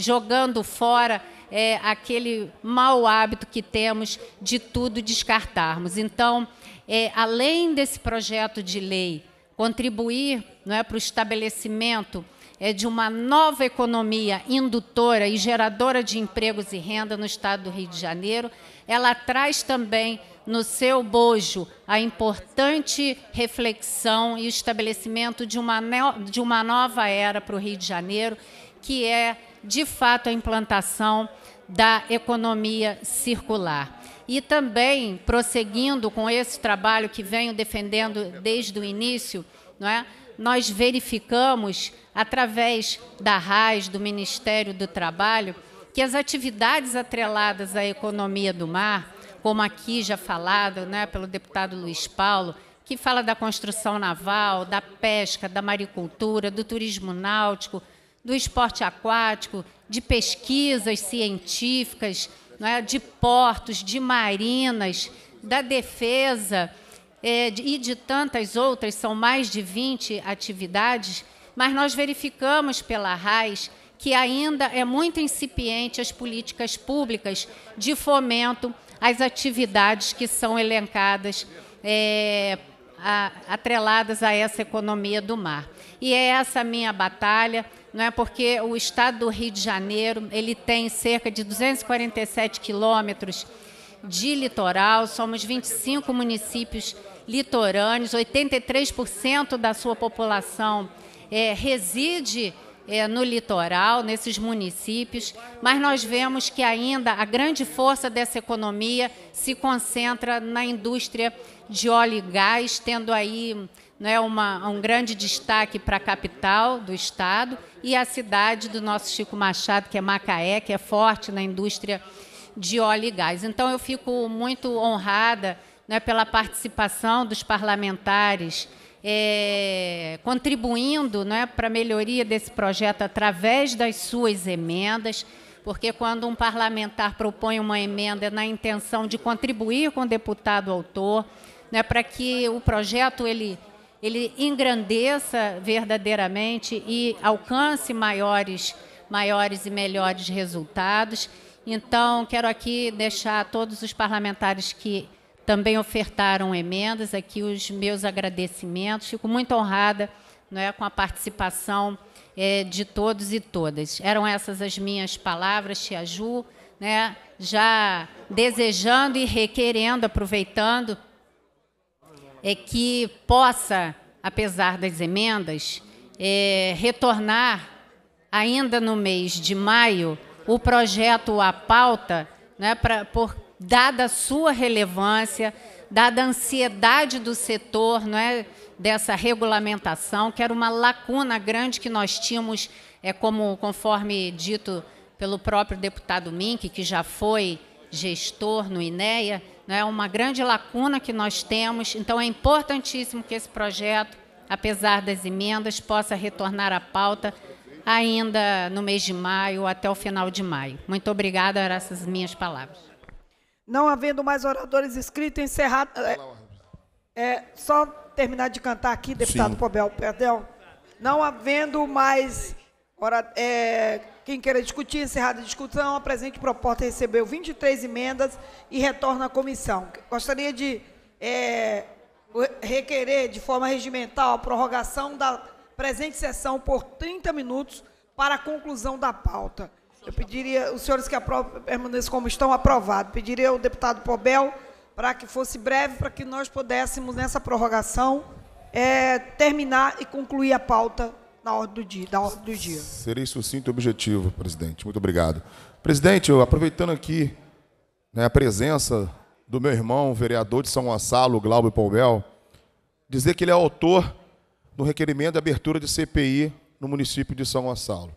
jogando fora é, aquele mau hábito que temos de tudo descartarmos. Então, é, além desse projeto de lei contribuir não é, para o estabelecimento é, de uma nova economia indutora e geradora de empregos e renda no estado do Rio de Janeiro, ela traz também no seu bojo a importante reflexão e o estabelecimento de uma, de uma nova era para o Rio de Janeiro, que é de fato, a implantação da economia circular. E também, prosseguindo com esse trabalho que venho defendendo desde o início, não é? nós verificamos, através da RAIS, do Ministério do Trabalho, que as atividades atreladas à economia do mar, como aqui já falado né, pelo deputado Luiz Paulo, que fala da construção naval, da pesca, da maricultura, do turismo náutico, do esporte aquático, de pesquisas científicas, é? de portos, de marinas, da defesa é, de, e de tantas outras, são mais de 20 atividades, mas nós verificamos pela RAIS que ainda é muito incipiente as políticas públicas de fomento às atividades que são elencadas, é, a, atreladas a essa economia do mar. E é essa a minha batalha é porque o estado do Rio de Janeiro ele tem cerca de 247 quilômetros de litoral, somos 25 municípios litorâneos, 83% da sua população é, reside é, no litoral, nesses municípios, mas nós vemos que ainda a grande força dessa economia se concentra na indústria de óleo e gás, tendo aí né, uma, um grande destaque para a capital do estado e a cidade do nosso Chico Machado, que é Macaé, que é forte na indústria de óleo e gás. Então, eu fico muito honrada né, pela participação dos parlamentares, é, contribuindo né, para a melhoria desse projeto através das suas emendas porque quando um parlamentar propõe uma emenda é na intenção de contribuir com o deputado autor, né, para que o projeto ele ele engrandeça verdadeiramente e alcance maiores, maiores e melhores resultados. Então, quero aqui deixar a todos os parlamentares que também ofertaram emendas aqui os meus agradecimentos. Fico muito honrada é, com a participação é, de todos e todas. Eram essas as minhas palavras, Tia Ju, né, já desejando e requerendo, aproveitando é que possa, apesar das emendas, é, retornar ainda no mês de maio o projeto à pauta, né, pra, por, dada a sua relevância, dada a ansiedade do setor é, dessa regulamentação, que era uma lacuna grande que nós tínhamos, é, como conforme dito pelo próprio deputado Mink, que já foi gestor no INEA, né, uma grande lacuna que nós temos. Então, é importantíssimo que esse projeto, apesar das emendas, possa retornar à pauta ainda no mês de maio, até o final de maio. Muito obrigada, eram essas minhas palavras. Não havendo mais oradores inscritos, encerrado. É, é só terminar de cantar aqui, deputado Sim. Pobel, perdão. Não havendo mais é, quem queira discutir, encerrada a discussão, apresente proposta, recebeu 23 emendas e retorna à comissão. Gostaria de é, requerer, de forma regimental, a prorrogação da presente sessão por 30 minutos para a conclusão da pauta. Eu pediria, os senhores que permaneçam como estão, aprovado. Pediria ao deputado Pobel para que fosse breve, para que nós pudéssemos, nessa prorrogação, é, terminar e concluir a pauta na ordem do dia, da ordem do dia. Serei sucinto e objetivo, presidente. Muito obrigado. Presidente, eu, aproveitando aqui né, a presença do meu irmão, vereador de São Gonçalo, Glauber Paulbel, dizer que ele é autor do requerimento de abertura de CPI no município de São Gonçalo.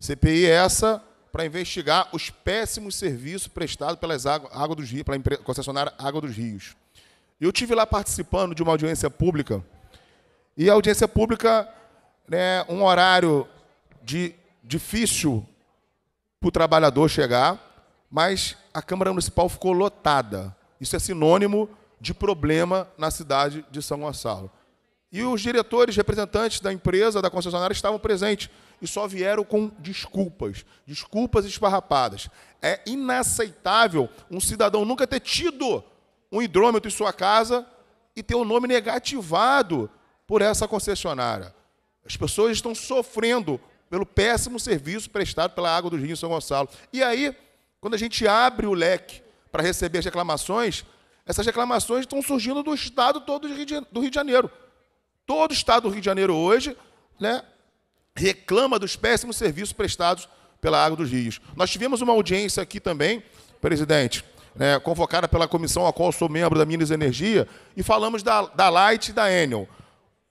CPI é essa para investigar os péssimos serviços prestados pelas águ Água dos Rios, pela concessionária Água dos Rios. Eu tive lá participando de uma audiência pública e a audiência pública né, um horário de difícil para o trabalhador chegar, mas a Câmara Municipal ficou lotada. Isso é sinônimo de problema na cidade de São Gonçalo. E os diretores, representantes da empresa, da concessionária, estavam presentes e só vieram com desculpas, desculpas esfarrapadas. É inaceitável um cidadão nunca ter tido um hidrômetro em sua casa e ter o nome negativado por essa concessionária. As pessoas estão sofrendo pelo péssimo serviço prestado pela água do Rio São Gonçalo. E aí, quando a gente abre o leque para receber as reclamações, essas reclamações estão surgindo do estado todo do Rio de Janeiro. Todo o estado do Rio de Janeiro hoje né, reclama dos péssimos serviços prestados pela Água dos Rios. Nós tivemos uma audiência aqui também, presidente, né, convocada pela comissão a qual sou membro da Minas Energia, e falamos da, da Light e da Enel.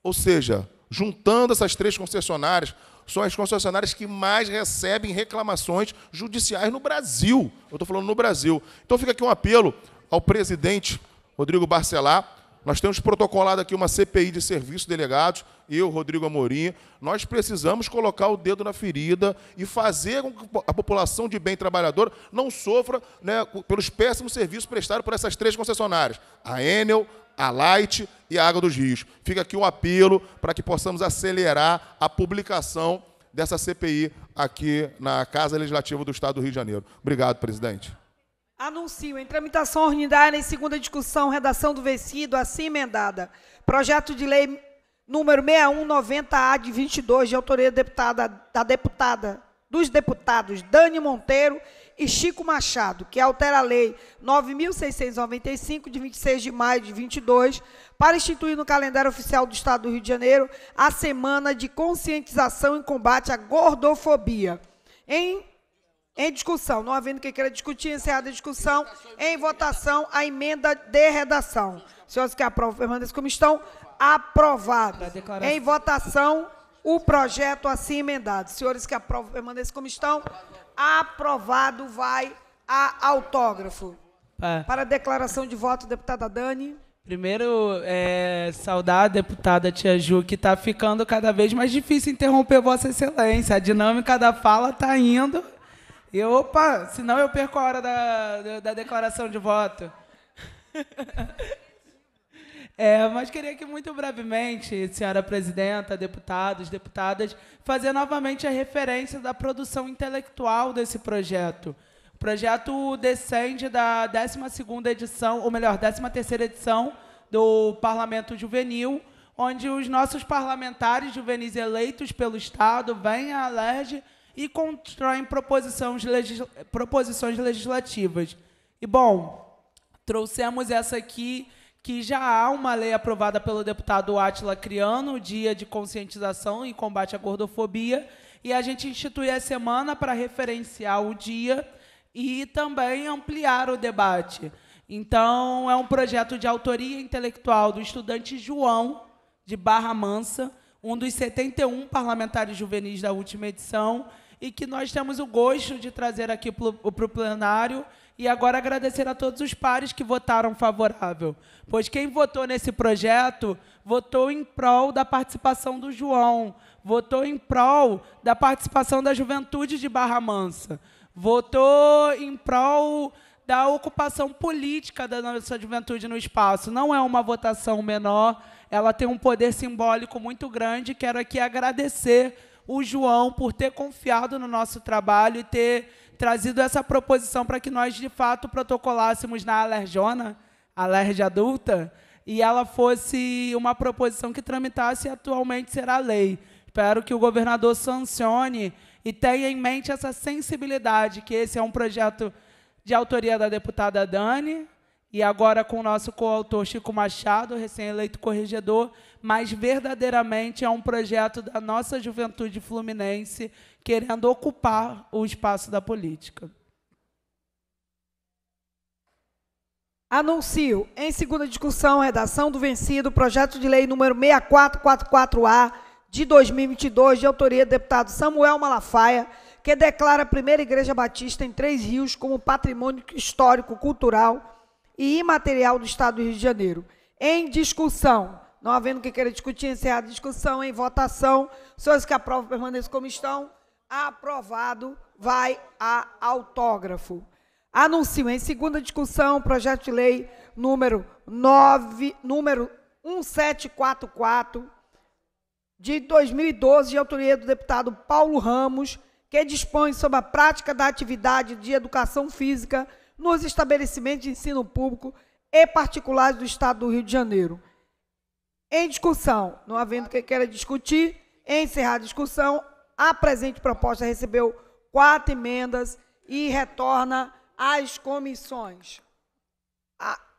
Ou seja, juntando essas três concessionárias, são as concessionárias que mais recebem reclamações judiciais no Brasil. Eu estou falando no Brasil. Então fica aqui um apelo ao presidente Rodrigo Barcelar. Nós temos protocolado aqui uma CPI de serviço delegados, eu, Rodrigo Amorim. Nós precisamos colocar o dedo na ferida e fazer com que a população de bem trabalhador não sofra né, pelos péssimos serviços prestados por essas três concessionárias, a Enel, a Light e a Água dos Rios. Fica aqui o apelo para que possamos acelerar a publicação dessa CPI aqui na Casa Legislativa do Estado do Rio de Janeiro. Obrigado, presidente. Anuncio em tramitação ordinária em segunda discussão, redação do vencido, assim emendada. Projeto de lei número 6190-A de 22, de autoria deputada, da deputada, dos deputados Dani Monteiro e Chico Machado, que altera a Lei 9.695, de 26 de maio de 22, para instituir no calendário oficial do Estado do Rio de Janeiro a Semana de Conscientização e Combate à Gordofobia. Em, em discussão, não havendo quem queira discutir, encerrada a discussão, em votação, a emenda de redação. Senhores que aprovam, permaneçam como estão, aprovada. Em votação, o projeto assim emendado. Senhores que aprovam, permaneçam como estão, aprovado. Aprovado vai a autógrafo. É. Para a declaração de voto, deputada Dani. Primeiro, é, saudar a deputada Tia Ju, que está ficando cada vez mais difícil interromper Vossa Excelência. A dinâmica da fala está indo. E, opa, senão eu perco a hora da, da declaração de voto. É, mas queria que muito brevemente, senhora presidenta, deputados, deputadas, fazer novamente a referência da produção intelectual desse projeto. O projeto descende da 12ª edição, ou melhor, 13ª edição do Parlamento Juvenil, onde os nossos parlamentares juvenis eleitos pelo Estado vêm à LERJ e constroem proposições, proposições legislativas. E, bom, trouxemos essa aqui que já há uma lei aprovada pelo deputado Átila Criano, o Dia de Conscientização e Combate à Gordofobia, e a gente institui a semana para referenciar o dia e também ampliar o debate. Então, é um projeto de autoria intelectual do estudante João de Barra Mansa, um dos 71 parlamentares juvenis da última edição, e que nós temos o gosto de trazer aqui para o plenário e agora agradecer a todos os pares que votaram favorável, pois quem votou nesse projeto votou em prol da participação do João, votou em prol da participação da juventude de Barra Mansa, votou em prol da ocupação política da nossa juventude no espaço. Não é uma votação menor, ela tem um poder simbólico muito grande. Quero aqui agradecer o João por ter confiado no nosso trabalho e ter trazido essa proposição para que nós, de fato, protocolássemos na alerjona, alerj adulta, e ela fosse uma proposição que tramitasse e atualmente será lei. Espero que o governador sancione e tenha em mente essa sensibilidade, que esse é um projeto de autoria da deputada Dani, e agora com o nosso coautor Chico Machado, recém-eleito corregedor, mas verdadeiramente é um projeto da nossa juventude fluminense querendo ocupar o espaço da política. Anuncio, em segunda discussão, redação do vencido, projeto de lei número 6444-A de 2022, de autoria do deputado Samuel Malafaia, que declara a primeira Igreja Batista em Três Rios como patrimônio histórico-cultural e imaterial do Estado do Rio de Janeiro. Em discussão, não havendo que queira discutir, encerrada a discussão, em votação, senhores que aprovam permaneçam como estão. Aprovado, vai a autógrafo. Anuncio em segunda discussão o projeto de lei número 9, número 1744 de 2012, de autoria do deputado Paulo Ramos, que dispõe sobre a prática da atividade de educação física nos estabelecimentos de ensino público e particulares do Estado do Rio de Janeiro. Em discussão, não havendo quem queira discutir, encerrar a discussão, a presente proposta recebeu quatro emendas e retorna às comissões.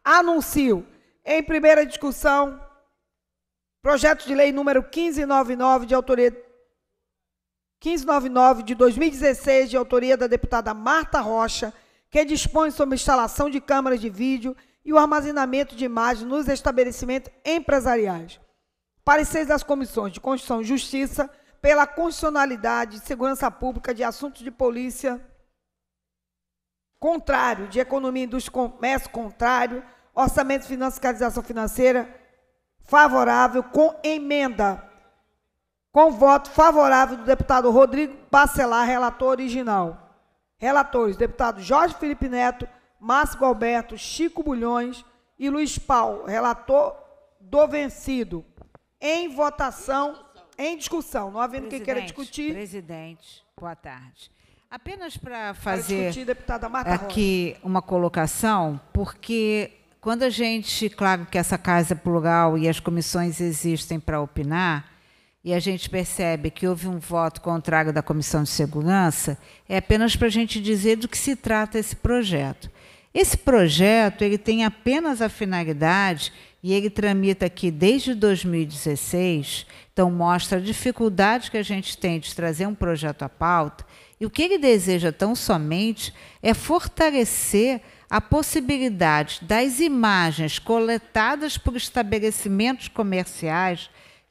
Anuncio, em primeira discussão, projeto de lei número 1599 de autoria 1599 de 2016, de autoria da deputada Marta Rocha, que dispõe sobre a instalação de câmaras de vídeo e o armazenamento de imagens nos estabelecimentos empresariais. Pareceres das comissões de Constituição e Justiça pela constitucionalidade de segurança pública de assuntos de polícia contrário, de economia, indústria e comércio contrário, orçamento, de fiscalização financeira favorável com emenda com voto favorável do deputado Rodrigo Bacelar, relator original. Relatores, deputados Jorge Felipe Neto, Márcio Alberto, Chico Bulhões e Luiz Paulo, relator do vencido. Em votação, em discussão. Não havendo quem queira discutir. Presidente, boa tarde. Apenas para fazer discutir, aqui Rosa. uma colocação, porque quando a gente, claro que essa casa é plural e as comissões existem para opinar, e a gente percebe que houve um voto contrário da Comissão de Segurança, é apenas para a gente dizer do que se trata esse projeto. Esse projeto ele tem apenas a finalidade e ele tramita aqui desde 2016, então mostra a dificuldade que a gente tem de trazer um projeto à pauta. E o que ele deseja tão somente é fortalecer a possibilidade das imagens coletadas por estabelecimentos comerciais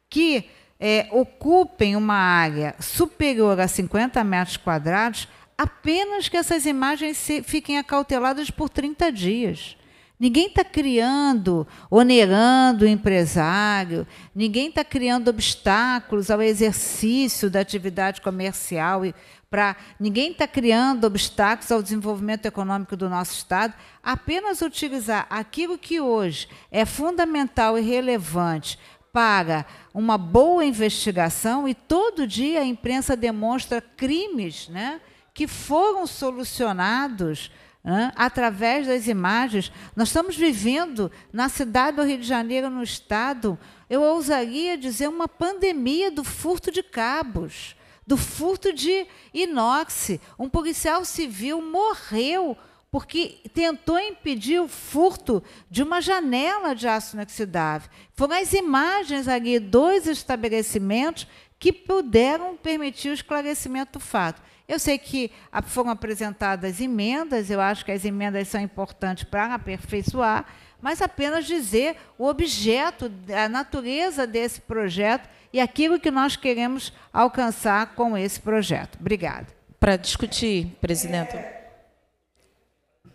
que é, ocupem uma área superior a 50 metros quadrados, apenas que essas imagens se, fiquem acauteladas por 30 dias. Ninguém está criando, onerando o empresário, ninguém está criando obstáculos ao exercício da atividade comercial e para ninguém está criando obstáculos ao desenvolvimento econômico do nosso estado. Apenas utilizar aquilo que hoje é fundamental e relevante para uma boa investigação e todo dia a imprensa demonstra crimes né, que foram solucionados né, através das imagens. Nós estamos vivendo na cidade do Rio de Janeiro, no estado, eu ousaria dizer uma pandemia do furto de cabos, do furto de inox. Um policial civil morreu porque tentou impedir o furto de uma janela de aço inoxidável. Foram as imagens ali dos estabelecimentos que puderam permitir o esclarecimento do fato. Eu sei que foram apresentadas emendas, eu acho que as emendas são importantes para aperfeiçoar, mas apenas dizer o objeto, a natureza desse projeto e aquilo que nós queremos alcançar com esse projeto. Obrigada. Para discutir, presidente.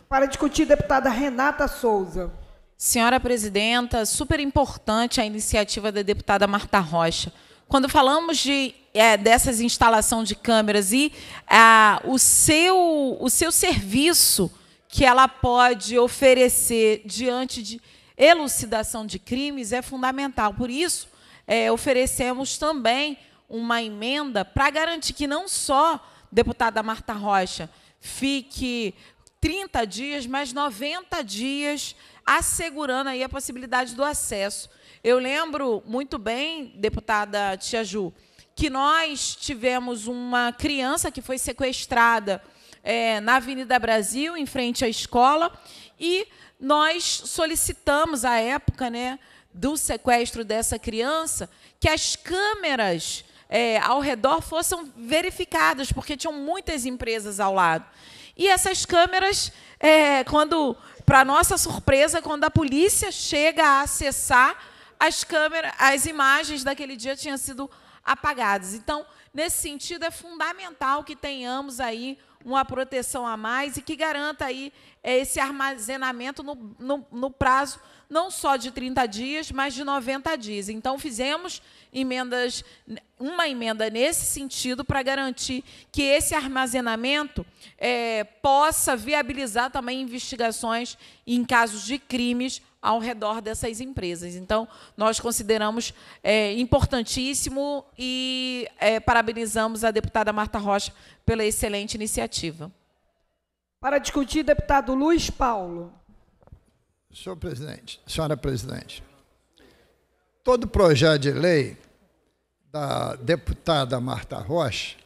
Para discutir, deputada Renata Souza. Senhora presidenta, super importante a iniciativa da deputada Marta Rocha. Quando falamos de é, dessas instalação de câmeras e é, o, seu, o seu serviço que ela pode oferecer diante de elucidação de crimes é fundamental. Por isso, é, oferecemos também uma emenda para garantir que não só deputada Marta Rocha fique 30 dias, mais 90 dias, assegurando aí a possibilidade do acesso. Eu lembro muito bem, deputada Tia Ju, que nós tivemos uma criança que foi sequestrada é, na Avenida Brasil, em frente à escola, e nós solicitamos, à época né, do sequestro dessa criança, que as câmeras é, ao redor fossem verificadas, porque tinham muitas empresas ao lado. E essas câmeras, é, quando, para nossa surpresa, quando a polícia chega a acessar as câmeras, as imagens daquele dia tinham sido apagadas. Então, nesse sentido, é fundamental que tenhamos aí uma proteção a mais e que garanta aí é esse armazenamento no, no, no, prazo não só de 30 dias, mas de 90 dias. Então, fizemos emendas, uma emenda nesse sentido para garantir que esse armazenamento é, possa viabilizar também investigações em casos de crimes ao redor dessas empresas. Então, nós consideramos é, importantíssimo e é, parabenizamos a deputada Marta Rocha pela excelente iniciativa. Para discutir, deputado Luiz Paulo. Senhor presidente, senhora presidente, todo projeto de lei da deputada Marta Rocha,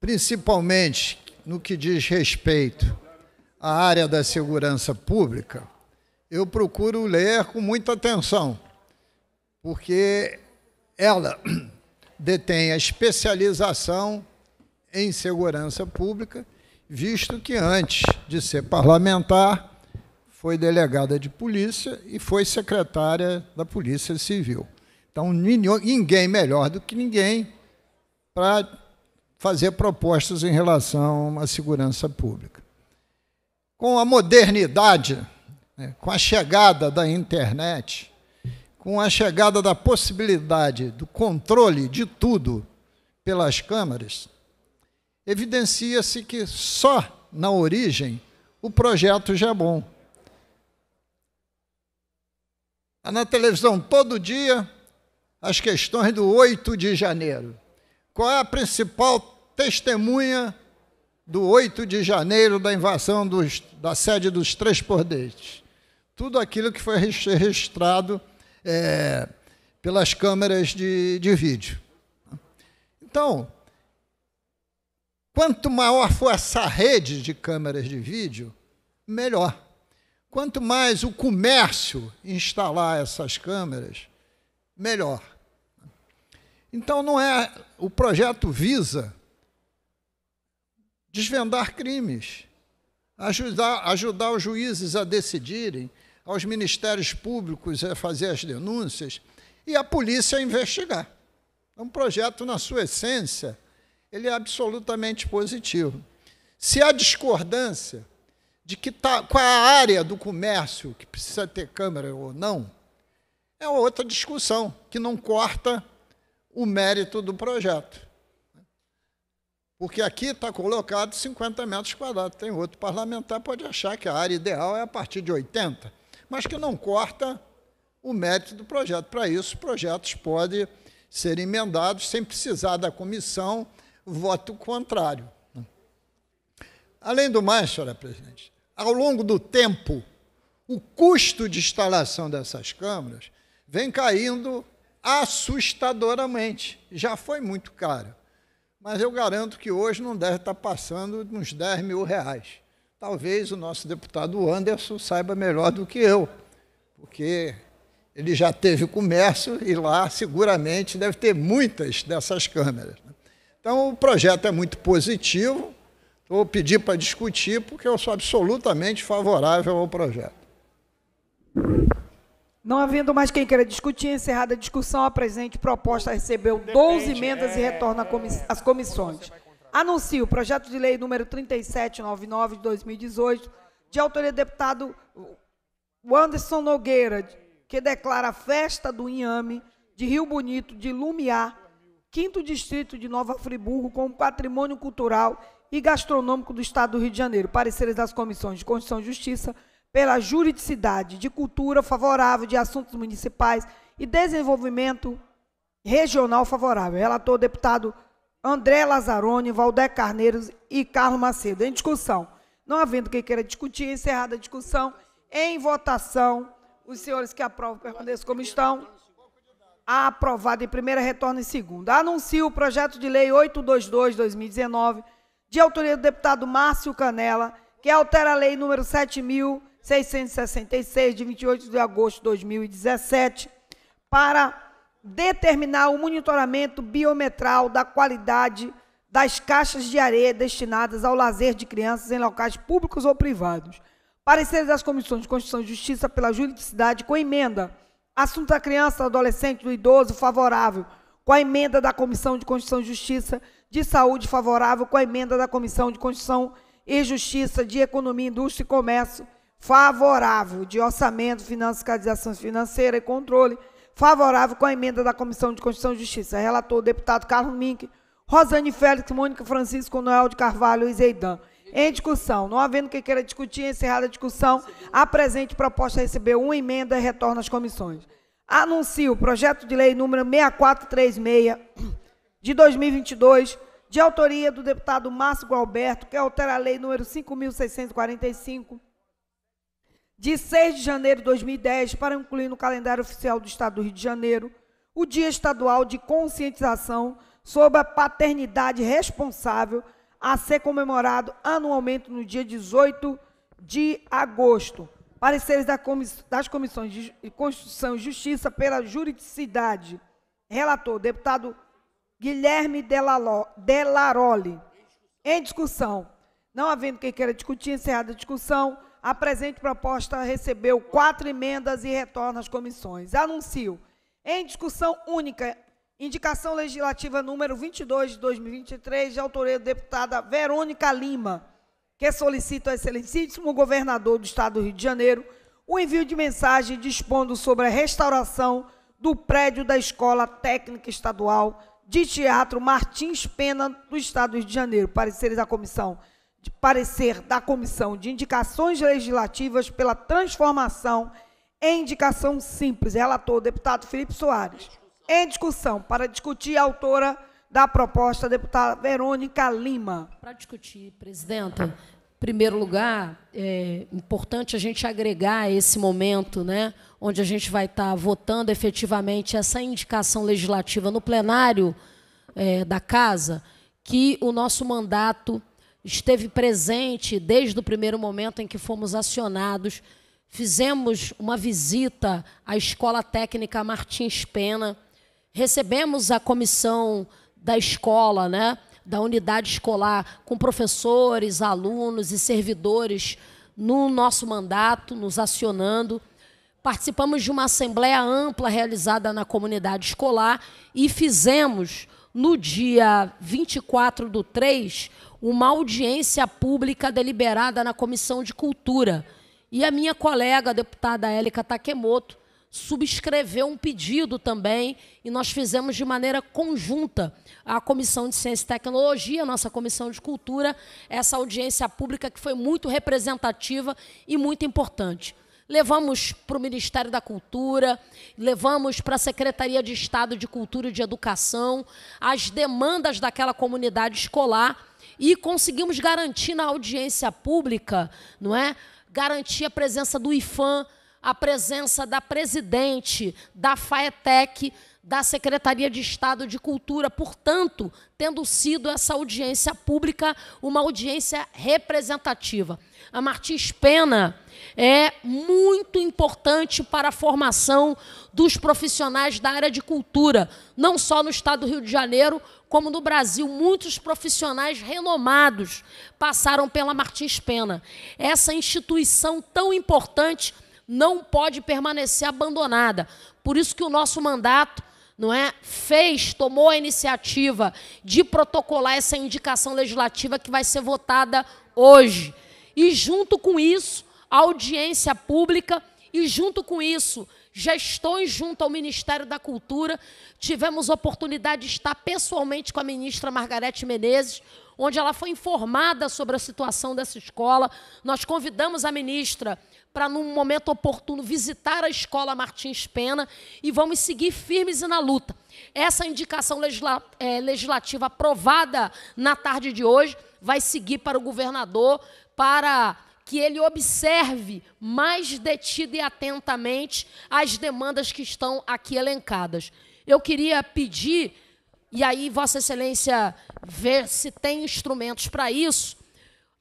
principalmente no que diz respeito à área da segurança pública, eu procuro ler com muita atenção, porque ela detém a especialização em segurança pública visto que antes de ser parlamentar foi delegada de polícia e foi secretária da Polícia Civil. Então, ninguém melhor do que ninguém para fazer propostas em relação à segurança pública. Com a modernidade, né, com a chegada da internet, com a chegada da possibilidade do controle de tudo pelas câmaras, evidencia-se que só na origem o projeto já é bom. Tá na televisão, todo dia, as questões do 8 de janeiro. Qual é a principal testemunha do 8 de janeiro da invasão dos, da sede dos Três Poderes? Tudo aquilo que foi registrado é, pelas câmeras de, de vídeo. Então, Quanto maior for essa rede de câmeras de vídeo, melhor. Quanto mais o comércio instalar essas câmeras, melhor. Então não é o projeto visa desvendar crimes, ajudar, ajudar os juízes a decidirem, aos ministérios públicos a fazer as denúncias e a polícia a investigar. É um projeto, na sua essência, ele é absolutamente positivo. Se há discordância de que tá, qual é a área do comércio que precisa ter câmara ou não, é outra discussão que não corta o mérito do projeto. Porque aqui está colocado 50 metros quadrados. Tem outro parlamentar pode achar que a área ideal é a partir de 80, mas que não corta o mérito do projeto. Para isso, projetos podem ser emendados sem precisar da comissão voto contrário. Além do mais, senhora presidente, ao longo do tempo, o custo de instalação dessas câmeras vem caindo assustadoramente. Já foi muito caro, mas eu garanto que hoje não deve estar passando uns 10 mil reais. Talvez o nosso deputado Anderson saiba melhor do que eu, porque ele já teve comércio e lá seguramente deve ter muitas dessas câmeras. Então, o projeto é muito positivo. Vou então, pedir para discutir, porque eu sou absolutamente favorável ao projeto. Não havendo mais quem queira discutir, encerrada a discussão, a presente proposta recebeu Depende, 12 é. emendas é, e retorna às comissões. Anuncio o projeto de lei número 3799 de 2018, de autoria do deputado Anderson Nogueira, que declara a festa do Inhame de Rio Bonito de Lumiar quinto distrito de Nova Friburgo como patrimônio cultural e gastronômico do Estado do Rio de Janeiro. Pareceres das comissões de Constituição e Justiça pela juridicidade de cultura favorável de assuntos municipais e desenvolvimento regional favorável. Relator deputado André Lazarone, Valdé Carneiros e Carlos Macedo. Em discussão. Não havendo quem queira discutir, encerrada a discussão. Em votação, os senhores que aprovam permaneçam como estão aprovado em primeira, retorna em segunda. Anuncio o projeto de lei 822-2019, de autoria do deputado Márcio Canela, que altera a lei número 7.666, de 28 de agosto de 2017, para determinar o monitoramento biometral da qualidade das caixas de areia destinadas ao lazer de crianças em locais públicos ou privados. Pareceres das comissões de Constituição e Justiça pela juridicidade com emenda Assunto da criança, adolescente, do idoso, favorável, com a emenda da Comissão de Constituição e Justiça de Saúde, favorável, com a emenda da Comissão de Constituição e Justiça de Economia, Indústria e Comércio, favorável, de Orçamento, Finanças, Cadização Financeira e Controle, favorável, com a emenda da Comissão de Constituição e Justiça. Relator, deputado Carlos Mink, Rosane Félix, Mônica Francisco, Noel de Carvalho e Zeidan. Em discussão. Não havendo quem queira discutir, encerrada a discussão, apresente proposta a é receber uma emenda e retorno às comissões. Anuncio o projeto de lei número 6436 de 2022, de autoria do deputado Márcio Gualberto, que altera a lei número 5645 de 6 de janeiro de 2010 para incluir no calendário oficial do Estado do Rio de Janeiro o Dia Estadual de Conscientização sobre a Paternidade Responsável a ser comemorado anualmente no dia 18 de agosto. Pareceres das comissões de Constituição e Justiça pela juridicidade. Relator, deputado Guilherme Delaroli. Em discussão. Não havendo quem queira discutir, encerrada a discussão, a presente proposta recebeu quatro emendas e retorna às comissões. Anuncio. Em discussão única, Indicação legislativa número 22 de 2023, de autoria da deputada Verônica Lima, que solicita ao excelentíssimo governador do Estado do Rio de Janeiro o envio de mensagem dispondo sobre a restauração do prédio da Escola Técnica Estadual de Teatro Martins Pena do Estado do Rio de Janeiro. Pareceres da comissão de parecer da comissão de indicações legislativas pela transformação em indicação simples. Relator deputado Felipe Soares. Em discussão, para discutir a autora da proposta, deputada Verônica Lima. Para discutir, presidenta, em primeiro lugar, é importante a gente agregar esse momento, né, onde a gente vai estar tá votando efetivamente essa indicação legislativa no plenário é, da Casa, que o nosso mandato esteve presente desde o primeiro momento em que fomos acionados. Fizemos uma visita à Escola Técnica Martins Pena, recebemos a comissão da escola, né, da unidade escolar, com professores, alunos e servidores no nosso mandato, nos acionando. Participamos de uma assembleia ampla realizada na comunidade escolar e fizemos, no dia 24 do 3, uma audiência pública deliberada na Comissão de Cultura. E a minha colega, a deputada Élica Takemoto, subscreveu um pedido também e nós fizemos de maneira conjunta a Comissão de Ciência e Tecnologia, a nossa Comissão de Cultura, essa audiência pública que foi muito representativa e muito importante. Levamos para o Ministério da Cultura, levamos para a Secretaria de Estado de Cultura e de Educação as demandas daquela comunidade escolar e conseguimos garantir na audiência pública, não é? Garantir a presença do IFAM, a presença da presidente da FAETEC, da Secretaria de Estado de Cultura, portanto, tendo sido essa audiência pública uma audiência representativa. A Martins Pena é muito importante para a formação dos profissionais da área de cultura, não só no estado do Rio de Janeiro, como no Brasil. Muitos profissionais renomados passaram pela Martins Pena. Essa instituição tão importante não pode permanecer abandonada. Por isso que o nosso mandato não é, fez, tomou a iniciativa de protocolar essa indicação legislativa que vai ser votada hoje. E junto com isso, a audiência pública e junto com isso, gestões junto ao Ministério da Cultura, tivemos oportunidade de estar pessoalmente com a ministra Margarete Menezes, onde ela foi informada sobre a situação dessa escola. Nós convidamos a ministra para, num momento oportuno, visitar a escola Martins Pena e vamos seguir firmes e na luta. Essa indicação legisla é, legislativa aprovada na tarde de hoje vai seguir para o governador para que ele observe mais detido e atentamente as demandas que estão aqui elencadas. Eu queria pedir, e aí Vossa Excelência vê se tem instrumentos para isso,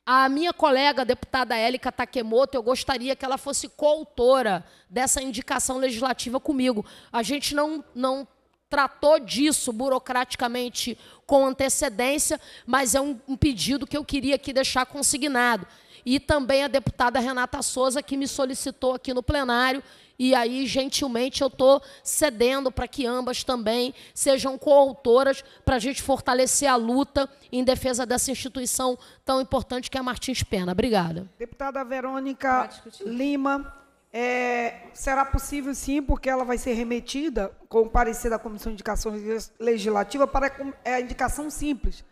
a minha colega, a deputada Élica Takemoto, eu gostaria que ela fosse coautora dessa indicação legislativa comigo. A gente não, não tratou disso burocraticamente com antecedência, mas é um, um pedido que eu queria aqui deixar consignado. E também a deputada Renata Souza, que me solicitou aqui no plenário e aí, gentilmente, eu estou cedendo para que ambas também sejam coautoras para a gente fortalecer a luta em defesa dessa instituição tão importante que é a Martins Pena. Obrigada. Deputada Verônica Lima, é, será possível sim, porque ela vai ser remetida com o parecer da Comissão de Indicação Legislativa para a é, indicação simples.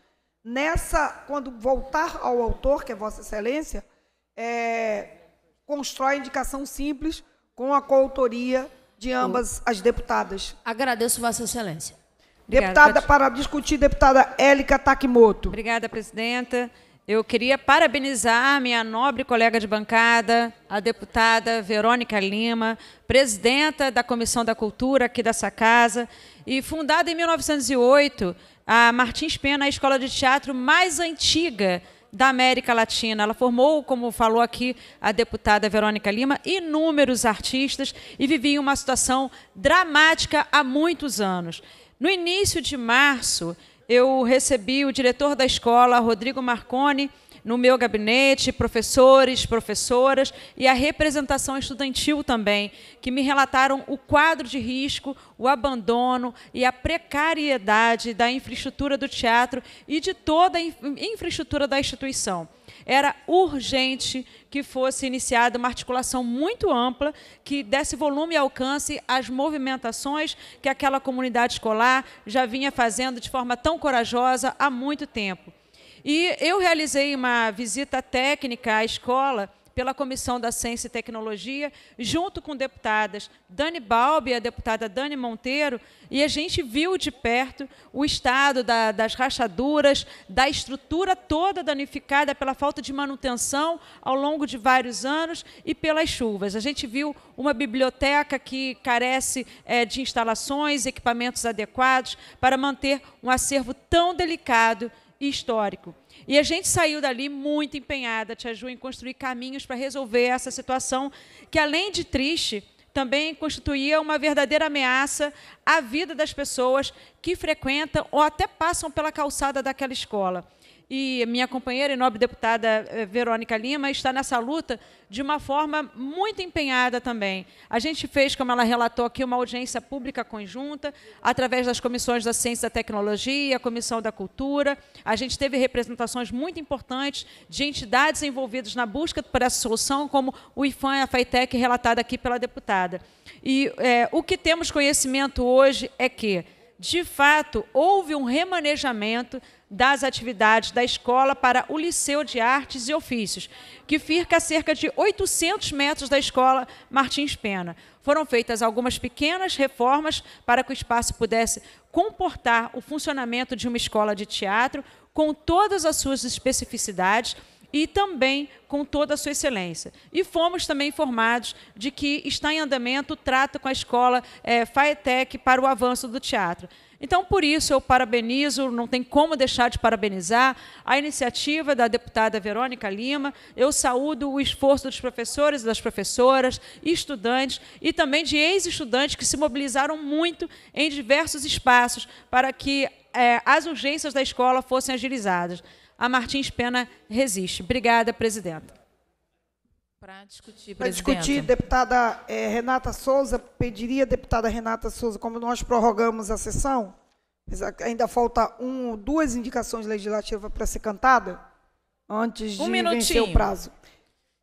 Nessa, quando voltar ao autor, que é Vossa Excelência, é, constrói a indicação simples com a coautoria de ambas as deputadas. Agradeço Vossa Excelência. Deputada, Obrigada. para discutir, deputada Élica Takimoto. Obrigada, presidenta. Eu queria parabenizar minha nobre colega de bancada, a deputada Verônica Lima, presidenta da Comissão da Cultura aqui dessa casa, e fundada em 1908, a Martins Pena, a escola de teatro mais antiga da América Latina. Ela formou, como falou aqui a deputada Verônica Lima, inúmeros artistas e vivia uma situação dramática há muitos anos. No início de março, eu recebi o diretor da escola, Rodrigo Marconi, no meu gabinete, professores, professoras e a representação estudantil também, que me relataram o quadro de risco, o abandono e a precariedade da infraestrutura do teatro e de toda a infraestrutura da instituição era urgente que fosse iniciada uma articulação muito ampla que desse volume e alcance às movimentações que aquela comunidade escolar já vinha fazendo de forma tão corajosa há muito tempo. E eu realizei uma visita técnica à escola pela Comissão da Ciência e Tecnologia, junto com deputadas Dani Balbi e a deputada Dani Monteiro, e a gente viu de perto o estado da, das rachaduras, da estrutura toda danificada pela falta de manutenção ao longo de vários anos e pelas chuvas. A gente viu uma biblioteca que carece é, de instalações, equipamentos adequados para manter um acervo tão delicado histórico. E a gente saiu dali muito empenhada, Tia Ju, em construir caminhos para resolver essa situação, que além de triste, também constituía uma verdadeira ameaça à vida das pessoas que frequentam ou até passam pela calçada daquela escola e minha companheira e nobre deputada eh, Verônica Lima está nessa luta de uma forma muito empenhada também. A gente fez, como ela relatou aqui, uma audiência pública conjunta, através das comissões da Ciência e da Tecnologia, a Comissão da Cultura. A gente teve representações muito importantes de entidades envolvidas na busca por essa solução, como o IFAM e a FAITEC, relatada aqui pela deputada. E é, o que temos conhecimento hoje é que, de fato, houve um remanejamento das atividades da escola para o Liceu de Artes e Ofícios, que fica a cerca de 800 metros da escola Martins Pena. Foram feitas algumas pequenas reformas para que o espaço pudesse comportar o funcionamento de uma escola de teatro com todas as suas especificidades e também com toda a sua excelência. E fomos também informados de que está em andamento o trato com a escola é, FAETEC para o avanço do teatro. Então, por isso, eu parabenizo, não tem como deixar de parabenizar a iniciativa da deputada Verônica Lima. Eu saúdo o esforço dos professores e das professoras, estudantes e também de ex-estudantes que se mobilizaram muito em diversos espaços para que é, as urgências da escola fossem agilizadas. A Martins Pena resiste. Obrigada, presidenta. Para discutir, Para discutir, deputada é, Renata Souza, pediria, deputada Renata Souza, como nós prorrogamos a sessão, ainda falta um, duas indicações legislativas para ser cantada, antes de um vencer o prazo.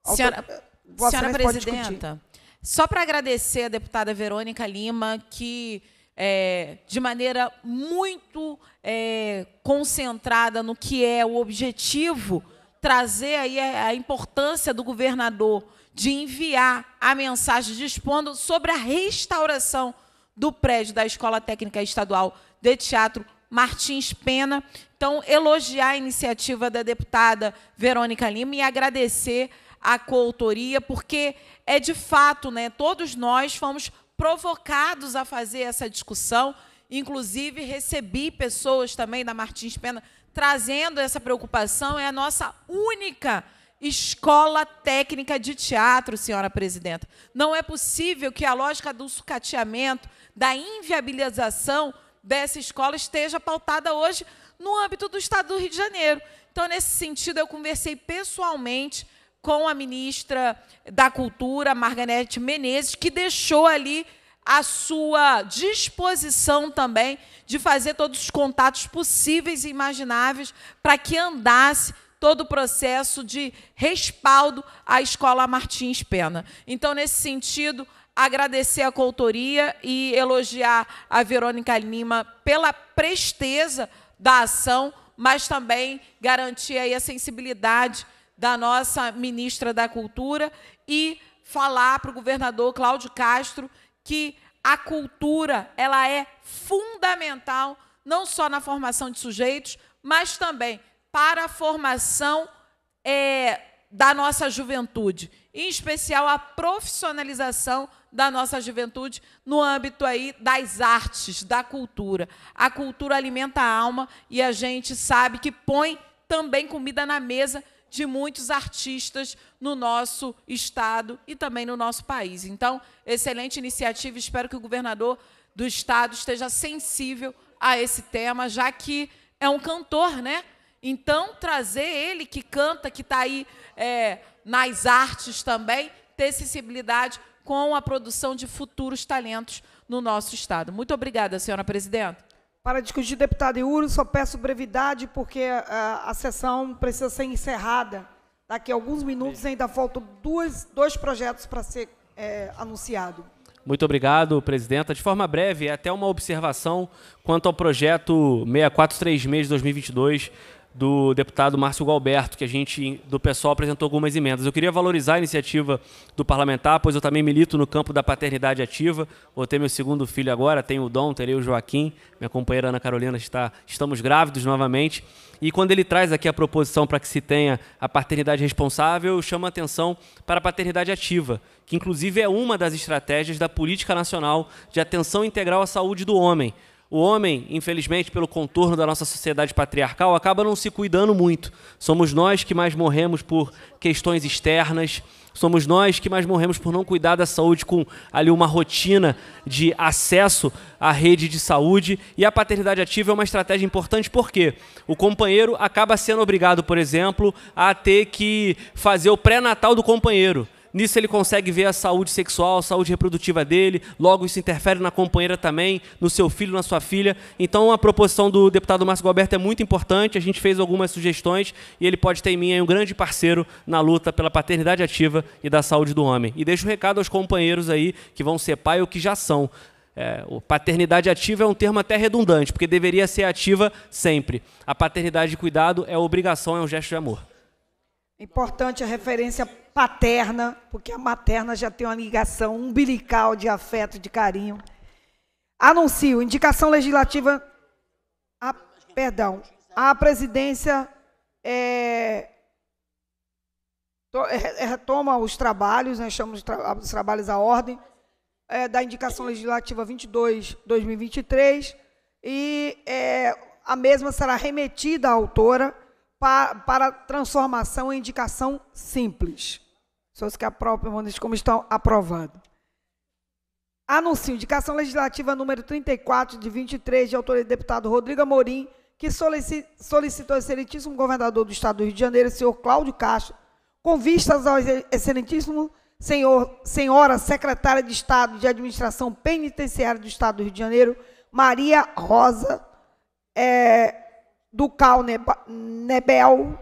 Senhora, eh, senhora Presidenta, só para agradecer a deputada Verônica Lima, que é, de maneira muito é, concentrada no que é o objetivo trazer aí a importância do governador de enviar a mensagem dispondo sobre a restauração do prédio da Escola Técnica Estadual de Teatro Martins Pena. Então, elogiar a iniciativa da deputada Verônica Lima e agradecer a coautoria, porque é de fato, né, todos nós fomos provocados a fazer essa discussão. Inclusive, recebi pessoas também da Martins Pena trazendo essa preocupação é a nossa única escola técnica de teatro, senhora presidenta. Não é possível que a lógica do sucateamento, da inviabilização dessa escola esteja pautada hoje no âmbito do Estado do Rio de Janeiro. Então, nesse sentido, eu conversei pessoalmente com a ministra da Cultura, Marganete Menezes, que deixou ali a sua disposição também de fazer todos os contatos possíveis e imagináveis para que andasse todo o processo de respaldo à Escola Martins Pena. Então, nesse sentido, agradecer a coautoria e elogiar a Verônica Lima pela presteza da ação, mas também garantir aí a sensibilidade da nossa ministra da Cultura e falar para o governador Cláudio Castro que a cultura ela é fundamental não só na formação de sujeitos, mas também para a formação é, da nossa juventude, em especial a profissionalização da nossa juventude no âmbito aí das artes, da cultura. A cultura alimenta a alma e a gente sabe que põe também comida na mesa de muitos artistas no nosso estado e também no nosso país. Então, excelente iniciativa, espero que o governador do estado esteja sensível a esse tema, já que é um cantor, né? Então, trazer ele que canta, que está aí é, nas artes também, ter sensibilidade com a produção de futuros talentos no nosso Estado. Muito obrigada, senhora presidenta. Para discutir, deputado Iuro, só peço brevidade, porque a, ah, a sessão precisa ser encerrada. Daqui a alguns minutos Sim. ainda faltam duas, dois projetos para ser é, anunciado. Muito obrigado, presidenta. De forma breve, até uma observação quanto ao projeto 6436 de 2022, do deputado Márcio Galberto, que a gente do pessoal apresentou algumas emendas. Eu queria valorizar a iniciativa do parlamentar, pois eu também milito no campo da paternidade ativa. Vou ter meu segundo filho agora, tenho o Dom, terei o Joaquim, minha companheira Ana Carolina está, estamos grávidos novamente. E quando ele traz aqui a proposição para que se tenha a paternidade responsável, chama atenção para a paternidade ativa, que inclusive é uma das estratégias da Política Nacional de Atenção Integral à Saúde do Homem. O homem, infelizmente, pelo contorno da nossa sociedade patriarcal, acaba não se cuidando muito. Somos nós que mais morremos por questões externas, somos nós que mais morremos por não cuidar da saúde com ali uma rotina de acesso à rede de saúde. E a paternidade ativa é uma estratégia importante porque o companheiro acaba sendo obrigado, por exemplo, a ter que fazer o pré-natal do companheiro Nisso ele consegue ver a saúde sexual, a saúde reprodutiva dele, logo isso interfere na companheira também, no seu filho, na sua filha. Então a proposição do deputado Márcio Galberto é muito importante, a gente fez algumas sugestões e ele pode ter em mim um grande parceiro na luta pela paternidade ativa e da saúde do homem. E deixo o um recado aos companheiros aí que vão ser pai ou que já são. É, paternidade ativa é um termo até redundante, porque deveria ser ativa sempre. A paternidade de cuidado é obrigação, é um gesto de amor. Importante a referência paterna, porque a materna já tem uma ligação umbilical de afeto, de carinho. Anuncio indicação legislativa. A, perdão. A presidência é, é, é retoma os trabalhos, nós chamamos os trabalhos à ordem, é, da indicação legislativa 22, 2023, e é, a mesma será remetida à autora para, para transformação em indicação simples. Só os que aprovam, como estão aprovado. Anuncio indicação legislativa número 34 de 23 de autoria do deputado Rodrigo Amorim, que solicitou ao excelentíssimo governador do estado do Rio de Janeiro, senhor Cláudio Castro, com vistas ao excelentíssimo senhor, senhora secretária de Estado de Administração Penitenciária do estado do Rio de Janeiro, Maria Rosa é, eh, Ducal Nebel,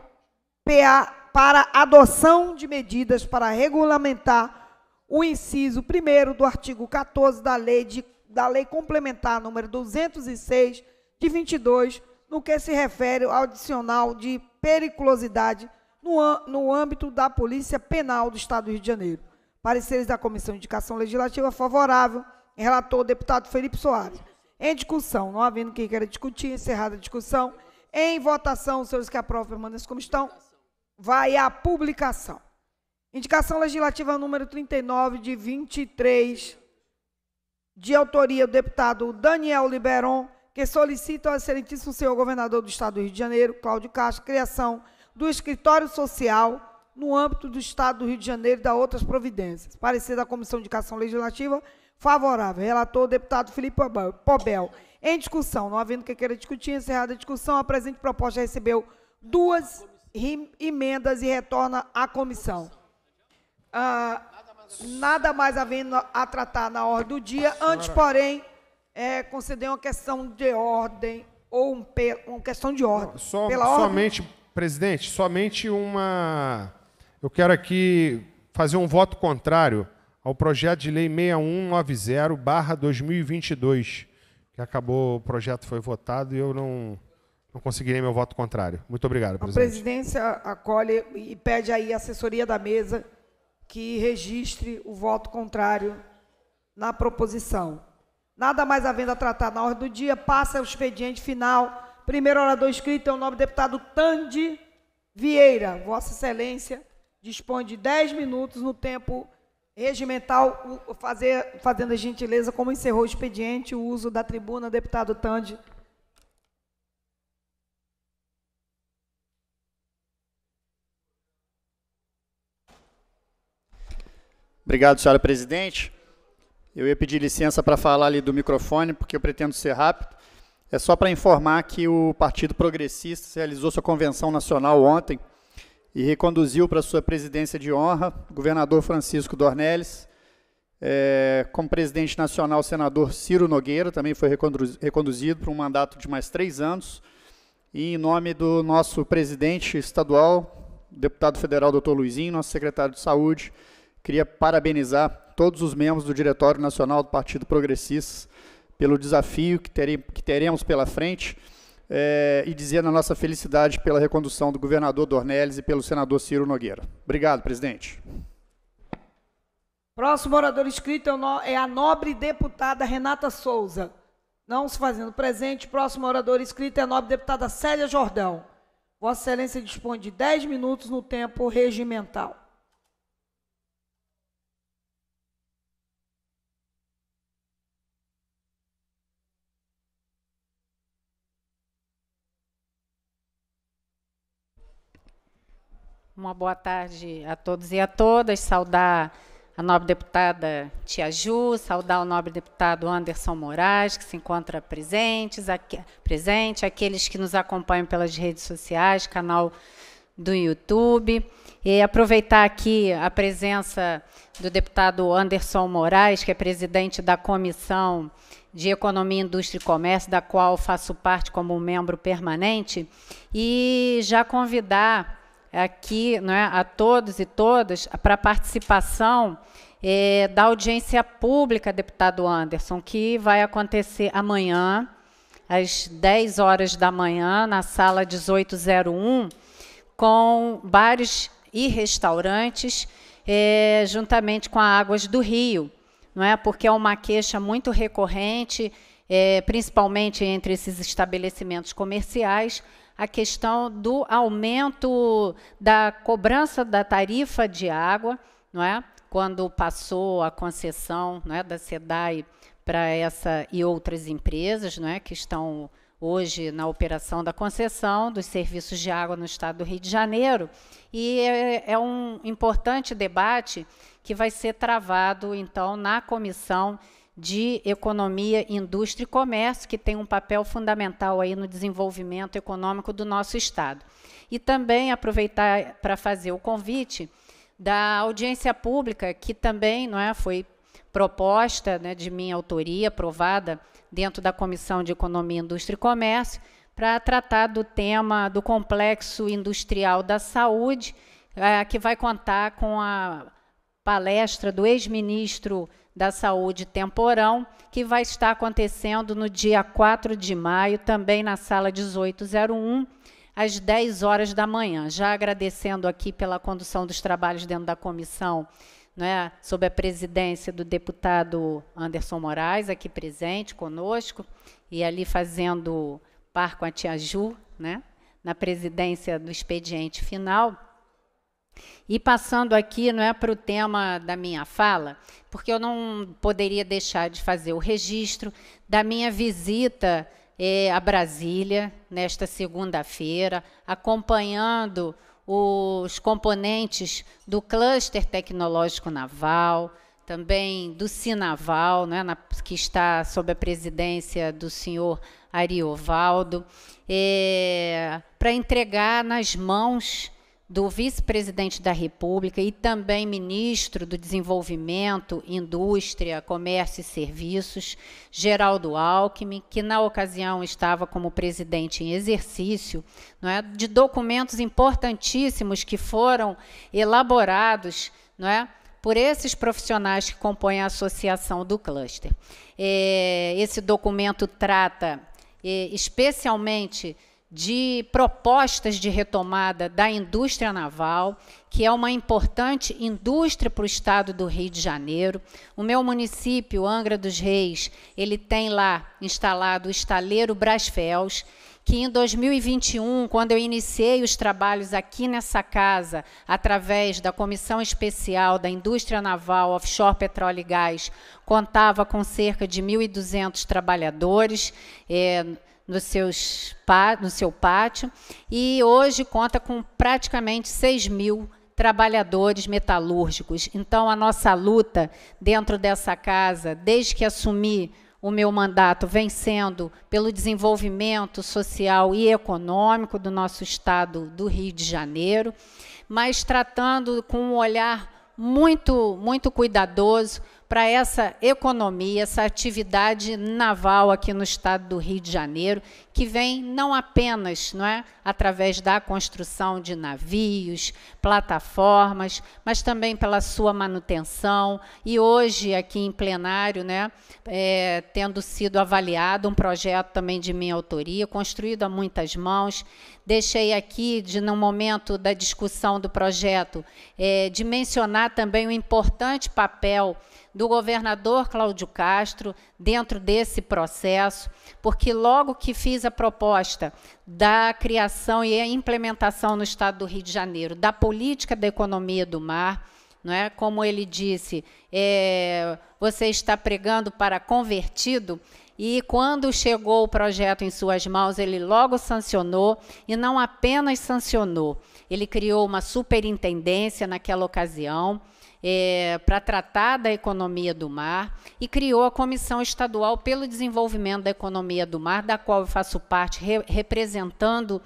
PA para adoção de medidas para regulamentar o inciso 1 do artigo 14 da lei, de, da lei complementar número 206 de 22, no que se refere ao adicional de periculosidade no, no âmbito da Polícia Penal do Estado do Rio de Janeiro. Pareceres da Comissão de Indicação Legislativa favorável, relator deputado Felipe Soares. Em discussão, não havendo quem queira discutir, encerrada a discussão. Em votação, os senhores que aprovam permaneçam como estão vai à publicação. Indicação legislativa número 39 de 23 de autoria do deputado Daniel Liberon, que solicita ao excelentíssimo senhor governador do estado do Rio de Janeiro, Cláudio Castro, criação do escritório social no âmbito do estado do Rio de Janeiro e da outras providências. Parecer da Comissão de Indicação Legislativa favorável. Relator, deputado Felipe Pobel. Em discussão, não havendo quem queira discutir, encerrada a discussão, a presente proposta recebeu duas emendas e retorna à comissão. Ah, nada mais havendo a tratar na ordem do dia. Antes, porém, é, conceder uma questão de ordem ou um, uma questão de ordem. Só, somente, ordem... presidente, somente uma. Eu quero aqui fazer um voto contrário ao projeto de lei 6190/2022, que acabou, o projeto foi votado e eu não não conseguirei meu voto contrário. Muito obrigado, presidente. A presidência acolhe e pede aí a assessoria da mesa que registre o voto contrário na proposição. Nada mais havendo a tratar na ordem do dia, passa o expediente final. Primeiro orador inscrito é o nome do deputado Tande Vieira. Vossa Excelência dispõe de 10 minutos no tempo regimental, fazer, fazendo a gentileza, como encerrou o expediente, o uso da tribuna, deputado Tande Obrigado, senhora presidente. Eu ia pedir licença para falar ali do microfone, porque eu pretendo ser rápido. É só para informar que o Partido Progressista realizou sua convenção nacional ontem e reconduziu para sua presidência de honra o governador Francisco Dornelles, é, como presidente nacional, o senador Ciro Nogueira, também foi reconduzido para um mandato de mais três anos. E em nome do nosso presidente estadual, deputado federal, doutor Luizinho, nosso secretário de saúde, Queria parabenizar todos os membros do Diretório Nacional do Partido Progressista pelo desafio que, que teremos pela frente é, e dizer na nossa felicidade pela recondução do governador Dornelles e pelo senador Ciro Nogueira. Obrigado, presidente. Próximo orador inscrito é, é a nobre deputada Renata Souza. Não se fazendo presente, próximo orador inscrito é a nobre deputada Célia Jordão. Vossa Excelência dispõe de 10 minutos no tempo regimental. Uma boa tarde a todos e a todas. Saudar a nobre deputada Tia Ju, saudar o nobre deputado Anderson Moraes, que se encontra presentes, aqui, presente, aqueles que nos acompanham pelas redes sociais, canal do YouTube. E aproveitar aqui a presença do deputado Anderson Moraes, que é presidente da Comissão de Economia, Indústria e Comércio, da qual faço parte como membro permanente, e já convidar é aqui né, a todos e todas para a participação é, da audiência pública, deputado Anderson, que vai acontecer amanhã, às 10 horas da manhã, na sala 1801, com bares e restaurantes, é, juntamente com a Águas do Rio, não é? porque é uma queixa muito recorrente, é, principalmente entre esses estabelecimentos comerciais, a questão do aumento da cobrança da tarifa de água, não é? Quando passou a concessão não é, da SEDAI para essa e outras empresas não é, que estão hoje na operação da concessão dos serviços de água no estado do Rio de Janeiro. E é, é um importante debate que vai ser travado, então, na comissão de Economia, Indústria e Comércio, que tem um papel fundamental aí no desenvolvimento econômico do nosso Estado. E também aproveitar para fazer o convite da audiência pública, que também não é, foi proposta né, de minha autoria, aprovada dentro da Comissão de Economia, Indústria e Comércio, para tratar do tema do Complexo Industrial da Saúde, é, que vai contar com a palestra do ex-ministro da Saúde Temporão, que vai estar acontecendo no dia 4 de maio, também na sala 1801, às 10 horas da manhã. Já agradecendo aqui pela condução dos trabalhos dentro da comissão, né, sob a presidência do deputado Anderson Moraes, aqui presente conosco, e ali fazendo par com a tia Ju, né, na presidência do expediente final. E passando aqui, não é para o tema da minha fala, porque eu não poderia deixar de fazer o registro da minha visita é, a Brasília nesta segunda-feira, acompanhando os componentes do cluster tecnológico naval, também do Sinaval, né, na, que está sob a presidência do senhor Ariovaldo, é, para entregar nas mãos do vice-presidente da República e também ministro do Desenvolvimento, Indústria, Comércio e Serviços, Geraldo Alckmin, que na ocasião estava como presidente em exercício, não é, de documentos importantíssimos que foram elaborados, não é? por esses profissionais que compõem a associação do cluster. É, esse documento trata é, especialmente de propostas de retomada da indústria naval, que é uma importante indústria para o estado do Rio de Janeiro. O meu município, Angra dos Reis, ele tem lá instalado o estaleiro Brasfels, que em 2021, quando eu iniciei os trabalhos aqui nessa casa, através da Comissão Especial da Indústria Naval Offshore Petróleo e Gás, contava com cerca de 1.200 trabalhadores. É, nos seus, no seu pátio e hoje conta com praticamente 6 mil trabalhadores metalúrgicos. Então, a nossa luta dentro dessa casa, desde que assumi o meu mandato, vem sendo pelo desenvolvimento social e econômico do nosso estado do Rio de Janeiro, mas tratando com um olhar muito, muito cuidadoso para essa economia, essa atividade naval aqui no estado do Rio de Janeiro, que vem não apenas não é, através da construção de navios, plataformas, mas também pela sua manutenção. E hoje, aqui em plenário, né, é, tendo sido avaliado um projeto também de minha autoria, construído a muitas mãos, deixei aqui, de, no momento da discussão do projeto, é, de mencionar também o importante papel do governador Cláudio Castro dentro desse processo, porque logo que fiz a proposta da criação criação e a implementação no Estado do Rio de Janeiro da política da economia do mar, não é? Como ele disse, é, você está pregando para convertido. E quando chegou o projeto em suas mãos, ele logo sancionou e não apenas sancionou, ele criou uma superintendência naquela ocasião. É, para tratar da economia do mar e criou a Comissão Estadual pelo Desenvolvimento da Economia do Mar, da qual eu faço parte, re representando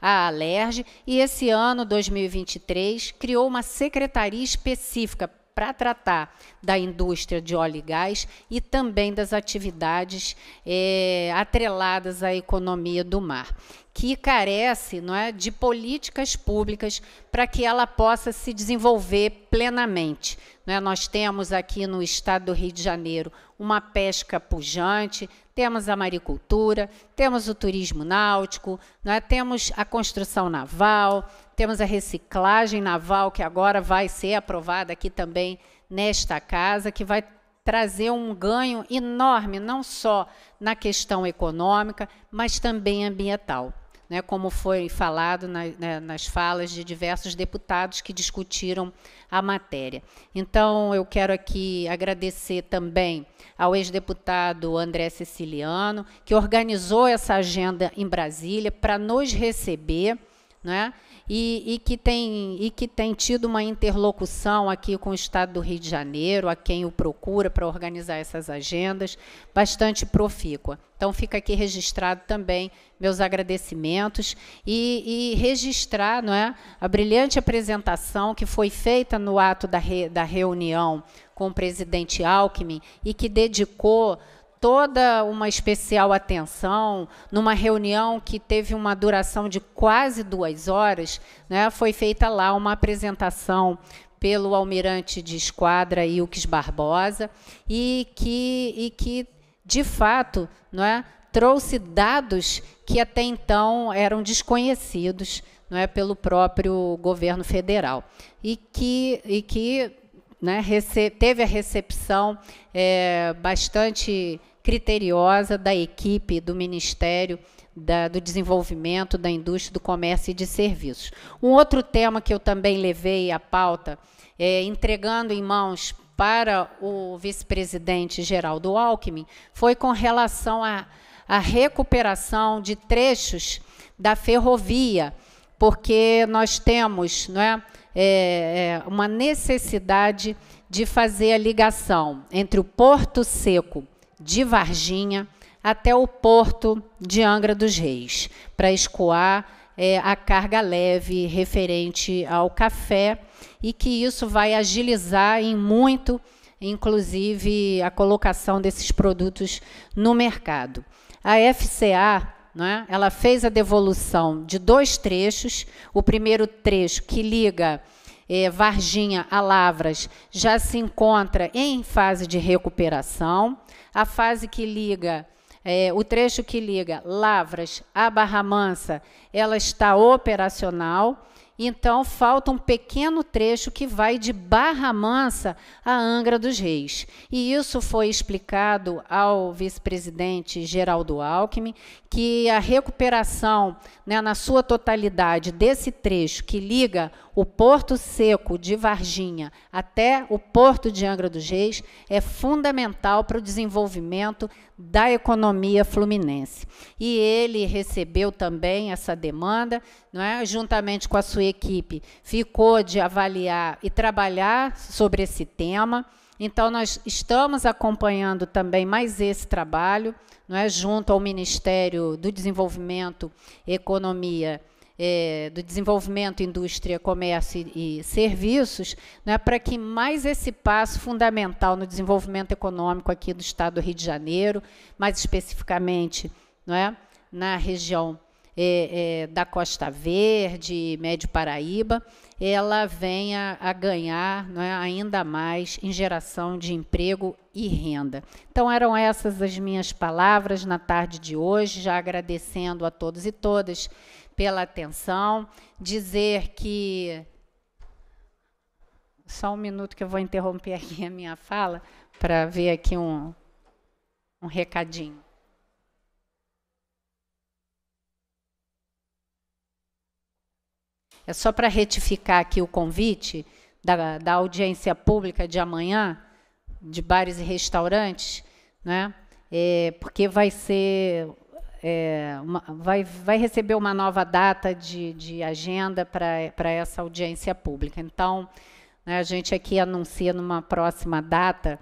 a Alerj, e esse ano, 2023, criou uma secretaria específica para tratar da indústria de óleo e gás e também das atividades é, atreladas à economia do mar, que carece não é, de políticas públicas para que ela possa se desenvolver plenamente. Não é? Nós temos aqui no estado do Rio de Janeiro uma pesca pujante, temos a maricultura, temos o turismo náutico, né? temos a construção naval, temos a reciclagem naval, que agora vai ser aprovada aqui também nesta casa, que vai trazer um ganho enorme, não só na questão econômica, mas também ambiental né, como foi falado na, né, nas falas de diversos deputados que discutiram a matéria. Então, eu quero aqui agradecer também ao ex-deputado André Ceciliano, que organizou essa agenda em Brasília para nos receber né? E, e, que tem, e que tem tido uma interlocução aqui com o Estado do Rio de Janeiro, a quem o procura para organizar essas agendas, bastante profícua. Então, fica aqui registrado também meus agradecimentos e, e registrar não é, a brilhante apresentação que foi feita no ato da, re, da reunião com o presidente Alckmin e que dedicou toda uma especial atenção numa reunião que teve uma duração de quase duas horas. Né, foi feita lá uma apresentação pelo almirante de esquadra Ilques Barbosa e que, e que de fato, não é, trouxe dados que até então eram desconhecidos não é, pelo próprio governo federal e que, e que né, teve a recepção é, bastante criteriosa da equipe do Ministério da, do Desenvolvimento, da Indústria, do Comércio e de Serviços. Um outro tema que eu também levei à pauta, é, entregando em mãos para o vice-presidente Geraldo Alckmin, foi com relação à, recuperação de trechos da ferrovia, porque nós temos não é, é, é, uma necessidade de fazer a ligação entre o Porto Seco de Varginha até o porto de Angra dos Reis, para escoar é, a carga leve referente ao café e que isso vai agilizar em muito, inclusive, a colocação desses produtos no mercado. A FCA né, ela fez a devolução de dois trechos. O primeiro trecho que liga é, Varginha a Lavras já se encontra em fase de recuperação a fase que liga, é, o trecho que liga Lavras a Barra Mansa, ela está operacional. Então, falta um pequeno trecho que vai de Barra Mansa a Angra dos Reis. E isso foi explicado ao vice-presidente Geraldo Alckmin, que a recuperação né, na sua totalidade desse trecho que liga o Porto Seco de Varginha até o Porto de Angra dos Reis é fundamental para o desenvolvimento da economia fluminense. E ele recebeu também essa demanda, não é? juntamente com a sua equipe, ficou de avaliar e trabalhar sobre esse tema. Então, nós estamos acompanhando também mais esse trabalho, não é, junto ao Ministério do Desenvolvimento, Economia é, do Desenvolvimento, Indústria, Comércio e, e Serviços, né, para que mais esse passo fundamental no desenvolvimento econômico aqui do Estado do Rio de Janeiro, mais especificamente é na região é, é, da Costa Verde, Médio Paraíba, ela venha a ganhar é, ainda mais em geração de emprego e renda. Então, eram essas as minhas palavras na tarde de hoje, já agradecendo a todos e todas pela atenção, dizer que. Só um minuto que eu vou interromper aqui a minha fala para ver aqui um, um recadinho. É só para retificar aqui o convite da, da audiência pública de amanhã, de bares e restaurantes, né? É, porque vai ser é, uma, vai, vai receber uma nova data de, de agenda para essa audiência pública. Então, né, a gente aqui anuncia numa próxima data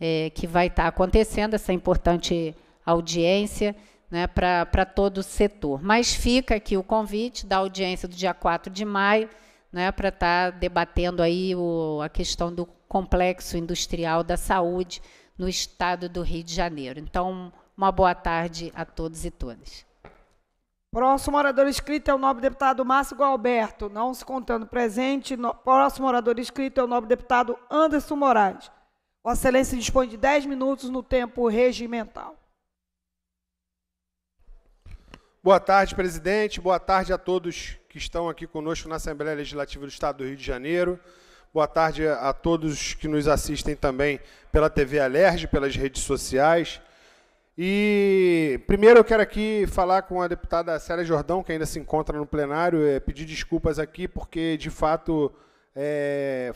é, que vai estar tá acontecendo essa importante audiência né, para todo o setor. Mas fica aqui o convite da audiência do dia 4 de maio né, para estar tá debatendo aí o, a questão do complexo industrial da saúde no estado do Rio de Janeiro. Então, uma boa tarde a todos e todas. Próximo orador escrito é o nobre deputado Márcio Galberto, não se contando presente. No... Próximo orador escrito é o nobre deputado Anderson Moraes. Vossa Excelência dispõe de 10 minutos no tempo regimental. Boa tarde, presidente. Boa tarde a todos que estão aqui conosco na Assembleia Legislativa do Estado do Rio de Janeiro. Boa tarde a todos que nos assistem também pela TV Alerj, pelas redes sociais. E primeiro eu quero aqui falar com a deputada Célia Jordão, que ainda se encontra no plenário, é, pedir desculpas aqui, porque de fato é,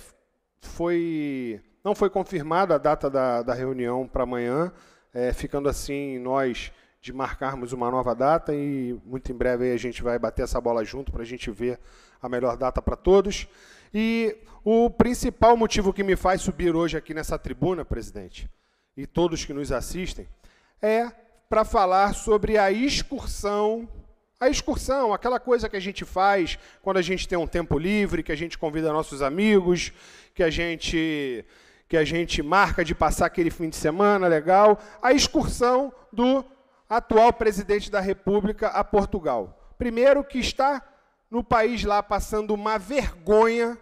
foi não foi confirmada a data da, da reunião para amanhã, é, ficando assim nós de marcarmos uma nova data e muito em breve a gente vai bater essa bola junto para a gente ver a melhor data para todos. E o principal motivo que me faz subir hoje aqui nessa tribuna, presidente, e todos que nos assistem, é para falar sobre a excursão. A excursão, aquela coisa que a gente faz quando a gente tem um tempo livre, que a gente convida nossos amigos, que a gente que a gente marca de passar aquele fim de semana legal, a excursão do atual presidente da República a Portugal. Primeiro que está no país lá passando uma vergonha,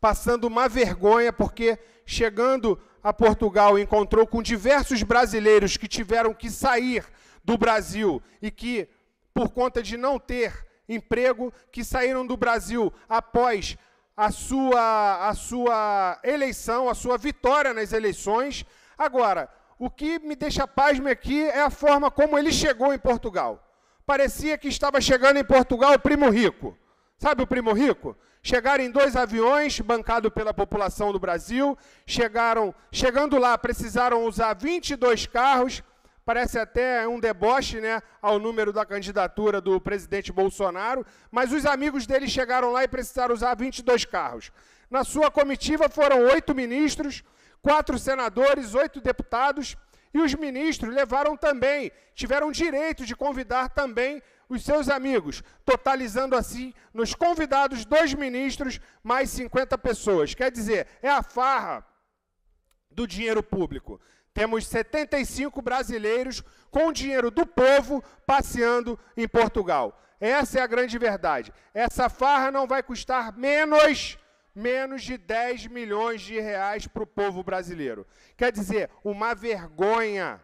passando uma vergonha porque chegando a Portugal encontrou com diversos brasileiros que tiveram que sair do Brasil e que, por conta de não ter emprego, que saíram do Brasil após a sua, a sua eleição, a sua vitória nas eleições. Agora, o que me deixa pasmo aqui é a forma como ele chegou em Portugal. Parecia que estava chegando em Portugal o primo rico. Sabe o primo rico? Chegaram em dois aviões, bancado pela população do Brasil. Chegaram, chegando lá, precisaram usar 22 carros. Parece até um deboche né, ao número da candidatura do presidente Bolsonaro, mas os amigos dele chegaram lá e precisaram usar 22 carros. Na sua comitiva foram oito ministros, quatro senadores, oito deputados, e os ministros levaram também, tiveram direito de convidar também os seus amigos, totalizando assim nos convidados dois ministros, mais 50 pessoas. Quer dizer, é a farra do dinheiro público. Temos 75 brasileiros com dinheiro do povo passeando em Portugal. Essa é a grande verdade. Essa farra não vai custar menos menos de 10 milhões de reais para o povo brasileiro. Quer dizer, uma vergonha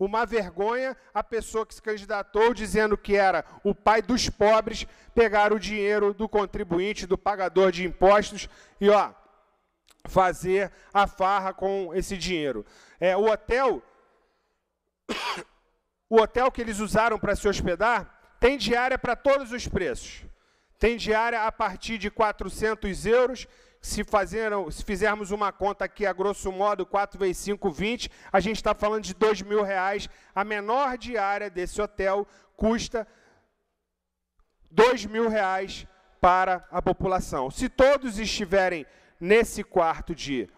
uma vergonha a pessoa que se candidatou dizendo que era o pai dos pobres pegar o dinheiro do contribuinte, do pagador de impostos e ó, fazer a farra com esse dinheiro. É, o hotel o hotel que eles usaram para se hospedar tem diária para todos os preços. Tem diária a partir de 400 euros se, fazer, se fizermos uma conta aqui a grosso modo, 4 vezes 5, 20, a gente está falando de 2 mil reais. A menor diária desse hotel custa 2 mil reais para a população. Se todos estiverem nesse quarto de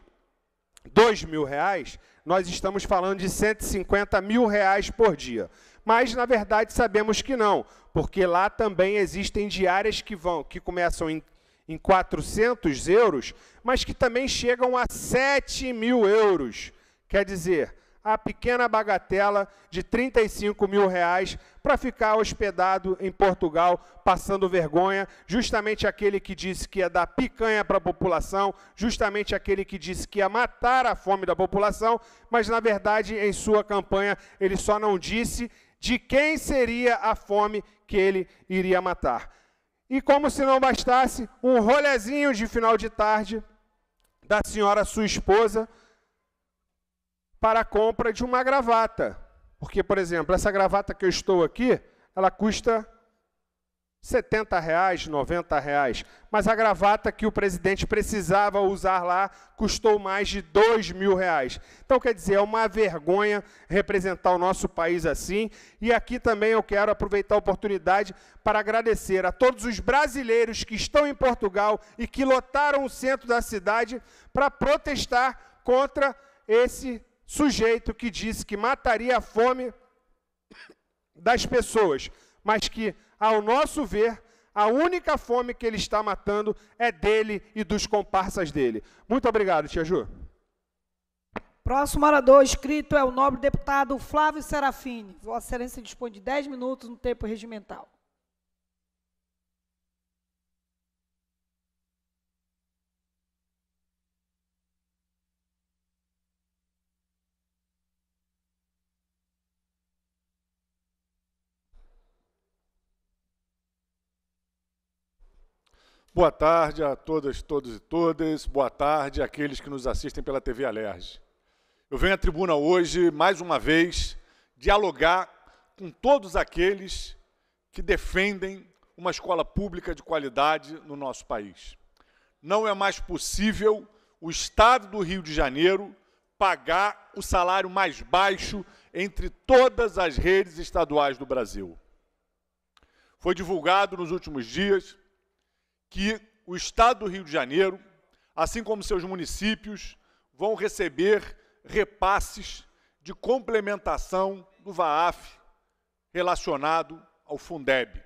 2 mil reais, nós estamos falando de 150 mil reais por dia. Mas, na verdade, sabemos que não, porque lá também existem diárias que vão, que começam em em 400 euros, mas que também chegam a 7 mil euros. Quer dizer, a pequena bagatela de 35 mil reais para ficar hospedado em Portugal, passando vergonha. Justamente aquele que disse que ia dar picanha para a população, justamente aquele que disse que ia matar a fome da população, mas na verdade, em sua campanha, ele só não disse de quem seria a fome que ele iria matar. E como se não bastasse, um rolezinho de final de tarde da senhora sua esposa para a compra de uma gravata. Porque, por exemplo, essa gravata que eu estou aqui, ela custa 70 reais, 90 reais. Mas a gravata que o presidente precisava usar lá custou mais de 2 mil reais. Então, quer dizer, é uma vergonha representar o nosso país assim. E aqui também eu quero aproveitar a oportunidade para agradecer a todos os brasileiros que estão em Portugal e que lotaram o centro da cidade para protestar contra esse sujeito que disse que mataria a fome das pessoas, mas que ao nosso ver, a única fome que ele está matando é dele e dos comparsas dele. Muito obrigado, Tia Ju. Próximo orador escrito é o nobre deputado Flávio Serafini. Vossa Excelência dispõe de 10 minutos no tempo regimental. Boa tarde a todas, todos e todas. Boa tarde àqueles que nos assistem pela TV Alerj. Eu venho à tribuna hoje, mais uma vez, dialogar com todos aqueles que defendem uma escola pública de qualidade no nosso país. Não é mais possível o Estado do Rio de Janeiro pagar o salário mais baixo entre todas as redes estaduais do Brasil. Foi divulgado nos últimos dias que o Estado do Rio de Janeiro, assim como seus municípios, vão receber repasses de complementação do VAAF relacionado ao Fundeb.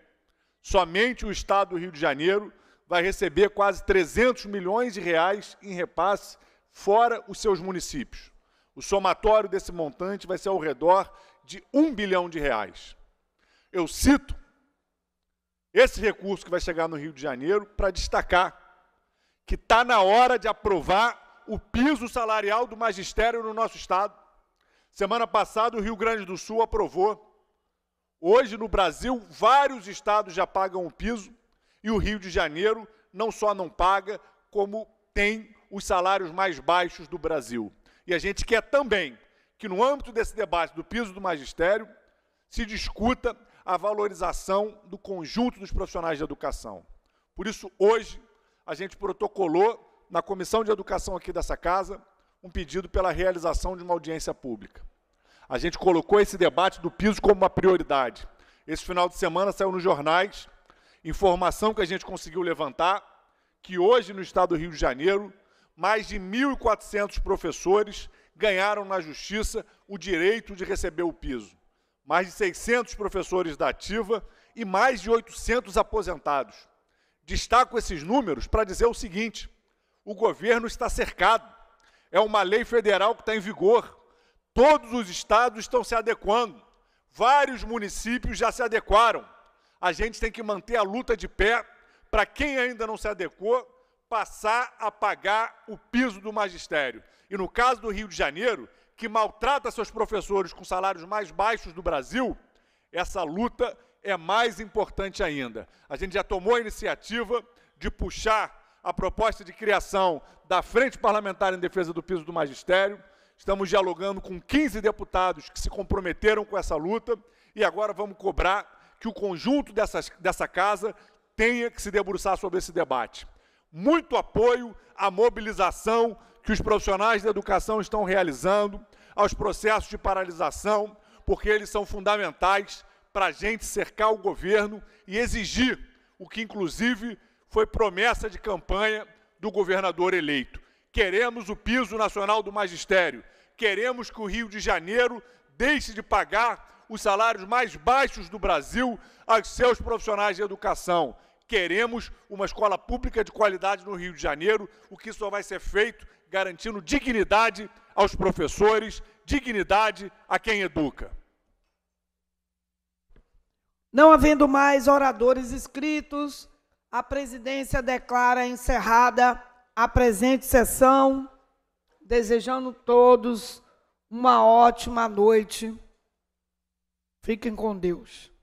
Somente o Estado do Rio de Janeiro vai receber quase 300 milhões de reais em repasse, fora os seus municípios. O somatório desse montante vai ser ao redor de um bilhão de reais. Eu cito esse recurso que vai chegar no Rio de Janeiro para destacar que está na hora de aprovar o piso salarial do magistério no nosso Estado. Semana passada, o Rio Grande do Sul aprovou. Hoje, no Brasil, vários estados já pagam o piso e o Rio de Janeiro não só não paga, como tem os salários mais baixos do Brasil. E a gente quer também que, no âmbito desse debate do piso do magistério, se discuta a valorização do conjunto dos profissionais de educação. Por isso, hoje, a gente protocolou na Comissão de Educação aqui dessa casa um pedido pela realização de uma audiência pública. A gente colocou esse debate do piso como uma prioridade. Esse final de semana saiu nos jornais informação que a gente conseguiu levantar que hoje no estado do Rio de Janeiro, mais de 1.400 professores ganharam na justiça o direito de receber o piso mais de 600 professores da ativa e mais de 800 aposentados. Destaco esses números para dizer o seguinte: o governo está cercado. É uma lei federal que está em vigor. Todos os estados estão se adequando. Vários municípios já se adequaram. A gente tem que manter a luta de pé para quem ainda não se adequou passar a pagar o piso do magistério. E no caso do Rio de Janeiro, que maltrata seus professores com salários mais baixos do Brasil, essa luta é mais importante ainda. A gente já tomou a iniciativa de puxar a proposta de criação da Frente Parlamentar em Defesa do Piso do Magistério. Estamos dialogando com 15 deputados que se comprometeram com essa luta e agora vamos cobrar que o conjunto dessas, dessa casa tenha que se debruçar sobre esse debate. Muito apoio à mobilização que os profissionais da educação estão realizando, aos processos de paralisação, porque eles são fundamentais para a gente cercar o governo e exigir o que, inclusive, foi promessa de campanha do governador eleito. Queremos o piso nacional do magistério, queremos que o Rio de Janeiro deixe de pagar os salários mais baixos do Brasil aos seus profissionais de educação. Queremos uma escola pública de qualidade no Rio de Janeiro, o que só vai ser feito garantindo dignidade aos professores, dignidade a quem educa. Não havendo mais oradores inscritos, a presidência declara encerrada a presente sessão, desejando todos uma ótima noite. Fiquem com Deus.